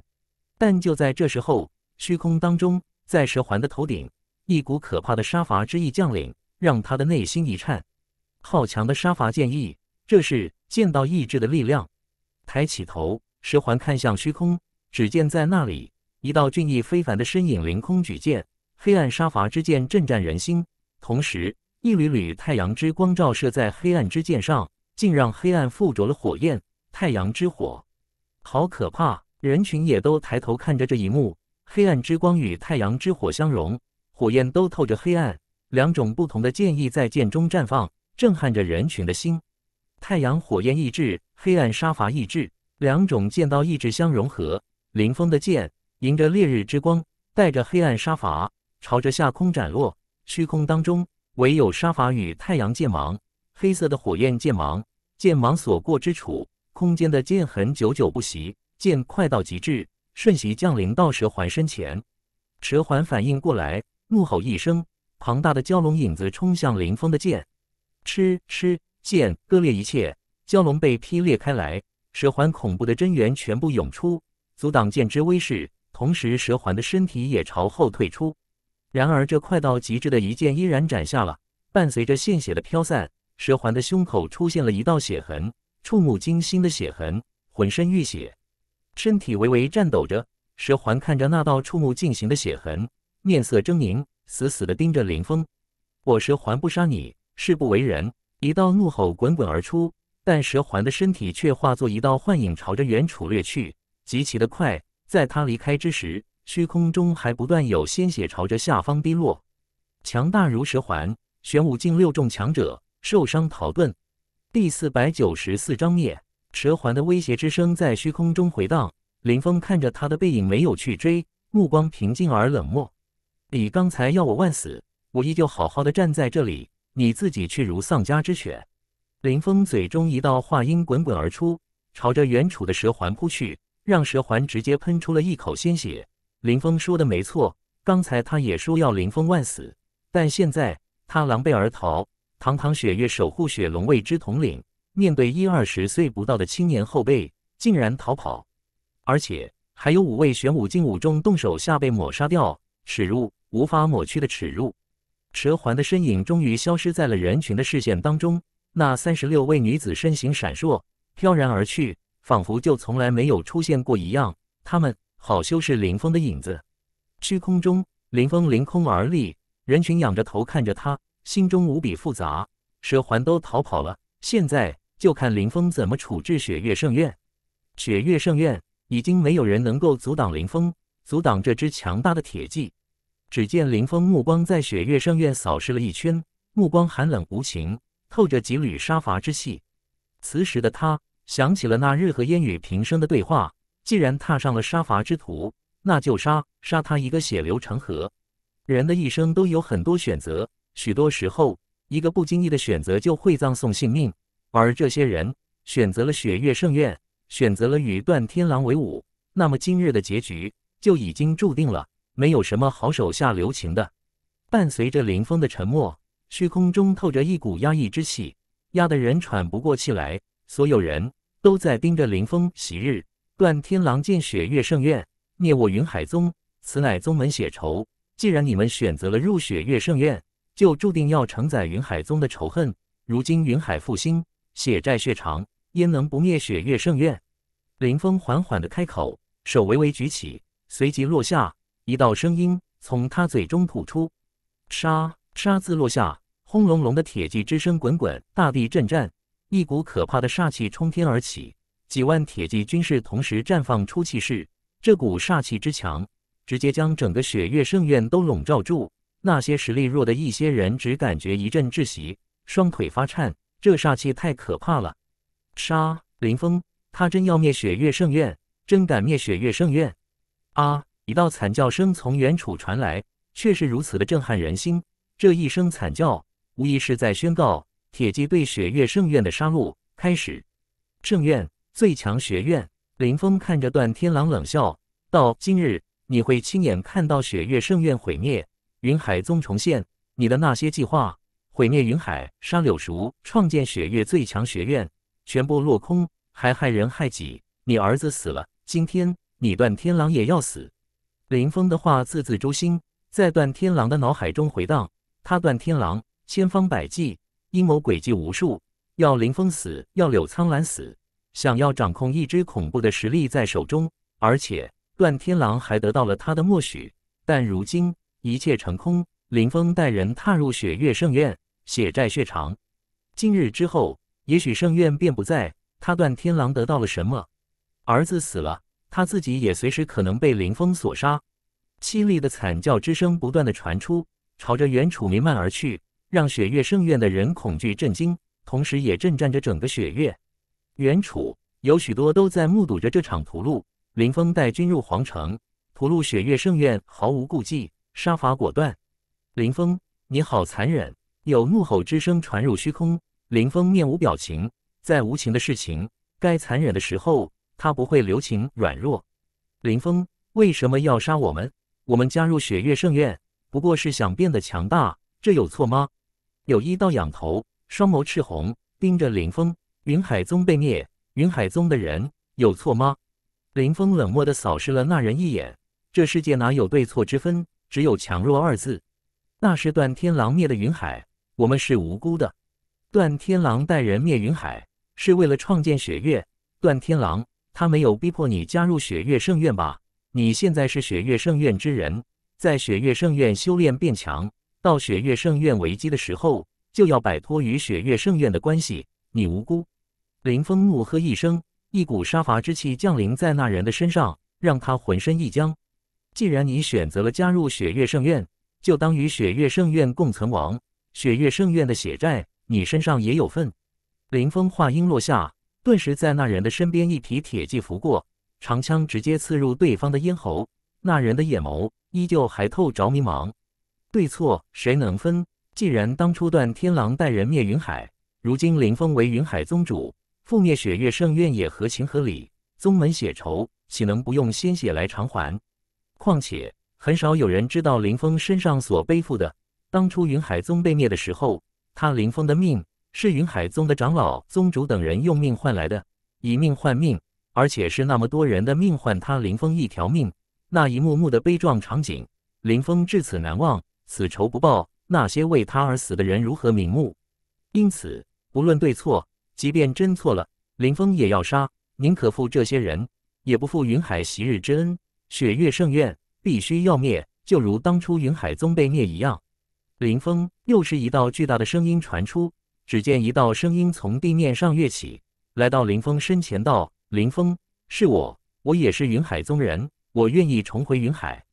A: 但就在这时候，虚空当中，在蛇环的头顶，一股可怕的杀伐之意降临，让他的内心一颤。好强的杀伐剑意，这是剑道意志的力量。抬起头，蛇环看向虚空，只见在那里。一道俊逸非凡的身影凌空举剑，黑暗杀伐之剑震颤人心。同时，一缕缕太阳之光照射在黑暗之剑上，竟让黑暗附着了火焰。太阳之火，好可怕！人群也都抬头看着这一幕。黑暗之光与太阳之火相融，火焰都透着黑暗，两种不同的剑意在剑中绽放，震撼着人群的心。太阳火焰意志，黑暗杀伐意志，两种剑道意志相融合。林峰的剑。迎着烈日之光，带着黑暗杀伐，朝着下空斩落。虚空当中，唯有杀伐与太阳剑芒，黑色的火焰剑芒，剑芒所过之处，空间的剑痕久久不息。剑快到极致，瞬息降临到蛇环身前。蛇环反应过来，怒吼一声，庞大的蛟龙影子冲向林峰的剑。吃吃剑割裂一切，蛟龙被劈裂开来。蛇环恐怖的真元全部涌出，阻挡剑之威势。同时，蛇环的身体也朝后退出。然而，这快到极致的一剑依然斩下了。伴随着鲜血的飘散，蛇环的胸口出现了一道血痕，触目惊心的血痕，浑身浴血，身体微微颤抖着。蛇环看着那道触目惊心的血痕，面色狰狞，死死地盯着林峰：“我蛇环不杀你，誓不为人！”一道怒吼滚滚而出，但蛇环的身体却化作一道幻影，朝着远处掠去，极其的快。在他离开之时，虚空中还不断有鲜血朝着下方滴落。强大如蛇环，玄武境六重强者受伤逃遁。第四百九十四章灭蛇环的威胁之声在虚空中回荡。林峰看着他的背影，没有去追，目光平静而冷漠。你刚才要我万死，我依旧好好的站在这里，你自己却如丧家之犬。林峰嘴中一道话音滚滚而出，朝着远处的蛇环扑去。让蛇环直接喷出了一口鲜血。林峰说的没错，刚才他也说要林峰万死，但现在他狼狈而逃。堂堂雪月守护雪龙卫之统领，面对一二十岁不到的青年后辈，竟然逃跑，而且还有五位玄武境武中动手下被抹杀掉，耻辱，无法抹去的耻辱。蛇环的身影终于消失在了人群的视线当中，那三十六位女子身形闪烁，飘然而去。仿佛就从来没有出现过一样，他们好修是林峰的影子。虚空中，林峰凌空而立，人群仰着头看着他，心中无比复杂。蛇环都逃跑了，现在就看林峰怎么处置雪月圣院。雪月圣院已经没有人能够阻挡林峰，阻挡这支强大的铁骑。只见林峰目光在雪月圣院扫视了一圈，目光寒冷无情，透着几缕杀伐之气。此时的他。想起了那日和烟雨平生的对话，既然踏上了杀伐之途，那就杀，杀他一个血流成河。人的一生都有很多选择，许多时候一个不经意的选择就会葬送性命。而这些人选择了雪月圣院，选择了与段天狼为伍，那么今日的结局就已经注定了，没有什么好手下留情的。伴随着林峰的沉默，虚空中透着一股压抑之气，压得人喘不过气来。所有人。都在盯着林峰。昔日断天狼见雪月圣院灭我云海宗，此乃宗门血仇。既然你们选择了入雪月圣院，就注定要承载云海宗的仇恨。如今云海复兴，血债血偿，焉能不灭雪月圣院？林峰缓缓的开口，手微微举起，随即落下，一道声音从他嘴中吐出：“杀！”杀字落下，轰隆隆的铁骑之声滚滚，大地震颤。一股可怕的煞气冲天而起，几万铁骑均是同时绽放出气势。这股煞气之强，直接将整个雪月圣院都笼罩住。那些实力弱的一些人，只感觉一阵窒息，双腿发颤。这煞气太可怕了！杀林峰，他真要灭雪月圣院，真敢灭雪月圣院！啊！一道惨叫声从远处传来，却是如此的震撼人心。这一声惨叫，无疑是在宣告。铁骑对雪月圣院的杀戮开始。圣院最强学院，林峰看着段天狼冷笑：“道：“今日，你会亲眼看到雪月圣院毁灭，云海宗重现。你的那些计划，毁灭云海，杀柳叔，创建雪月最强学院，全部落空，还害人害己。你儿子死了，今天你段天狼也要死。”林峰的话字字诛心，在段天狼的脑海中回荡。他段天狼千方百计。阴谋诡计无数，要林峰死，要柳苍兰死，想要掌控一支恐怖的实力在手中，而且段天狼还得到了他的默许。但如今一切成空，林峰带人踏入雪月圣院，血债血偿。今日之后，也许圣院便不在。他段天狼得到了什么？儿子死了，他自己也随时可能被林峰所杀。凄厉的惨叫之声不断的传出，朝着远处弥漫而去。让雪月圣院的人恐惧震惊，同时也震颤着整个雪月。原处有许多都在目睹着这场屠戮。林峰带军入皇城，屠戮雪月圣院，毫无顾忌，杀伐果断。林峰，你好残忍！有怒吼之声传入虚空。林峰面无表情，在无情的事情，该残忍的时候，他不会留情，软弱。林峰为什么要杀我们？我们加入雪月圣院，不过是想变得强大，这有错吗？有一道仰头，双眸赤红，盯着林峰。云海宗被灭，云海宗的人有错吗？林峰冷漠地扫视了那人一眼。这世界哪有对错之分？只有强弱二字。那是段天狼灭的云海，我们是无辜的。段天狼带人灭云海，是为了创建雪月。段天狼，他没有逼迫你加入雪月圣院吧？你现在是雪月圣院之人，在雪月圣院修炼变强。到雪月圣院危机的时候，就要摆脱与雪月圣院的关系。你无辜，林峰怒喝一声，一股杀伐之气降临在那人的身上，让他浑身一僵。既然你选择了加入雪月圣院，就当与雪月圣院共存亡。雪月圣院的血债，你身上也有份。林峰话音落下，顿时在那人的身边一匹铁骑拂过，长枪直接刺入对方的咽喉。那人的眼眸依旧还透着迷茫。对错谁能分？既然当初段天狼带人灭云海，如今林峰为云海宗主覆灭雪月圣院也合情合理。宗门血仇，岂能不用鲜血来偿还？况且很少有人知道林峰身上所背负的。当初云海宗被灭的时候，他林峰的命是云海宗的长老、宗主等人用命换来的，以命换命，而且是那么多人的命换他林峰一条命。那一幕幕的悲壮场景，林峰至此难忘。此仇不报，那些为他而死的人如何瞑目？因此，不论对错，即便真错了，林峰也要杀宁可负这些人，也不负云海昔日之恩。雪月圣院必须要灭，就如当初云海宗被灭一样。林峰，又是一道巨大的声音传出。只见一道声音从地面上跃起，来到林峰身前，道：“林峰，是我，我也是云海宗人，我愿意重回云海，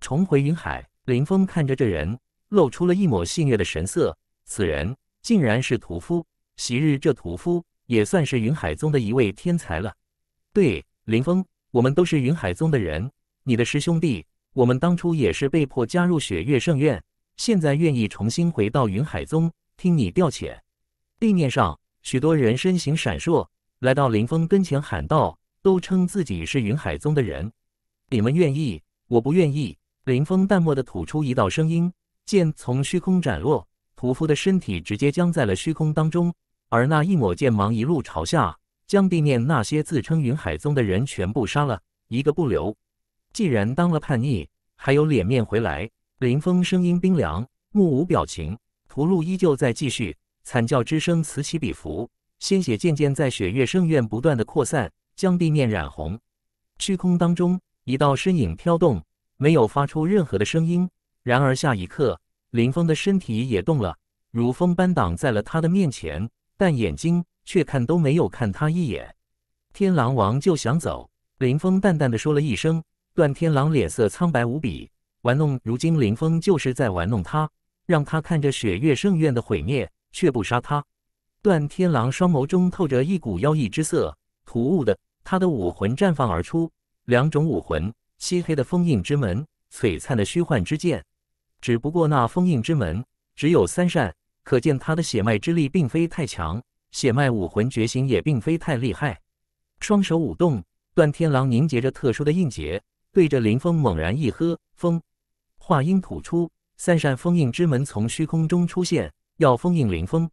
A: 重回云海。”林峰看着这人，露出了一抹戏谑的神色。此人竟然是屠夫，昔日这屠夫也算是云海宗的一位天才了。对，林峰，我们都是云海宗的人，你的师兄弟，我们当初也是被迫加入雪月圣院，现在愿意重新回到云海宗，听你调遣。地面上许多人身形闪烁，来到林峰跟前喊道：“都称自己是云海宗的人，你们愿意，我不愿意。”林峰淡漠的吐出一道声音，剑从虚空斩落，屠夫的身体直接僵在了虚空当中，而那一抹剑芒一路朝下，将地面那些自称云海宗的人全部杀了一个不留。既然当了叛逆，还有脸面回来？林峰声音冰凉，目无表情，屠戮依旧在继续，惨叫之声此起彼伏，鲜血渐渐在雪月圣院不断的扩散，将地面染红。虚空当中，一道身影飘动。没有发出任何的声音，然而下一刻，林峰的身体也动了，如风般挡在了他的面前，但眼睛却看都没有看他一眼。天狼王就想走，林峰淡淡的说了一声。段天狼脸色苍白无比，玩弄，如今林峰就是在玩弄他，让他看着雪月圣院的毁灭，却不杀他。段天狼双眸中透着一股妖异之色，突兀的，他的武魂绽放而出，两种武魂。漆黑的封印之门，璀璨的虚幻之剑。只不过那封印之门只有三扇，可见他的血脉之力并非太强，血脉武魂觉醒也并非太厉害。双手舞动，段天狼凝结着特殊的印结，对着林峰猛然一喝：“风话音吐出，三扇封印之门从虚空中出现，要封印林峰。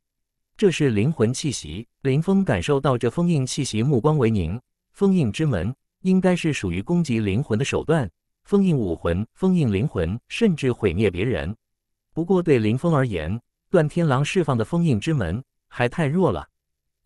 A: 这是灵魂气息，林峰感受到这封印气息，目光为凝。封印之门。应该是属于攻击灵魂的手段，封印武魂，封印灵魂，甚至毁灭别人。不过对林峰而言，段天狼释放的封印之门还太弱了，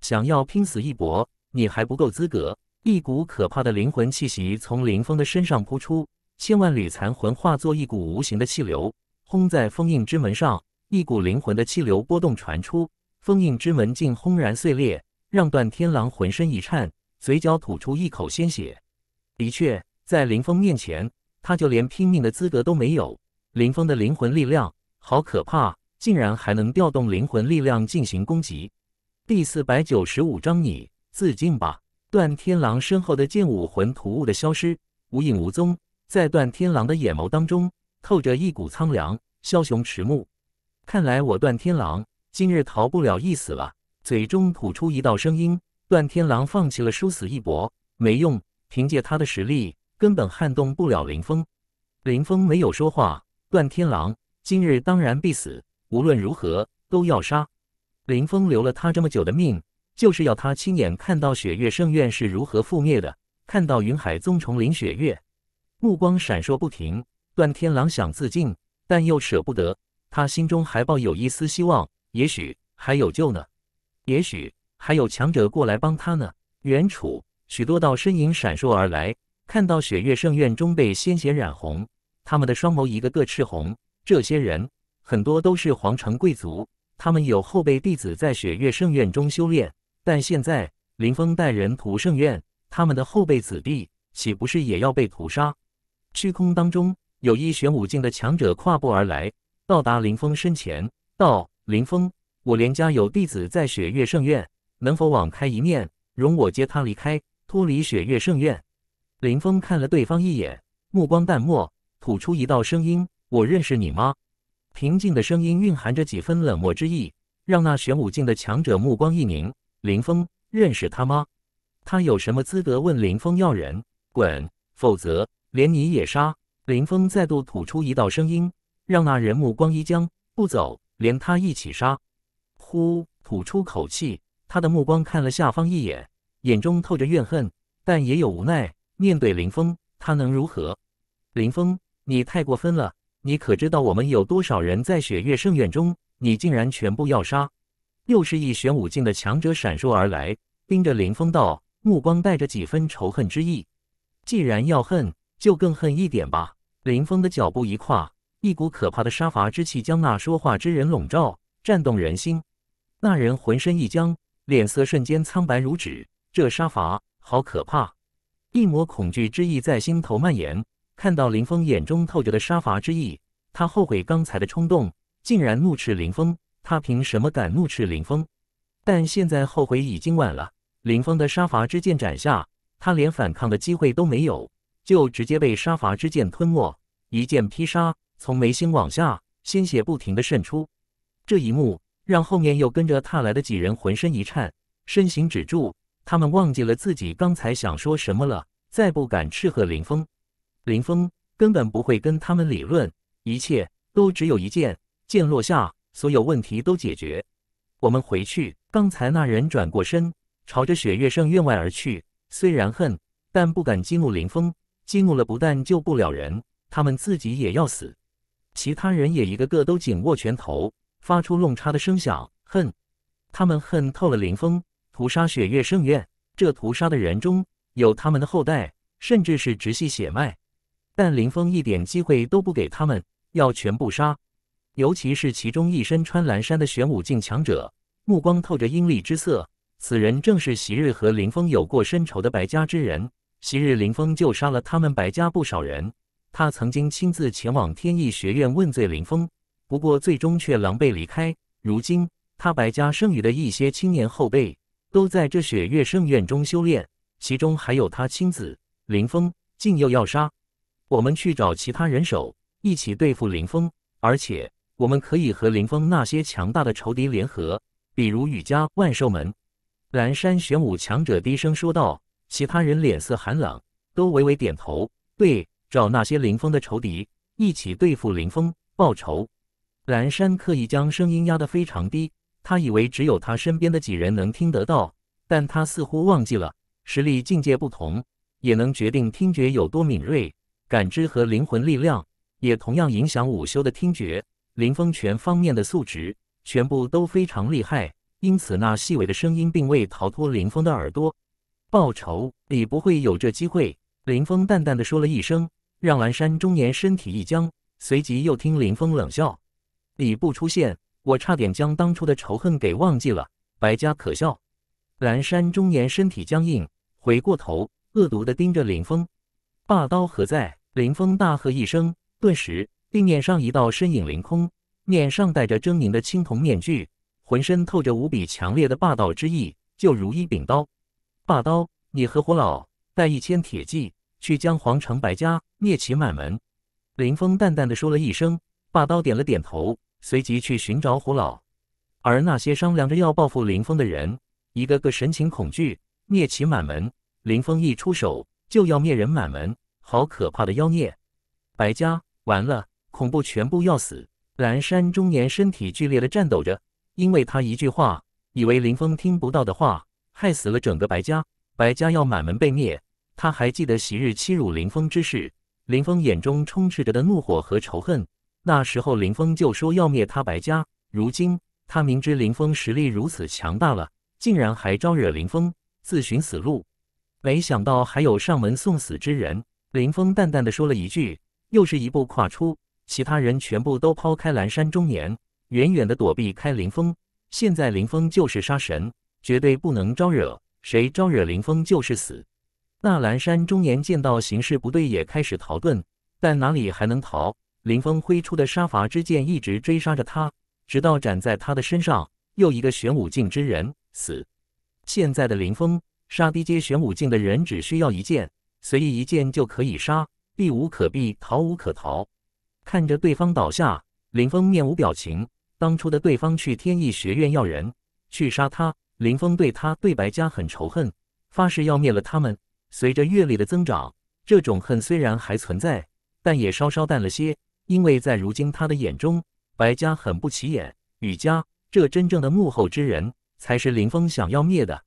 A: 想要拼死一搏，你还不够资格。一股可怕的灵魂气息从林峰的身上扑出，千万缕残魂化作一股无形的气流，轰在封印之门上，一股灵魂的气流波动传出，封印之门竟轰然碎裂，让段天狼浑身一颤，嘴角吐出一口鲜血。的确，在林峰面前，他就连拼命的资格都没有。林峰的灵魂力量好可怕，竟然还能调动灵魂力量进行攻击。第四百九十五章，你自尽吧！段天狼身后的剑武魂突兀的消失，无影无踪。在段天狼的眼眸当中，透着一股苍凉，枭雄迟暮。看来我段天狼今日逃不了一死了。嘴中吐出一道声音，段天狼放弃了殊死一搏，没用。凭借他的实力，根本撼动不了林峰。林峰没有说话。段天狼今日当然必死，无论如何都要杀。林峰留了他这么久的命，就是要他亲眼看到雪月圣院是如何覆灭的，看到云海宗重林雪月。目光闪烁不停。段天狼想自尽，但又舍不得。他心中还抱有一丝希望，也许还有救呢，也许还有强者过来帮他呢。袁楚。许多道身影闪烁而来，看到雪月圣院中被鲜血染红，他们的双眸一个个赤红。这些人很多都是皇城贵族，他们有后辈弟子在雪月圣院中修炼，但现在林峰带人屠圣院，他们的后辈子弟岂不是也要被屠杀？虚空当中有一玄武境的强者跨步而来，到达林峰身前，道：“林峰，我连家有弟子在雪月圣院，能否网开一面，容我接他离开？”脱离雪月圣院，林峰看了对方一眼，目光淡漠，吐出一道声音：“我认识你吗？”平静的声音蕴含着几分冷漠之意，让那玄武境的强者目光一凝。林峰认识他吗？他有什么资格问林峰要人？滚，否则连你也杀！林峰再度吐出一道声音，让那人目光一僵：“不走，连他一起杀！”呼，吐出口气，他的目光看了下方一眼。眼中透着怨恨，但也有无奈。面对林峰，他能如何？林峰，你太过分了！你可知道我们有多少人在雪月圣院中？你竟然全部要杀！又是一玄武境的强者闪烁而来，盯着林峰道，目光带着几分仇恨之意。既然要恨，就更恨一点吧。林峰的脚步一跨，一股可怕的杀伐之气将那说话之人笼罩，震动人心。那人浑身一僵，脸色瞬间苍白如纸。这杀伐好可怕，一抹恐惧之意在心头蔓延。看到林峰眼中透着的杀伐之意，他后悔刚才的冲动，竟然怒斥林峰。他凭什么敢怒斥林峰？但现在后悔已经晚了。林峰的杀伐之剑斩下，他连反抗的机会都没有，就直接被杀伐之剑吞没。一剑劈杀，从眉心往下，鲜血不停的渗出。这一幕让后面又跟着踏来的几人浑身一颤，身形止住。他们忘记了自己刚才想说什么了，再不敢斥喝林峰。林峰根本不会跟他们理论，一切都只有一剑，剑落下，所有问题都解决。我们回去。刚才那人转过身，朝着雪月圣院外而去。虽然恨，但不敢激怒林峰，激怒了，不但救不了人，他们自己也要死。其他人也一个个都紧握拳头，发出弄叉的声响。恨，他们恨透了林峰。屠杀雪月圣院，这屠杀的人中有他们的后代，甚至是直系血脉。但林峰一点机会都不给他们，要全部杀。尤其是其中一身穿蓝衫的玄武境强者，目光透着阴厉之色。此人正是昔日和林峰有过深仇的白家之人。昔日林峰就杀了他们白家不少人，他曾经亲自前往天意学院问罪林峰，不过最终却狼狈离开。如今他白家剩余的一些青年后辈。都在这雪月圣院中修炼，其中还有他亲子林峰，竟又要杀？我们去找其他人手，一起对付林峰。而且我们可以和林峰那些强大的仇敌联合，比如雨家、万寿门。蓝山玄武强者低声说道。其他人脸色寒冷，都微微点头。对，找那些林峰的仇敌，一起对付林峰报仇。蓝山刻意将声音压得非常低。他以为只有他身边的几人能听得到，但他似乎忘记了，实力境界不同，也能决定听觉有多敏锐，感知和灵魂力量也同样影响午休的听觉。林峰全方面的素质全部都非常厉害，因此那细微的声音并未逃脱林峰的耳朵。报仇，你不会有这机会。林峰淡淡的说了一声，让蓝山中年身体一僵，随即又听林峰冷笑：“你不出现。”我差点将当初的仇恨给忘记了。白家可笑，蓝山中年身体僵硬，回过头，恶毒的盯着林峰。霸刀何在？林峰大喝一声，顿时地面上一道身影凌空，脸上戴着狰狞的青铜面具，浑身透着无比强烈的霸道之意，就如一柄刀。霸刀，你和伙老带一千铁骑去将皇城白家灭其满门。林峰淡淡的说了一声，霸刀点了点头。随即去寻找胡老，而那些商量着要报复林峰的人，一个个神情恐惧，灭其满门。林峰一出手，就要灭人满门，好可怕的妖孽！白家完了，恐怖全部要死！蓝山中年身体剧烈的颤抖着，因为他一句话，以为林峰听不到的话，害死了整个白家。白家要满门被灭，他还记得昔日欺辱林峰之事，林峰眼中充斥着的怒火和仇恨。那时候林峰就说要灭他白家，如今他明知林峰实力如此强大了，竟然还招惹林峰，自寻死路。没想到还有上门送死之人。林峰淡淡的说了一句，又是一步跨出，其他人全部都抛开蓝山中年，远远的躲避开林峰。现在林峰就是杀神，绝对不能招惹，谁招惹林峰就是死。那蓝山中年见到形势不对，也开始逃遁，但哪里还能逃？林峰挥出的杀伐之剑一直追杀着他，直到斩在他的身上。又一个玄武境之人死。现在的林峰杀低阶玄武境的人只需要一剑，随意一剑就可以杀，避无可避，逃无可逃。看着对方倒下，林峰面无表情。当初的对方去天意学院要人去杀他，林峰对他对白家很仇恨，发誓要灭了他们。随着阅历的增长，这种恨虽然还存在，但也稍稍淡了些。因为在如今他的眼中，白家很不起眼，雨家这真正的幕后之人才是林峰想要灭的。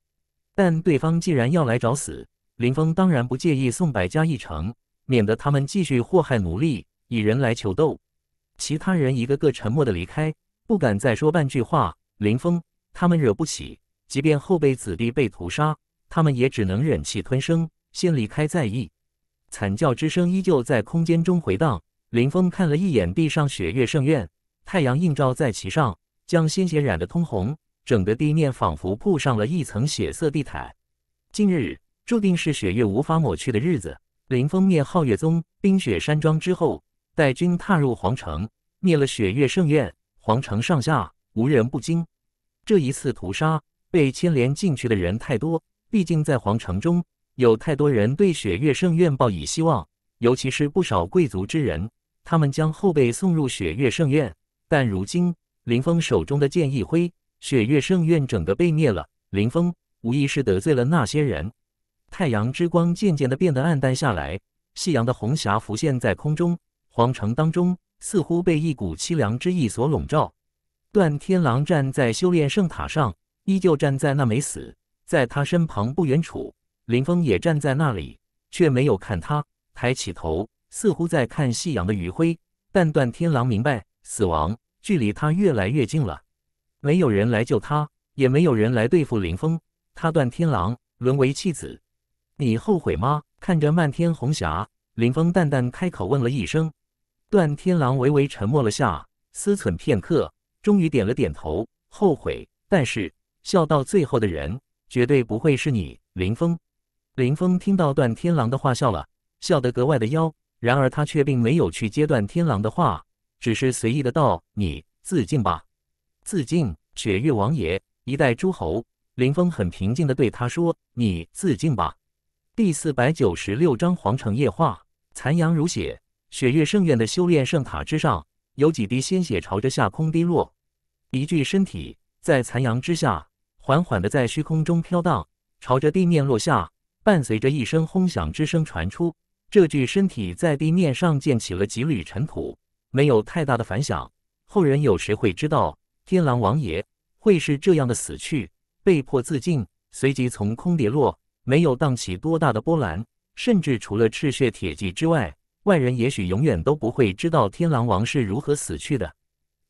A: 但对方既然要来找死，林峰当然不介意送白家一程，免得他们继续祸害奴隶，以人来求斗。其他人一个个沉默的离开，不敢再说半句话。林峰他们惹不起，即便后辈子弟被屠杀，他们也只能忍气吞声，先离开再议。惨叫之声依旧在空间中回荡。林峰看了一眼地上雪月圣院，太阳映照在其上，将鲜血染得通红，整个地面仿佛铺上了一层血色地毯。今日注定是雪月无法抹去的日子。林峰灭皓月宗、冰雪山庄之后，带军踏入皇城，灭了雪月圣院，皇城上下无人不惊。这一次屠杀被牵连进去的人太多，毕竟在皇城中有太多人对雪月圣院抱以希望，尤其是不少贵族之人。他们将后辈送入雪月圣院，但如今林峰手中的剑一挥，雪月圣院整个被灭了。林峰无疑是得罪了那些人。太阳之光渐渐的变得暗淡下来，夕阳的红霞浮现在空中，皇城当中似乎被一股凄凉之意所笼罩。段天狼站在修炼圣塔上，依旧站在那没死。在他身旁不远处，林峰也站在那里，却没有看他，抬起头。似乎在看夕阳的余晖，但段天狼明白，死亡距离他越来越近了。没有人来救他，也没有人来对付林峰。他段天狼沦为弃子，你后悔吗？看着漫天红霞，林峰淡淡开口问了一声。段天狼微微沉默了下，思忖片刻，终于点了点头。后悔，但是笑到最后的人绝对不会是你，林峰。林峰听到段天狼的话，笑了笑得格外的妖。然而他却并没有去揭断天狼的话，只是随意的道：“你自尽吧。”自尽，雪月王爷，一代诸侯。林峰很平静的对他说：“你自尽吧。”第四百九十六章皇城夜话。残阳如血，雪月圣院的修炼圣塔之上，有几滴鲜血朝着下空滴落。一具身体在残阳之下，缓缓的在虚空中飘荡，朝着地面落下，伴随着一声轰响之声传出。这具身体在地面上溅起了几缕尘土，没有太大的反响。后人有谁会知道天狼王爷会是这样的死去？被迫自尽，随即从空跌落，没有荡起多大的波澜。甚至除了赤血铁骑之外，外人也许永远都不会知道天狼王是如何死去的。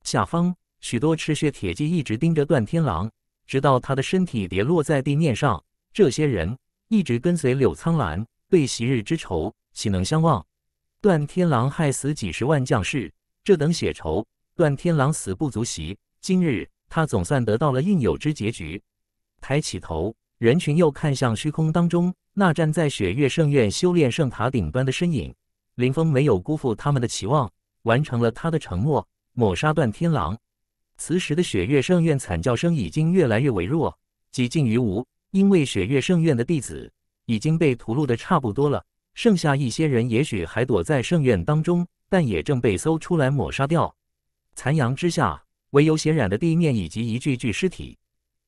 A: 下方许多赤血铁骑一直盯着段天狼，直到他的身体跌落在地面上。这些人一直跟随柳苍澜，对昔日之仇。岂能相忘？段天狼害死几十万将士，这等血仇，段天狼死不足惜。今日他总算得到了应有之结局。抬起头，人群又看向虚空当中那站在雪月圣院修炼圣塔顶端的身影。林峰没有辜负他们的期望，完成了他的承诺，抹杀段天狼。此时的雪月圣院惨叫声已经越来越微弱，几近于无，因为雪月圣院的弟子已经被屠戮的差不多了。剩下一些人，也许还躲在圣院当中，但也正被搜出来抹杀掉。残阳之下，唯有血染的地面以及一具具尸体。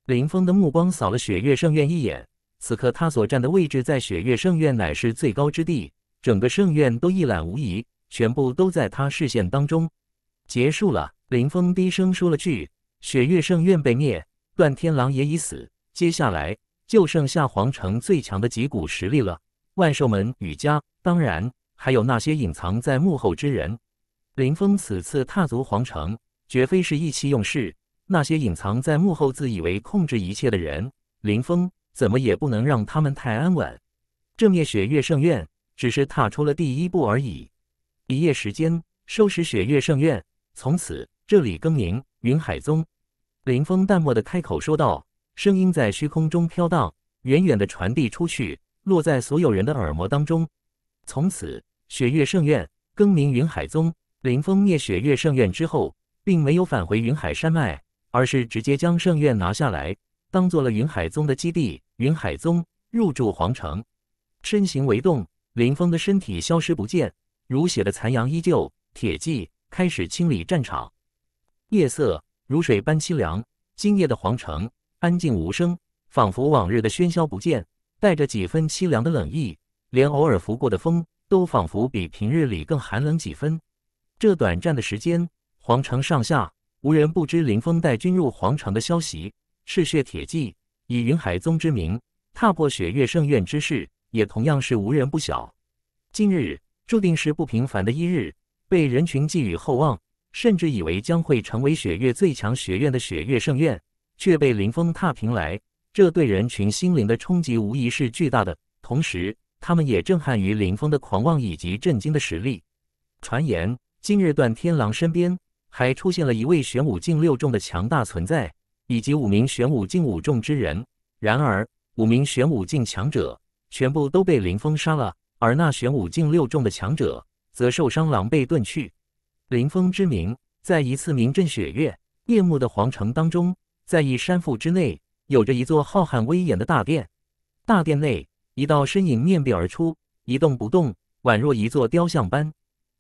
A: 林峰的目光扫了雪月圣院一眼，此刻他所站的位置在雪月圣院乃是最高之地，整个圣院都一览无遗，全部都在他视线当中。结束了，林峰低声说了句：“雪月圣院被灭，段天狼也已死，接下来就剩下皇城最强的几股实力了。”万寿门与家，当然还有那些隐藏在幕后之人。林峰此次踏足皇城，绝非是意气用事。那些隐藏在幕后、自以为控制一切的人，林峰怎么也不能让他们太安稳。正面雪月圣院，只是踏出了第一步而已。一夜时间，收拾雪月圣院，从此这里更名云海宗。林峰淡漠的开口说道，声音在虚空中飘荡，远远的传递出去。落在所有人的耳膜当中。从此，雪月圣院更名云海宗。林峰灭雪月圣院之后，并没有返回云海山脉，而是直接将圣院拿下来，当做了云海宗的基地。云海宗入驻皇城，身形微动，林峰的身体消失不见。如血的残阳依旧，铁骑开始清理战场。夜色如水般凄凉，今夜的皇城安静无声，仿佛往日的喧嚣不见。带着几分凄凉的冷意，连偶尔拂过的风都仿佛比平日里更寒冷几分。这短暂的时间，皇城上下无人不知林峰带军入皇城的消息。赤血铁骑以云海宗之名踏破雪月圣院之事，也同样是无人不晓。今日注定是不平凡的一日，被人群寄予厚望，甚至以为将会成为雪月最强学院的雪月圣院，却被林峰踏平来。这对人群心灵的冲击无疑是巨大的，同时他们也震撼于林峰的狂妄以及震惊的实力。传言今日段天狼身边还出现了一位玄武境六重的强大存在，以及五名玄武境五重之人。然而，五名玄武境强者全部都被林峰杀了，而那玄武境六重的强者则受伤狼狈遁去。林峰之名，在一次名震雪月夜幕的皇城当中，在一山腹之内。有着一座浩瀚威严的大殿，大殿内一道身影面壁而出，一动不动，宛若一座雕像般。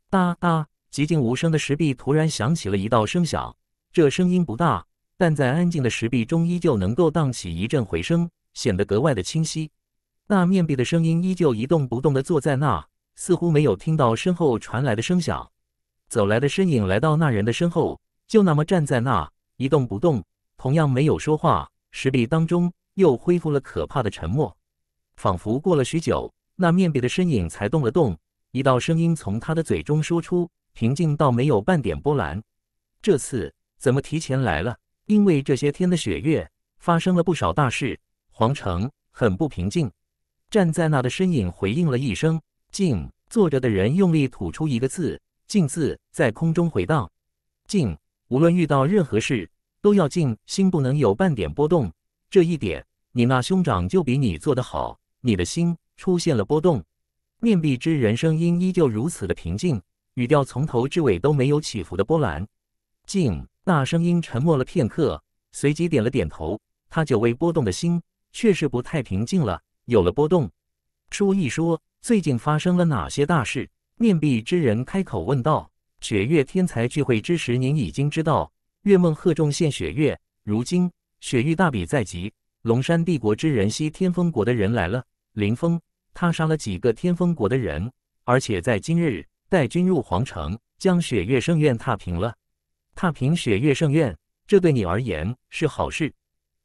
A: 哒哒，寂静无声的石壁突然响起了一道声响，这声音不大，但在安静的石壁中依旧能够荡起一阵回声，显得格外的清晰。那面壁的声音依旧一动不动地坐在那，似乎没有听到身后传来的声响。走来的身影来到那人的身后，就那么站在那，一动不动，同样没有说话。石壁当中又恢复了可怕的沉默，仿佛过了许久，那面壁的身影才动了动。一道声音从他的嘴中说出，平静到没有半点波澜。这次怎么提前来了？因为这些天的雪月发生了不少大事，皇城很不平静。站在那的身影回应了一声“静”。坐着的人用力吐出一个字“静”字，在空中回荡。静，无论遇到任何事。都要静心，不能有半点波动。这一点，你那兄长就比你做得好。你的心出现了波动。面壁之人声音依旧如此的平静，语调从头至尾都没有起伏的波澜。静，那声音沉默了片刻，随即点了点头。他久未波动的心，确实不太平静了，有了波动。说一说最近发生了哪些大事？面壁之人开口问道。雪月天才聚会之时，您已经知道。月梦贺仲献雪月，如今雪域大比在即，龙山帝国之人西天风国的人来了。林峰，他杀了几个天风国的人，而且在今日带军入皇城，将雪月圣院踏平了。踏平雪月圣院，这对你而言是好事。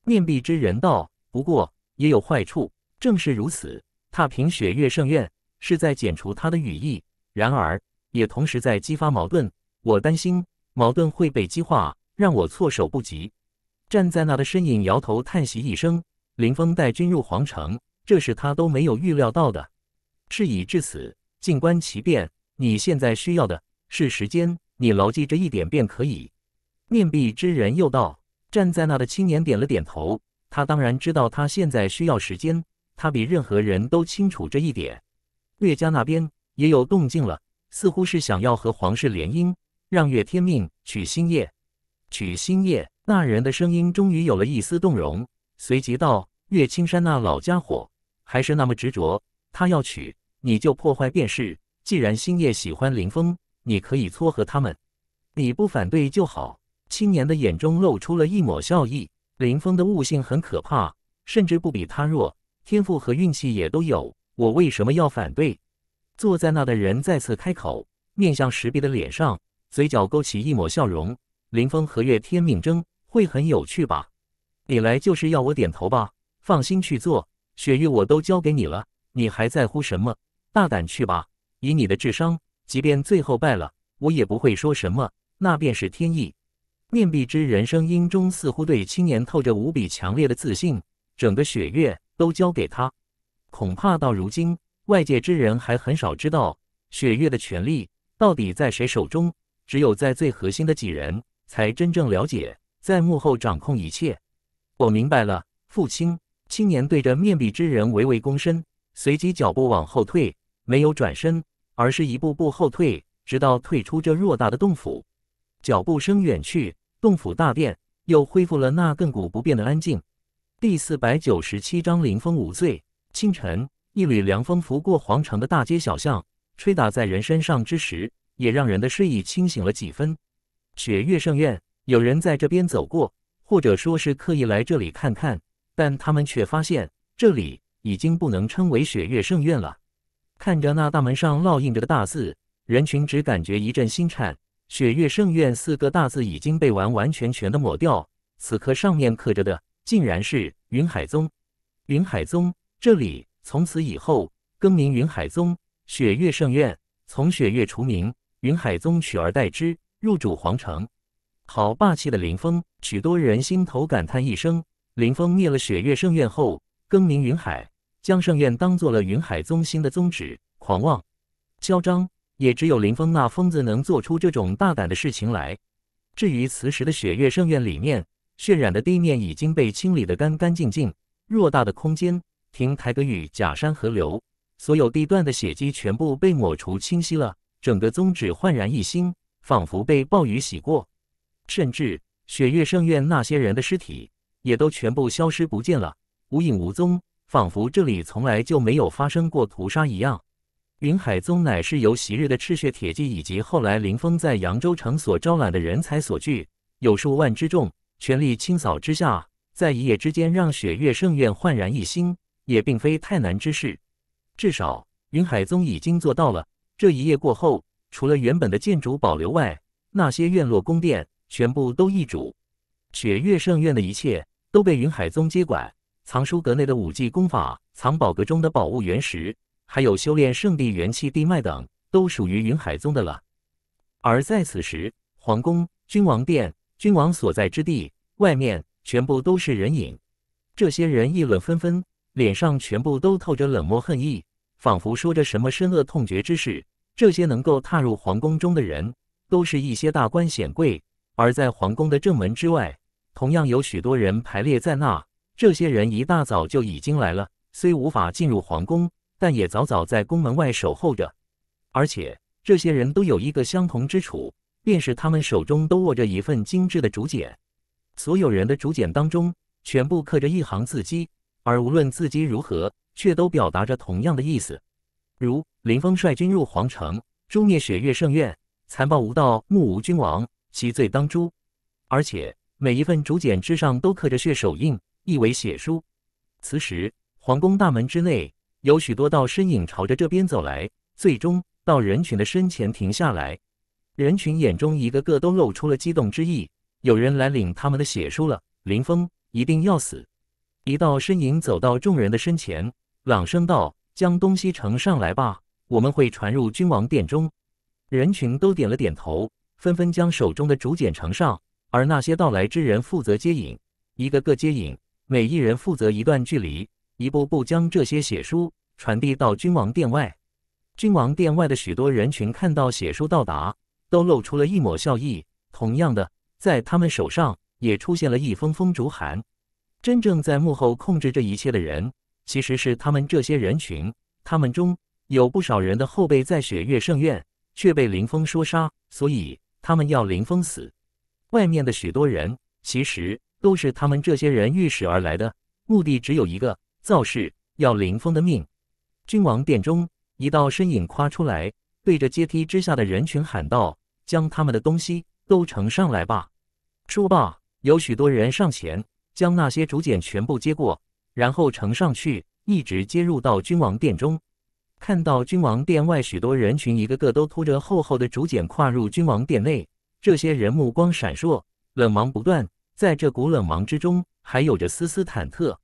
A: 面壁之人道，不过也有坏处。正是如此，踏平雪月圣院是在剪除他的羽翼，然而也同时在激发矛盾。我担心矛盾会被激化。让我措手不及，站在那的身影摇头叹息一声。林峰带军入皇城，这是他都没有预料到的。事已至此，静观其变。你现在需要的是时间，你牢记这一点便可以。面壁之人又道，站在那的青年点了点头。他当然知道，他现在需要时间。他比任何人都清楚这一点。岳家那边也有动静了，似乎是想要和皇室联姻，让岳天命娶新夜。”娶星夜那人的声音终于有了一丝动容，随即道：“岳青山那老家伙还是那么执着，他要娶你就破坏便是。既然星夜喜欢林峰，你可以撮合他们，你不反对就好。”青年的眼中露出了一抹笑意。林峰的悟性很可怕，甚至不比他弱，天赋和运气也都有。我为什么要反对？坐在那的人再次开口，面向石壁的脸上，嘴角勾起一抹笑容。林峰和月天命争会很有趣吧？你来就是要我点头吧？放心去做，雪月我都交给你了，你还在乎什么？大胆去吧！以你的智商，即便最后败了，我也不会说什么，那便是天意。面壁之人声音中似乎对青年透着无比强烈的自信。整个雪月都交给他，恐怕到如今外界之人还很少知道雪月的权利到底在谁手中，只有在最核心的几人。才真正了解，在幕后掌控一切。我明白了，父亲。青年对着面壁之人微微躬身，随即脚步往后退，没有转身，而是一步步后退，直到退出这偌大的洞府。脚步声远去，洞府大殿又恢复了那亘古不变的安静。第四百九十七章灵风无罪。清晨，一缕凉风拂过皇城的大街小巷，吹打在人身上之时，也让人的睡意清醒了几分。雪月圣院，有人在这边走过，或者说是刻意来这里看看，但他们却发现这里已经不能称为雪月圣院了。看着那大门上烙印着的大字，人群只感觉一阵心颤。雪月圣院四个大字已经被完完全全的抹掉，此刻上面刻着的竟然是云海宗。云海宗，这里从此以后更名云海宗。雪月圣院从雪月除名，云海宗取而代之。入主皇城，好霸气的林峰！许多人心头感叹一声。林峰灭了雪月圣院后，更名云海，将圣院当做了云海宗心的宗旨。狂妄、嚣张，也只有林峰那疯子能做出这种大胆的事情来。至于此时的雪月圣院里面，渲染的地面已经被清理的干干净净，偌大的空间，亭台阁宇、假山河流，所有地段的血迹全部被抹除、清晰了，整个宗旨焕然一新。仿佛被暴雨洗过，甚至雪月圣院那些人的尸体也都全部消失不见了，无影无踪，仿佛这里从来就没有发生过屠杀一样。云海宗乃是由昔日的赤血铁骑以及后来林峰在扬州城所招揽的人才所聚，有数万之众，全力清扫之下，在一夜之间让雪月圣院焕然一新，也并非太难之事。至少云海宗已经做到了。这一夜过后。除了原本的建筑保留外，那些院落、宫殿全部都易主。雪月圣院的一切都被云海宗接管，藏书阁内的武技功法、藏宝阁中的宝物、原石，还有修炼圣地、元气地脉等，都属于云海宗的了。而在此时，皇宫、君王殿、君王所在之地外面，全部都是人影。这些人议论纷纷，脸上全部都透着冷漠恨意，仿佛说着什么深恶痛绝之事。这些能够踏入皇宫中的人，都是一些大官显贵。而在皇宫的正门之外，同样有许多人排列在那。这些人一大早就已经来了，虽无法进入皇宫，但也早早在宫门外守候着。而且，这些人都有一个相同之处，便是他们手中都握着一份精致的竹简。所有人的竹简当中，全部刻着一行字迹，而无论字迹如何，却都表达着同样的意思。如林峰率军入皇城，诛灭雪月圣院，残暴无道，目无君王，其罪当诛。而且每一份竹简之上都刻着血手印，意为血书。此时，皇宫大门之内，有许多道身影朝着这边走来，最终到人群的身前停下来。人群眼中一个个都露出了激动之意，有人来领他们的血书了。林峰一定要死！一道身影走到众人的身前，朗声道。将东西呈上来吧，我们会传入君王殿中。人群都点了点头，纷纷将手中的竹简呈上。而那些到来之人负责接引，一个个接引，每一人负责一段距离，一步步将这些血书传递到君王殿外。君王殿外的许多人群看到血书到达，都露出了一抹笑意。同样的，在他们手上也出现了一封封竹函。真正在幕后控制这一切的人。其实是他们这些人群，他们中有不少人的后辈在雪月圣院，却被林峰说杀，所以他们要林峰死。外面的许多人，其实都是他们这些人御使而来的，目的只有一个：造势，要林峰的命。君王殿中，一道身影跨出来，对着阶梯之下的人群喊道：“将他们的东西都呈上来吧。”说罢，有许多人上前，将那些竹简全部接过。然后呈上去，一直接入到君王殿中。看到君王殿外许多人群，一个个都拖着厚厚的竹简跨入君王殿内。这些人目光闪烁，冷芒不断，在这股冷芒之中，还有着丝丝忐忑。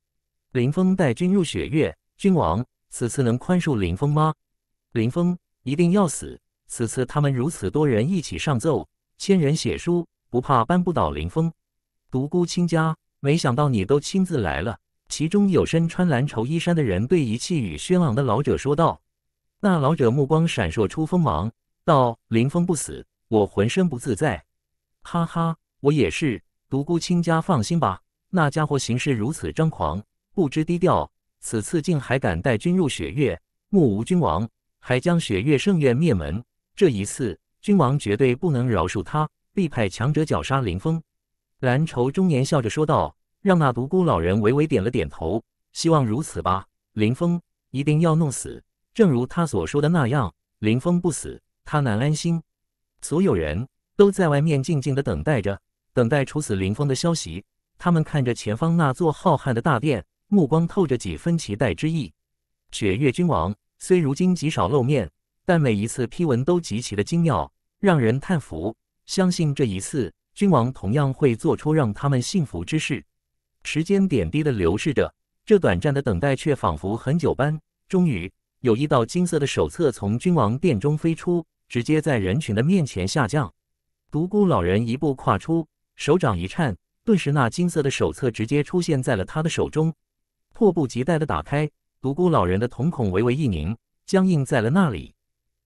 A: 林峰带君入雪月君王，此次能宽恕林峰吗？林峰一定要死！此次他们如此多人一起上奏，千人写书，不怕扳不倒林峰。独孤清家，没想到你都亲自来了。其中有身穿蓝绸衣衫的人对仪气与轩昂的老者说道：“那老者目光闪烁出锋芒，道：‘林峰不死，我浑身不自在。’哈哈，我也是。独孤清家，放心吧。那家伙行事如此张狂，不知低调，此次竟还敢带军入雪月，目无君王，还将雪月圣院灭门。这一次，君王绝对不能饶恕他，必派强者绞杀林峰。’蓝绸中年笑着说道。”让那独孤老人微微点了点头，希望如此吧。林峰一定要弄死，正如他所说的那样，林峰不死，他难安心。所有人都在外面静静的等待着，等待处死林峰的消息。他们看着前方那座浩瀚的大殿，目光透着几分期待之意。雪月君王虽如今极少露面，但每一次批文都极其的精妙，让人叹服。相信这一次，君王同样会做出让他们信服之事。时间点滴的流逝着，这短暂的等待却仿佛很久般。终于，有一道金色的手册从君王殿中飞出，直接在人群的面前下降。独孤老人一步跨出，手掌一颤，顿时那金色的手册直接出现在了他的手中。迫不及待的打开，独孤老人的瞳孔微微一凝，僵硬在了那里。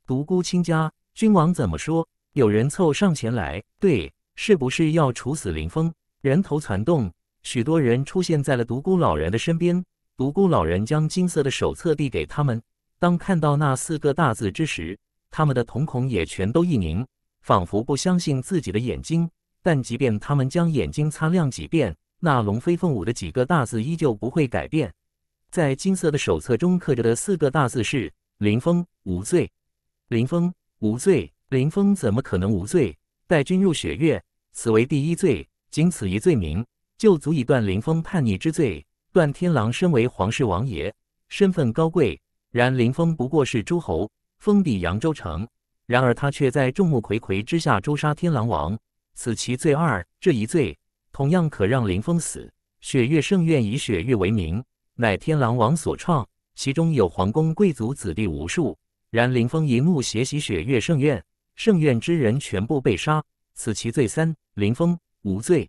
A: 独孤亲家，君王怎么说？有人凑上前来，对，是不是要处死林峰？人头攒动。许多人出现在了独孤老人的身边。独孤老人将金色的手册递给他们。当看到那四个大字之时，他们的瞳孔也全都一凝，仿佛不相信自己的眼睛。但即便他们将眼睛擦亮几遍，那龙飞凤舞的几个大字依旧不会改变。在金色的手册中刻着的四个大字是“林峰无罪”。林峰无罪。林峰怎么可能无罪？待君入雪月，此为第一罪。仅此一罪名。就足以断林峰叛逆之罪。段天狼身为皇室王爷，身份高贵，然林峰不过是诸侯，封地扬州城。然而他却在众目睽睽之下诛杀天狼王，此其罪二。这一罪同样可让林峰死。雪月圣院以雪月为名，乃天狼王所创，其中有皇宫贵族子弟无数。然林峰一怒血洗雪月圣院，圣院之人全部被杀，此其罪三。林峰无罪。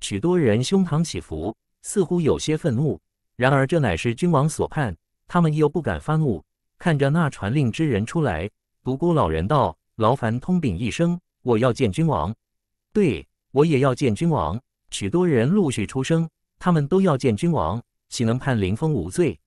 A: 许多人胸膛起伏，似乎有些愤怒。然而这乃是君王所判，他们又不敢发怒。看着那传令之人出来，独孤老人道：“劳烦通禀一声，我要见君王。”“对我也要见君王。”许多人陆续出声，他们都要见君王，岂能判林峰无罪？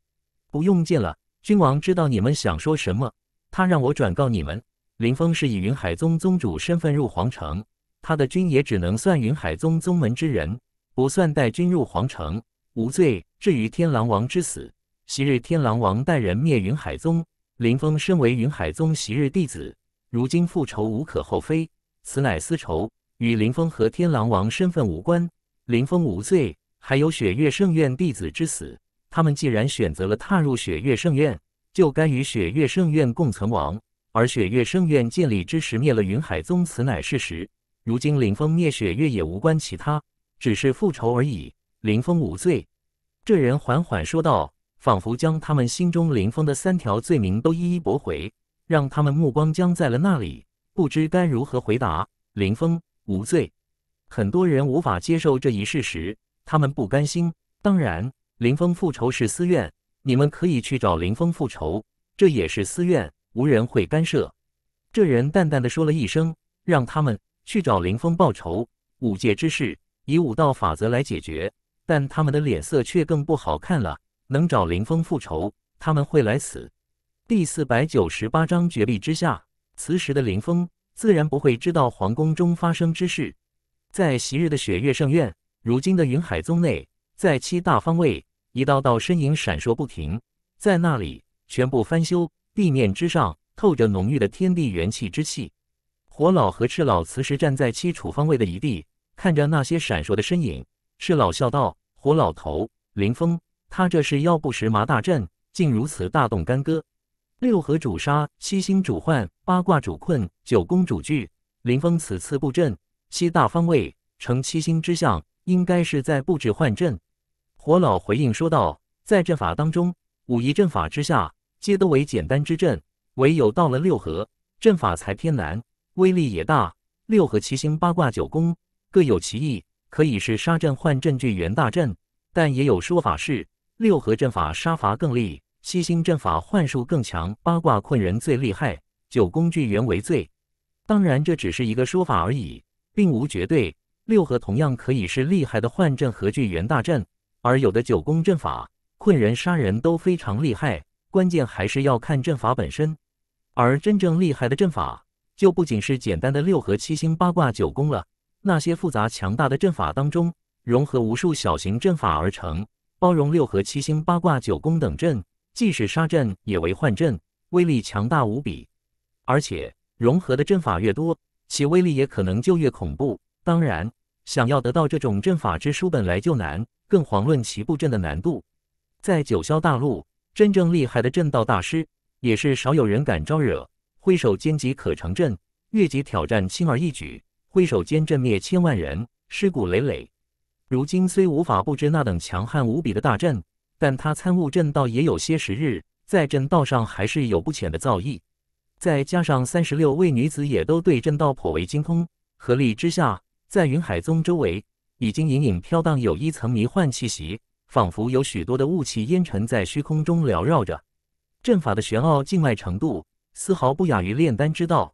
A: 不用见了，君王知道你们想说什么。他让我转告你们，林峰是以云海宗宗主身份入皇城。他的军也只能算云海宗宗门之人，不算带军入皇城，无罪。至于天狼王之死，昔日天狼王带人灭云海宗，林峰身为云海宗昔日弟子，如今复仇无可厚非，此乃私仇，与林峰和天狼王身份无关。林峰无罪。还有雪月圣院弟子之死，他们既然选择了踏入雪月圣院，就该与雪月圣院共存亡。而雪月圣院建立之时灭了云海宗，此乃事实。如今林峰灭雪月也无关其他，只是复仇而已。林峰无罪，这人缓缓说道，仿佛将他们心中林峰的三条罪名都一一驳回，让他们目光僵在了那里，不知该如何回答。林峰无罪，很多人无法接受这一事实，他们不甘心。当然，林峰复仇是私怨，你们可以去找林峰复仇，这也是私怨，无人会干涉。这人淡淡的说了一声，让他们。去找林峰报仇，五界之事以五道法则来解决，但他们的脸色却更不好看了。能找林峰复仇，他们会来死。第四百九十八章绝壁之下。此时的林峰自然不会知道皇宫中发生之事，在昔日的雪月圣院，如今的云海宗内，在七大方位，一道道身影闪烁不停，在那里全部翻修，地面之上透着浓郁的天地元气之气。火老和赤老此时站在七处方位的一地，看着那些闪烁的身影。赤老笑道：“火老头，林峰，他这是要布十麻大阵，竟如此大动干戈。六合主杀，七星主换，八卦主困，九宫主聚。林峰此次布阵，七大方位成七星之象，应该是在布置幻阵。”火老回应说道：“在阵法当中，五仪阵法之下皆都为简单之阵，唯有到了六合阵法才偏难。”威力也大，六合、七星、八卦、九宫各有其意，可以是杀阵、换阵、聚元大阵，但也有说法是六合阵法杀伐更厉，七星阵法幻术更强，八卦困人最厉害，九宫聚元为最。当然，这只是一个说法而已，并无绝对。六合同样可以是厉害的幻阵和聚元大阵，而有的九宫阵法困人、杀人都非常厉害。关键还是要看阵法本身，而真正厉害的阵法。就不仅是简单的六合、七星、八卦、九宫了。那些复杂强大的阵法当中，融合无数小型阵法而成，包容六合、七星、八卦、九宫等阵，既是杀阵，也为幻阵，威力强大无比。而且融合的阵法越多，其威力也可能就越恐怖。当然，想要得到这种阵法之书本来就难，更遑论其布阵的难度。在九霄大陆，真正厉害的阵道大师，也是少有人敢招惹。挥手间即可成阵，越级挑战轻而易举。挥手间阵灭千万人，尸骨累累。如今虽无法布置那等强悍无比的大阵，但他参悟阵道也有些时日，在阵道上还是有不浅的造诣。再加上三十六位女子也都对阵道颇为精通，合力之下，在云海宗周围已经隐隐飘荡有一层迷幻气息，仿佛有许多的雾气烟尘在虚空中缭绕着，阵法的玄奥境外程度。丝毫不亚于炼丹之道。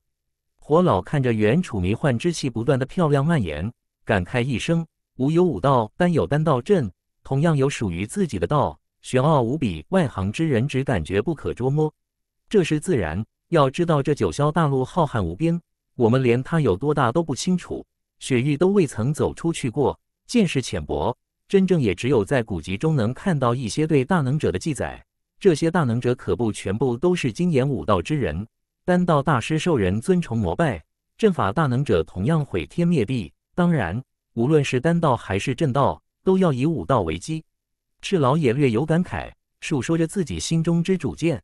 A: 火老看着远处迷幻之气不断的漂亮蔓延，感慨一声：“吾有武道，丹有丹道阵，同样有属于自己的道，玄奥无比。外行之人只感觉不可捉摸。这是自然。要知道这九霄大陆浩瀚无边，我们连它有多大都不清楚，雪域都未曾走出去过，见识浅薄，真正也只有在古籍中能看到一些对大能者的记载。”这些大能者可不全部都是精研武道之人，丹道大师受人尊崇膜拜，阵法大能者同样毁天灭地。当然，无论是丹道还是阵道，都要以武道为基。赤老也略有感慨，述说着自己心中之主见。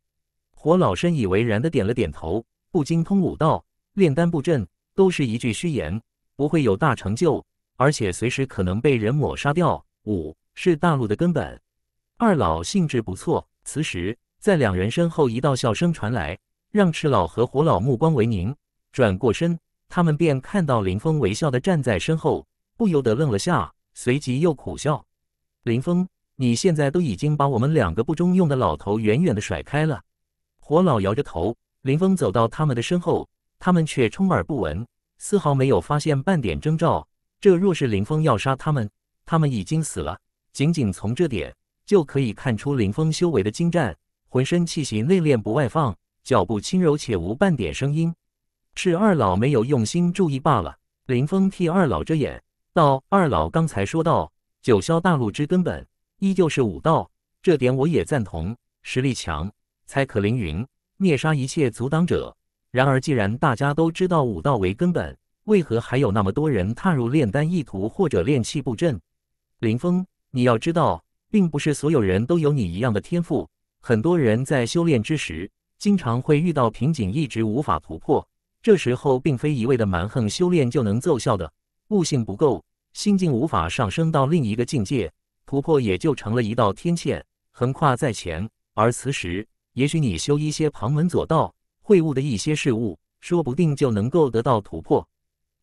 A: 火老深以为然的点了点头。不精通武道，炼丹布阵都是一句虚言，不会有大成就，而且随时可能被人抹杀掉。武是大陆的根本。二老兴致不错。此时，在两人身后一道笑声传来，让赤老和火老目光为凝。转过身，他们便看到林峰微笑的站在身后，不由得愣了下，随即又苦笑。林峰，你现在都已经把我们两个不中用的老头远远的甩开了。火老摇着头。林峰走到他们的身后，他们却充耳不闻，丝毫没有发现半点征兆。这若是林峰要杀他们，他们已经死了。仅仅从这点。就可以看出林峰修为的精湛，浑身气息内敛不外放，脚步轻柔且无半点声音，是二老没有用心注意罢了。林峰替二老遮掩道：“二老刚才说到九霄大陆之根本依旧是武道，这点我也赞同。实力强才可凌云，灭杀一切阻挡者。然而既然大家都知道武道为根本，为何还有那么多人踏入炼丹一途或者炼气布阵？林峰，你要知道。”并不是所有人都有你一样的天赋，很多人在修炼之时，经常会遇到瓶颈，一直无法突破。这时候并非一味的蛮横修炼就能奏效的，悟性不够，心境无法上升到另一个境界，突破也就成了一道天堑，横跨在前。而此时，也许你修一些旁门左道，会悟的一些事物，说不定就能够得到突破。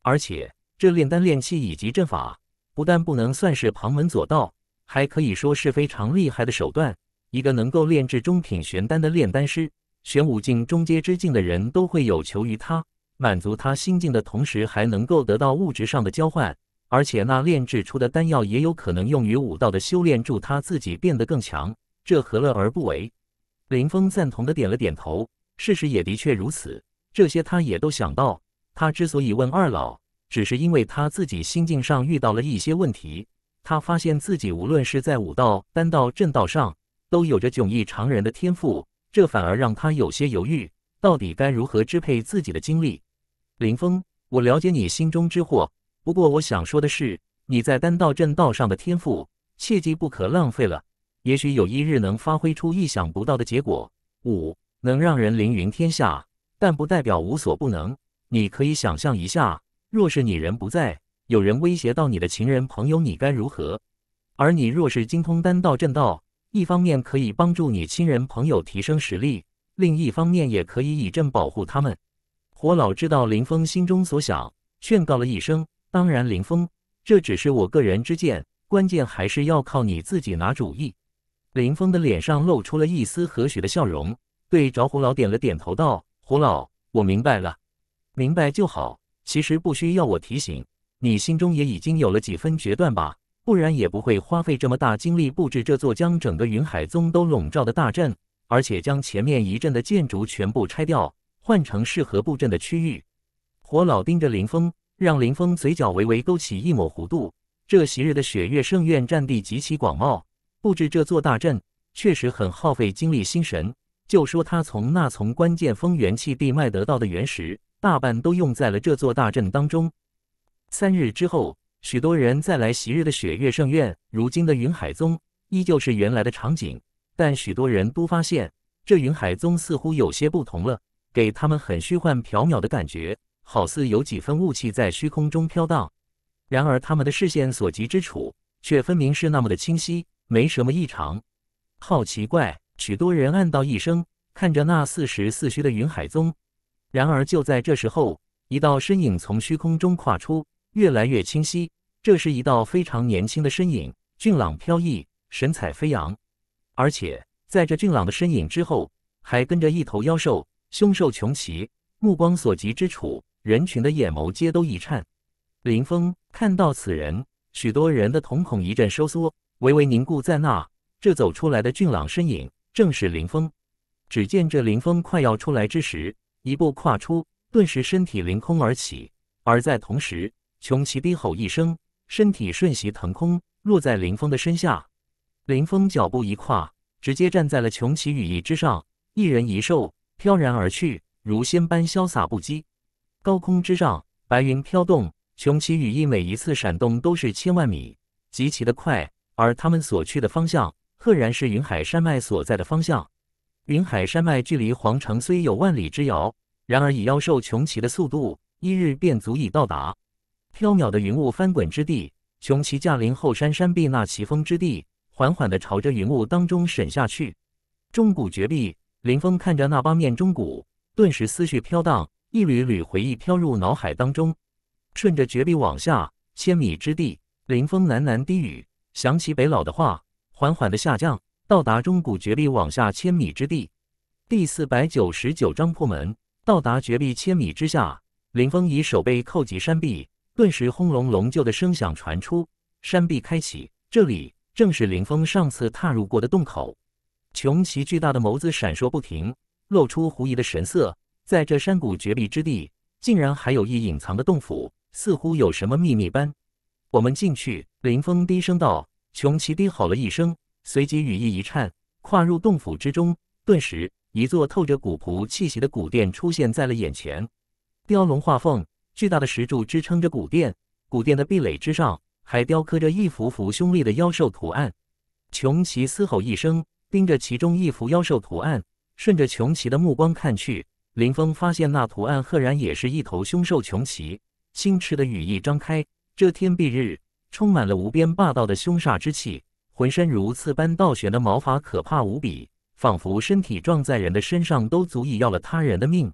A: 而且，这炼丹、炼气以及阵法，不但不能算是旁门左道。还可以说是非常厉害的手段。一个能够炼制中品玄丹的炼丹师，玄武境中阶之境的人都会有求于他，满足他心境的同时，还能够得到物质上的交换。而且那炼制出的丹药也有可能用于武道的修炼，助他自己变得更强。这何乐而不为？林峰赞同的点了点头，事实也的确如此。这些他也都想到。他之所以问二老，只是因为他自己心境上遇到了一些问题。他发现自己无论是在武道、丹道、阵道上，都有着迥异常人的天赋，这反而让他有些犹豫，到底该如何支配自己的精力。林峰，我了解你心中之惑，不过我想说的是，你在丹道、阵道上的天赋，切记不可浪费了，也许有一日能发挥出意想不到的结果。五能让人凌云天下，但不代表无所不能。你可以想象一下，若是你人不在。有人威胁到你的情人朋友，你该如何？而你若是精通丹道正道，一方面可以帮助你亲人朋友提升实力，另一方面也可以以正保护他们。火老知道林峰心中所想，劝告了一声：“当然，林峰，这只是我个人之见，关键还是要靠你自己拿主意。”林峰的脸上露出了一丝和煦的笑容，对着火老点了点头，道：“火老，我明白了。明白就好。其实不需要我提醒。”你心中也已经有了几分决断吧，不然也不会花费这么大精力布置这座将整个云海宗都笼罩的大阵，而且将前面一阵的建筑全部拆掉，换成适合布阵的区域。火老盯着林峰，让林峰嘴角微微勾起一抹弧度。这昔日的雪月圣院占地极其广袤，布置这座大阵确实很耗费精力心神。就说他从那从关键峰元气地脉得到的原石，大半都用在了这座大阵当中。三日之后，许多人再来昔日的雪月圣院，如今的云海宗依旧是原来的场景，但许多人都发现这云海宗似乎有些不同了，给他们很虚幻缥缈的感觉，好似有几分雾气在虚空中飘荡。然而他们的视线所及之处，却分明是那么的清晰，没什么异常。好奇怪，许多人暗道一声，看着那似实似虚的云海宗。然而就在这时候，一道身影从虚空中跨出。越来越清晰，这是一道非常年轻的身影，俊朗飘逸，神采飞扬。而且在这俊朗的身影之后，还跟着一头妖兽，凶兽穷奇。目光所及之处，人群的眼眸皆都一颤。林峰看到此人，许多人的瞳孔一阵收缩，微微凝固在那。这走出来的俊朗身影正是林峰。只见这林峰快要出来之时，一步跨出，顿时身体凌空而起，而在同时。穷奇低吼一声，身体瞬息腾空，落在林峰的身下。林峰脚步一跨，直接站在了穷奇羽翼之上，一人一兽飘然而去，如仙般潇洒不羁。高空之上，白云飘动，穷奇羽翼每一次闪动都是千万米，极其的快。而他们所去的方向，赫然是云海山脉所在的方向。云海山脉距离皇城虽有万里之遥，然而以妖兽穷奇的速度，一日便足以到达。缥缈的云雾翻滚之地，雄奇驾临后山山壁那奇峰之地，缓缓地朝着云雾当中沈下去。钟古绝壁，林峰看着那八面钟古，顿时思绪飘荡，一缕缕回忆飘入脑海当中。顺着绝壁往下千米之地，林峰喃喃低语，想起北老的话，缓缓地下降，到达钟古绝壁往下千米之地。第四百九十九章破门，到达绝壁千米之下，林峰以手背叩击山壁。顿时轰隆隆就的声响传出，山壁开启，这里正是林峰上次踏入过的洞口。穷奇巨大的眸子闪烁不停，露出狐疑的神色。在这山谷绝壁之地，竟然还有一隐藏的洞府，似乎有什么秘密般。我们进去。林峰低声道。穷奇低吼了一声，随即羽翼一颤，跨入洞府之中。顿时，一座透着古朴气息的古殿出现在了眼前，雕龙画凤。巨大的石柱支撑着古殿，古殿的壁垒之上还雕刻着一幅幅凶厉的妖兽图案。琼奇嘶吼一声，盯着其中一幅妖兽图案，顺着琼奇的目光看去，林峰发现那图案赫然也是一头凶兽。琼奇，青翅的羽翼张开，遮天蔽日，充满了无边霸道的凶煞之气，浑身如刺般倒悬的毛发可怕无比，仿佛身体撞在人的身上都足以要了他人的命。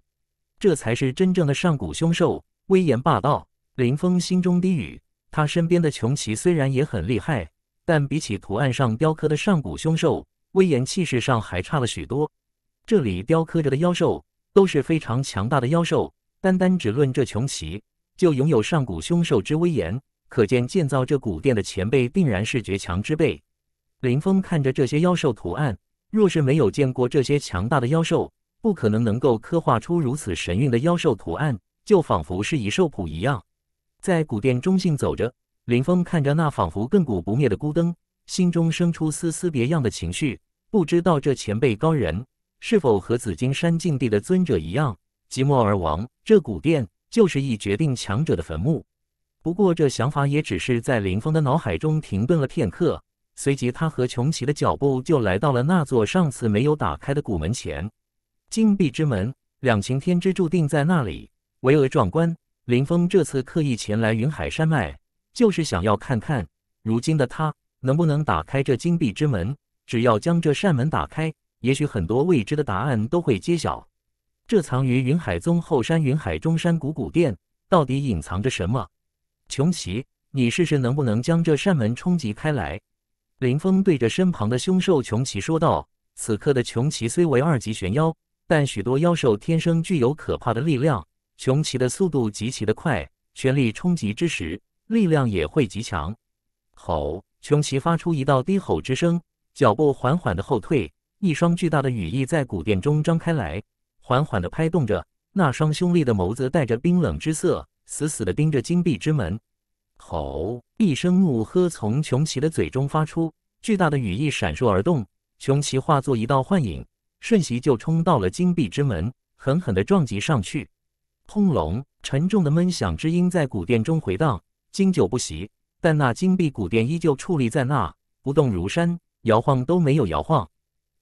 A: 这才是真正的上古凶兽。威严霸道，林峰心中低语。他身边的穷奇虽然也很厉害，但比起图案上雕刻的上古凶兽，威严气势上还差了许多。这里雕刻着的妖兽都是非常强大的妖兽，单单只论这穷奇，就拥有上古凶兽之威严，可见建造这古殿的前辈定然是绝强之辈。林峰看着这些妖兽图案，若是没有见过这些强大的妖兽，不可能能够刻画出如此神韵的妖兽图案。就仿佛是一兽谱一样，在古殿中心走着。林峰看着那仿佛亘古不灭的孤灯，心中生出丝丝别样的情绪。不知道这前辈高人是否和紫金山禁地的尊者一样寂寞而亡？这古殿就是一决定强者的坟墓。不过这想法也只是在林峰的脑海中停顿了片刻，随即他和琼奇的脚步就来到了那座上次没有打开的古门前。禁闭之门，两情天之注定在那里。巍峨壮观，林峰这次刻意前来云海山脉，就是想要看看如今的他能不能打开这金币之门。只要将这扇门打开，也许很多未知的答案都会揭晓。这藏于云海宗后山云海中山谷谷殿，到底隐藏着什么？穷奇，你试试能不能将这扇门冲击开来。林峰对着身旁的凶兽穷奇说道。此刻的穷奇虽为二级玄妖，但许多妖兽天生具有可怕的力量。穷奇的速度极其的快，全力冲击之时，力量也会极强。吼！穷奇发出一道低吼之声，脚步缓缓的后退，一双巨大的羽翼在古殿中张开来，缓缓的拍动着。那双凶厉的眸子带着冰冷之色，死死的盯着金币之门。吼！一声怒喝从穷奇的嘴中发出，巨大的羽翼闪烁而动，穷奇化作一道幻影，瞬息就冲到了金币之门，狠狠的撞击上去。轰隆！沉重的闷响之音在古殿中回荡，经久不息。但那金碧古殿依旧矗立在那，不动如山，摇晃都没有摇晃。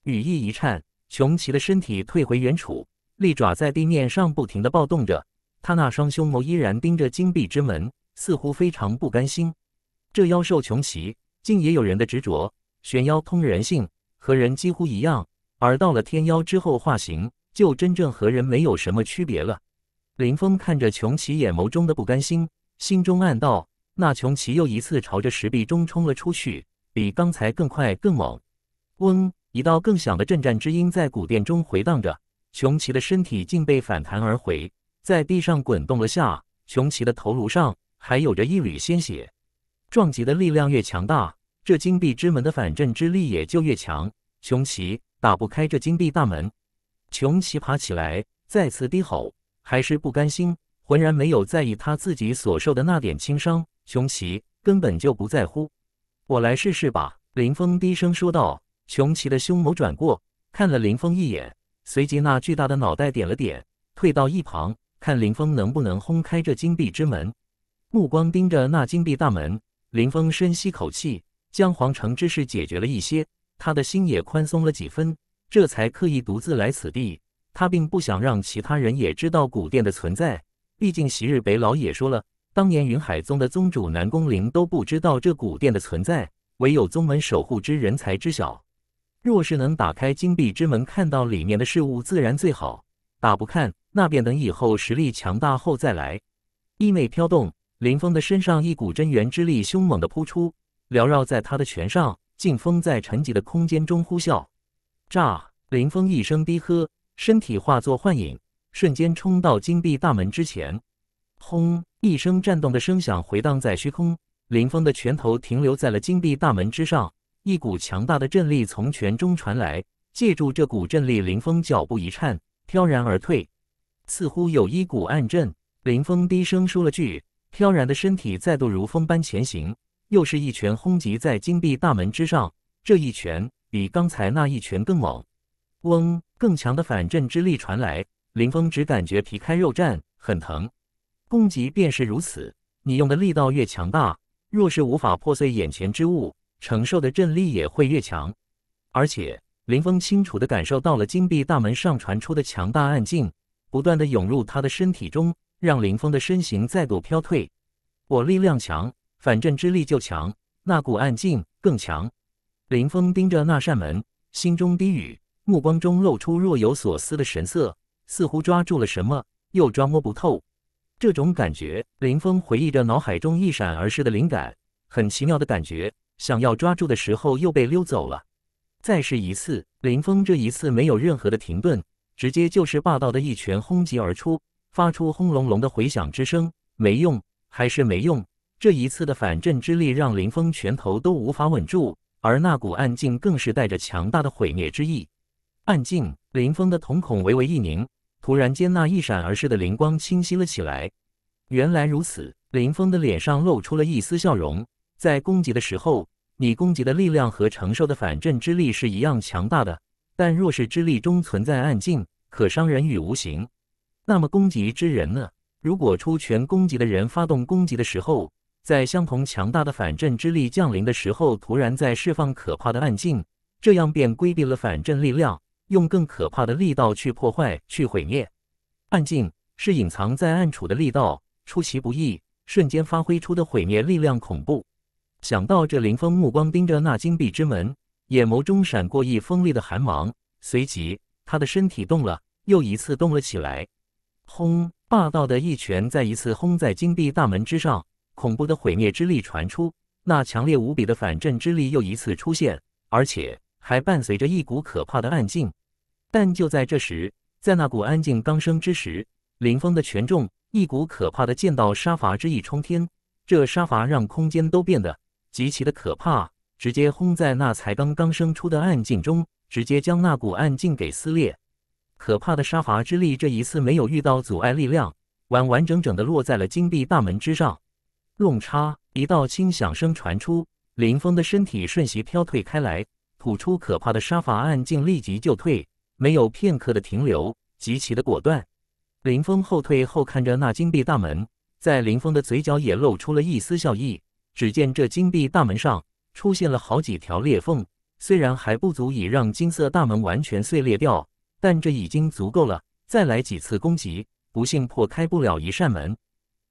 A: 羽翼一颤，穷奇的身体退回原处，利爪在地面上不停地暴动着。他那双凶眸依然盯着金碧之门，似乎非常不甘心。这妖兽穷奇，竟也有人的执着。玄妖通人性，和人几乎一样。而到了天妖之后化形，就真正和人没有什么区别了。林峰看着琼奇眼眸中的不甘心，心中暗道：“那琼奇又一次朝着石壁中冲了出去，比刚才更快更猛。”嗡！一道更响的震战之音在古殿中回荡着，琼奇的身体竟被反弹而回，在地上滚动了下。琼奇的头颅上还有着一缕鲜血。撞击的力量越强大，这金币之门的反震之力也就越强。琼奇打不开这金币大门。琼奇爬起来，再次低吼。还是不甘心，浑然没有在意他自己所受的那点轻伤。穷奇根本就不在乎，我来试试吧。林峰低声说道。穷奇的凶眸转过，看了林峰一眼，随即那巨大的脑袋点了点，退到一旁，看林峰能不能轰开这金币之门。目光盯着那金币大门，林峰深吸口气，将皇城之事解决了一些，他的心也宽松了几分，这才刻意独自来此地。他并不想让其他人也知道古殿的存在，毕竟昔日北老也说了，当年云海宗的宗主南宫翎都不知道这古殿的存在，唯有宗门守护之人才知晓。若是能打开金碧之门，看到里面的事物，自然最好；打不看，那便等以后实力强大后再来。衣袂飘动，林峰的身上一股真元之力凶猛的扑出，缭绕在他的拳上，劲风在沉寂的空间中呼啸。炸！林峰一声低喝。身体化作幻影，瞬间冲到金币大门之前。轰！一声震动的声响回荡在虚空，林峰的拳头停留在了金币大门之上，一股强大的震力从拳中传来。借助这股震力，林峰脚步一颤，飘然而退。似乎有一股暗阵，林峰低声说了句。飘然的身体再度如风般前行，又是一拳轰击在金币大门之上。这一拳比刚才那一拳更猛。嗡。更强的反震之力传来，林峰只感觉皮开肉绽，很疼。攻击便是如此，你用的力道越强大，若是无法破碎眼前之物，承受的震力也会越强。而且林峰清楚地感受到了金币大门上传出的强大暗劲，不断地涌入他的身体中，让林峰的身形再度飘退。我力量强，反震之力就强，那股暗劲更强。林峰盯着那扇门，心中低语。目光中露出若有所思的神色，似乎抓住了什么，又抓摸不透。这种感觉，林峰回忆着脑海中一闪而逝的灵感，很奇妙的感觉，想要抓住的时候又被溜走了。再试一次，林峰这一次没有任何的停顿，直接就是霸道的一拳轰击而出，发出轰隆隆的回响之声。没用，还是没用。这一次的反震之力让林峰拳头都无法稳住，而那股暗劲更是带着强大的毁灭之意。暗镜，林峰的瞳孔微微一凝，突然间那一闪而逝的灵光清晰了起来。原来如此，林峰的脸上露出了一丝笑容。在攻击的时候，你攻击的力量和承受的反震之力是一样强大的，但若是之力中存在暗镜，可伤人于无形。那么攻击之人呢？如果出拳攻击的人发动攻击的时候，在相同强大的反震之力降临的时候，突然在释放可怕的暗劲，这样便规避了反震力量。用更可怕的力道去破坏、去毁灭，暗境是隐藏在暗处的力道，出其不意，瞬间发挥出的毁灭力量恐怖。想到这，林峰目光盯着那金币之门，眼眸中闪过一锋利的寒芒，随即他的身体动了，又一次动了起来。轰！霸道的一拳再一次轰在金币大门之上，恐怖的毁灭之力传出，那强烈无比的反震之力又一次出现，而且。还伴随着一股可怕的暗劲，但就在这时，在那股安静刚生之时，林峰的权重一股可怕的剑道杀伐之意冲天，这杀伐让空间都变得极其的可怕，直接轰在那才刚刚生出的暗境中，直接将那股暗劲给撕裂。可怕的杀伐之力这一次没有遇到阻碍力量，完完整整的落在了金币大门之上。弄差一道轻响声传出，林峰的身体瞬息飘退开来。吐出可怕的杀伐案，竟立即就退，没有片刻的停留，极其的果断。林峰后退后，看着那金币大门，在林峰的嘴角也露出了一丝笑意。只见这金币大门上出现了好几条裂缝，虽然还不足以让金色大门完全碎裂掉，但这已经足够了。再来几次攻击，不幸破开不了一扇门。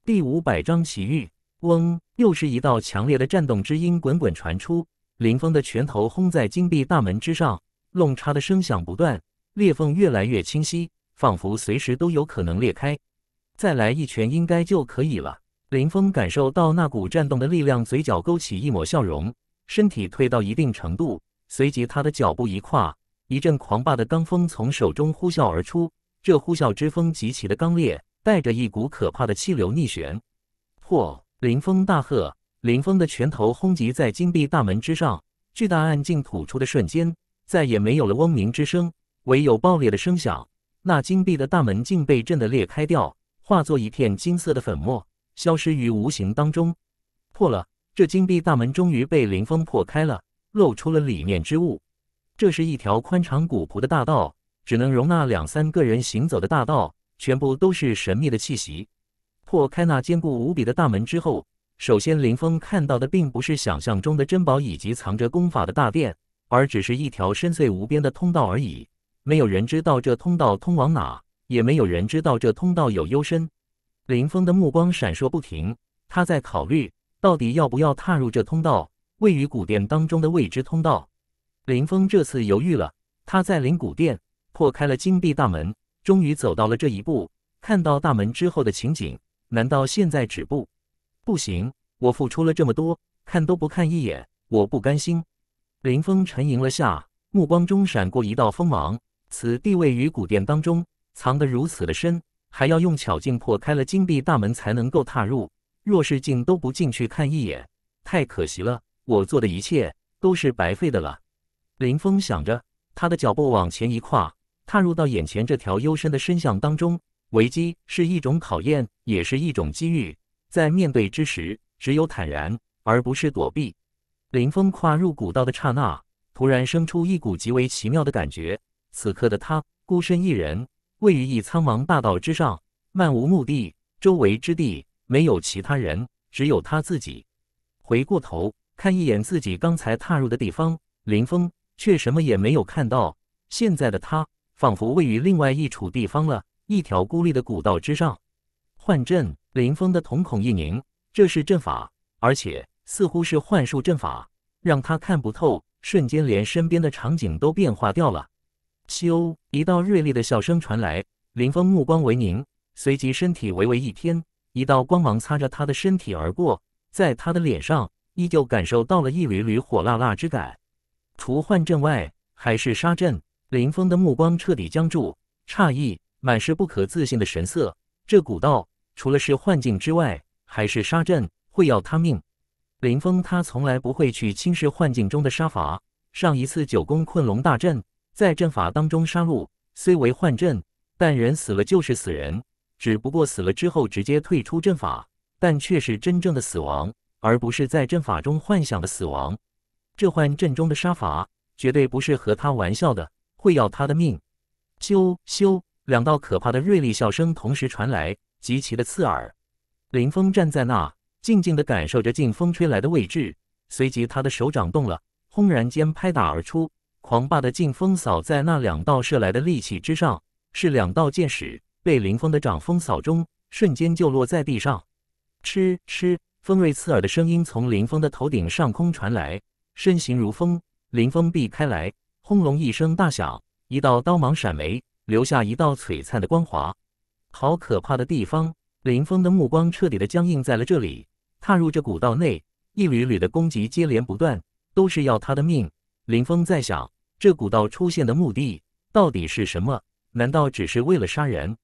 A: 第五百章奇遇。嗡，又是一道强烈的震动之音滚滚传出。林峰的拳头轰在金币大门之上，弄叉的声响不断，裂缝越来越清晰，仿佛随时都有可能裂开。再来一拳应该就可以了。林峰感受到那股颤动的力量，嘴角勾起一抹笑容，身体退到一定程度，随即他的脚步一跨，一阵狂霸的罡风从手中呼啸而出。这呼啸之风极其的刚烈，带着一股可怕的气流逆旋。破！林峰大喝。林峰的拳头轰击在金币大门之上，巨大暗劲吐出的瞬间，再也没有了嗡鸣之声，唯有爆裂的声响。那金币的大门竟被震得裂开掉，化作一片金色的粉末，消失于无形当中。破了！这金币大门终于被林峰破开了，露出了里面之物。这是一条宽敞古朴的大道，只能容纳两三个人行走的大道，全部都是神秘的气息。破开那坚固无比的大门之后。首先，林峰看到的并不是想象中的珍宝以及藏着功法的大殿，而只是一条深邃无边的通道而已。没有人知道这通道通往哪，也没有人知道这通道有幽深。林峰的目光闪烁不停，他在考虑到底要不要踏入这通道。位于古殿当中的未知通道，林峰这次犹豫了。他在灵古殿破开了金币大门，终于走到了这一步。看到大门之后的情景，难道现在止步？不行，我付出了这么多，看都不看一眼，我不甘心。林峰沉吟了下，目光中闪过一道锋芒。此地位于古殿当中，藏得如此的深，还要用巧劲破开了金币大门才能够踏入。若是进都不进去看一眼，太可惜了。我做的一切都是白费的了。林峰想着，他的脚步往前一跨，踏入到眼前这条幽深的深巷当中。危机是一种考验，也是一种机遇。在面对之时，只有坦然，而不是躲避。林峰跨入古道的刹那，突然生出一股极为奇妙的感觉。此刻的他孤身一人，位于一苍茫大道之上，漫无目的。周围之地没有其他人，只有他自己。回过头看一眼自己刚才踏入的地方，林峰却什么也没有看到。现在的他仿佛位于另外一处地方了，一条孤立的古道之上。幻阵，林峰的瞳孔一凝，这是阵法，而且似乎是幻术阵法，让他看不透，瞬间连身边的场景都变化掉了。咻，一道锐利的笑声传来，林峰目光为凝，随即身体微微一偏，一道光芒擦着他的身体而过，在他的脸上依旧感受到了一缕缕火辣辣之感。除幻阵外，还是杀阵，林峰的目光彻底僵住，诧异，满是不可置信的神色，这古道。除了是幻境之外，还是杀阵会要他命。林峰他从来不会去轻视幻境中的杀伐。上一次九宫困龙大阵在阵法当中杀戮，虽为幻阵，但人死了就是死人，只不过死了之后直接退出阵法，但却是真正的死亡，而不是在阵法中幻想的死亡。这幻阵中的杀伐绝对不是和他玩笑的，会要他的命！咻咻，两道可怕的锐利笑声同时传来。极其的刺耳，林峰站在那，静静的感受着劲风吹来的位置。随即，他的手掌动了，轰然间拍打而出，狂霸的劲风扫在那两道射来的利器之上，是两道箭矢被林峰的掌风扫中，瞬间就落在地上。嗤嗤，锋锐刺耳的声音从林峰的头顶上空传来，身形如风，林峰避开来，轰隆一声大响，一道刀芒闪没，留下一道璀璨的光华。好可怕的地方！林峰的目光彻底的僵硬在了这里。踏入这古道内，一缕缕的攻击接连不断，都是要他的命。林峰在想，这古道出现的目的到底是什么？难道只是为了杀人？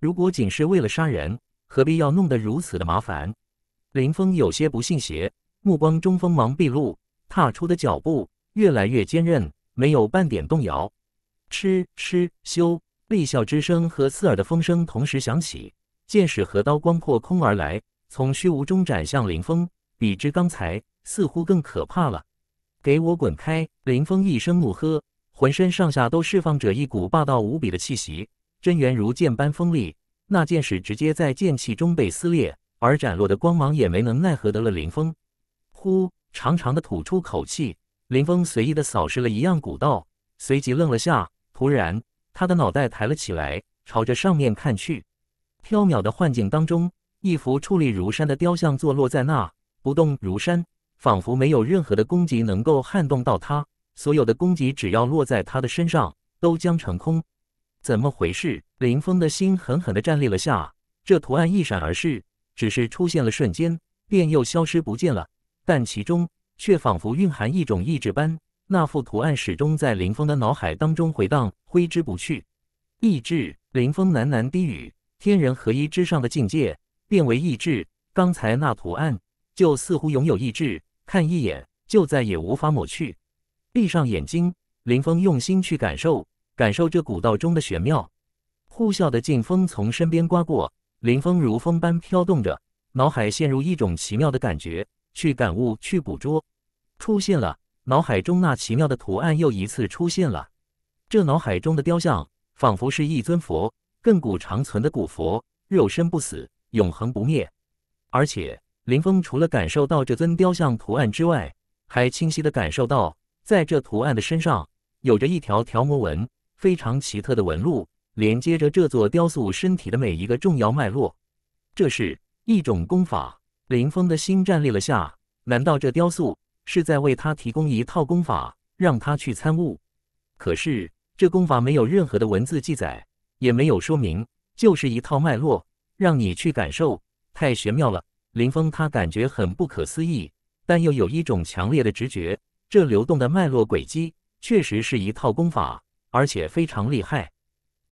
A: 如果仅是为了杀人，何必要弄得如此的麻烦？林峰有些不信邪，目光中锋芒毕露，踏出的脚步越来越坚韧，没有半点动摇。吃吃修。厉啸之声和刺耳的风声同时响起，剑矢和刀光破空而来，从虚无中斩向林峰。比之刚才，似乎更可怕了。给我滚开！林峰一声怒喝，浑身上下都释放着一股霸道无比的气息，真元如剑般锋利。那剑矢直接在剑气中被撕裂，而斩落的光芒也没能奈何得了林峰。呼，长长的吐出口气，林峰随意的扫视了一样古道，随即愣了下，突然。他的脑袋抬了起来，朝着上面看去。缥缈的幻境当中，一幅矗立如山的雕像坐落在那，不动如山，仿佛没有任何的攻击能够撼动到他。所有的攻击只要落在他的身上，都将成空。怎么回事？林峰的心狠狠地颤栗了下。这图案一闪而逝，只是出现了瞬间，便又消失不见了。但其中却仿佛蕴含一种意志般。那幅图案始终在林峰的脑海当中回荡，挥之不去。意志，林峰喃喃低语：“天人合一之上的境界，变为意志。刚才那图案，就似乎拥有意志，看一眼就再也无法抹去。”闭上眼睛，林峰用心去感受，感受这古道中的玄妙。呼啸的劲风从身边刮过，林峰如风般飘动着，脑海陷入一种奇妙的感觉，去感悟，去捕捉。出现了。脑海中那奇妙的图案又一次出现了，这脑海中的雕像仿佛是一尊佛，亘古长存的古佛，肉身不死，永恒不灭。而且林峰除了感受到这尊雕像图案之外，还清晰地感受到，在这图案的身上有着一条条纹，非常奇特的纹路，连接着这座雕塑身体的每一个重要脉络。这是一种功法，林峰的心站立了下，难道这雕塑？是在为他提供一套功法，让他去参悟。可是这功法没有任何的文字记载，也没有说明，就是一套脉络，让你去感受。太玄妙了，林峰他感觉很不可思议，但又有一种强烈的直觉，这流动的脉络轨迹确实是一套功法，而且非常厉害。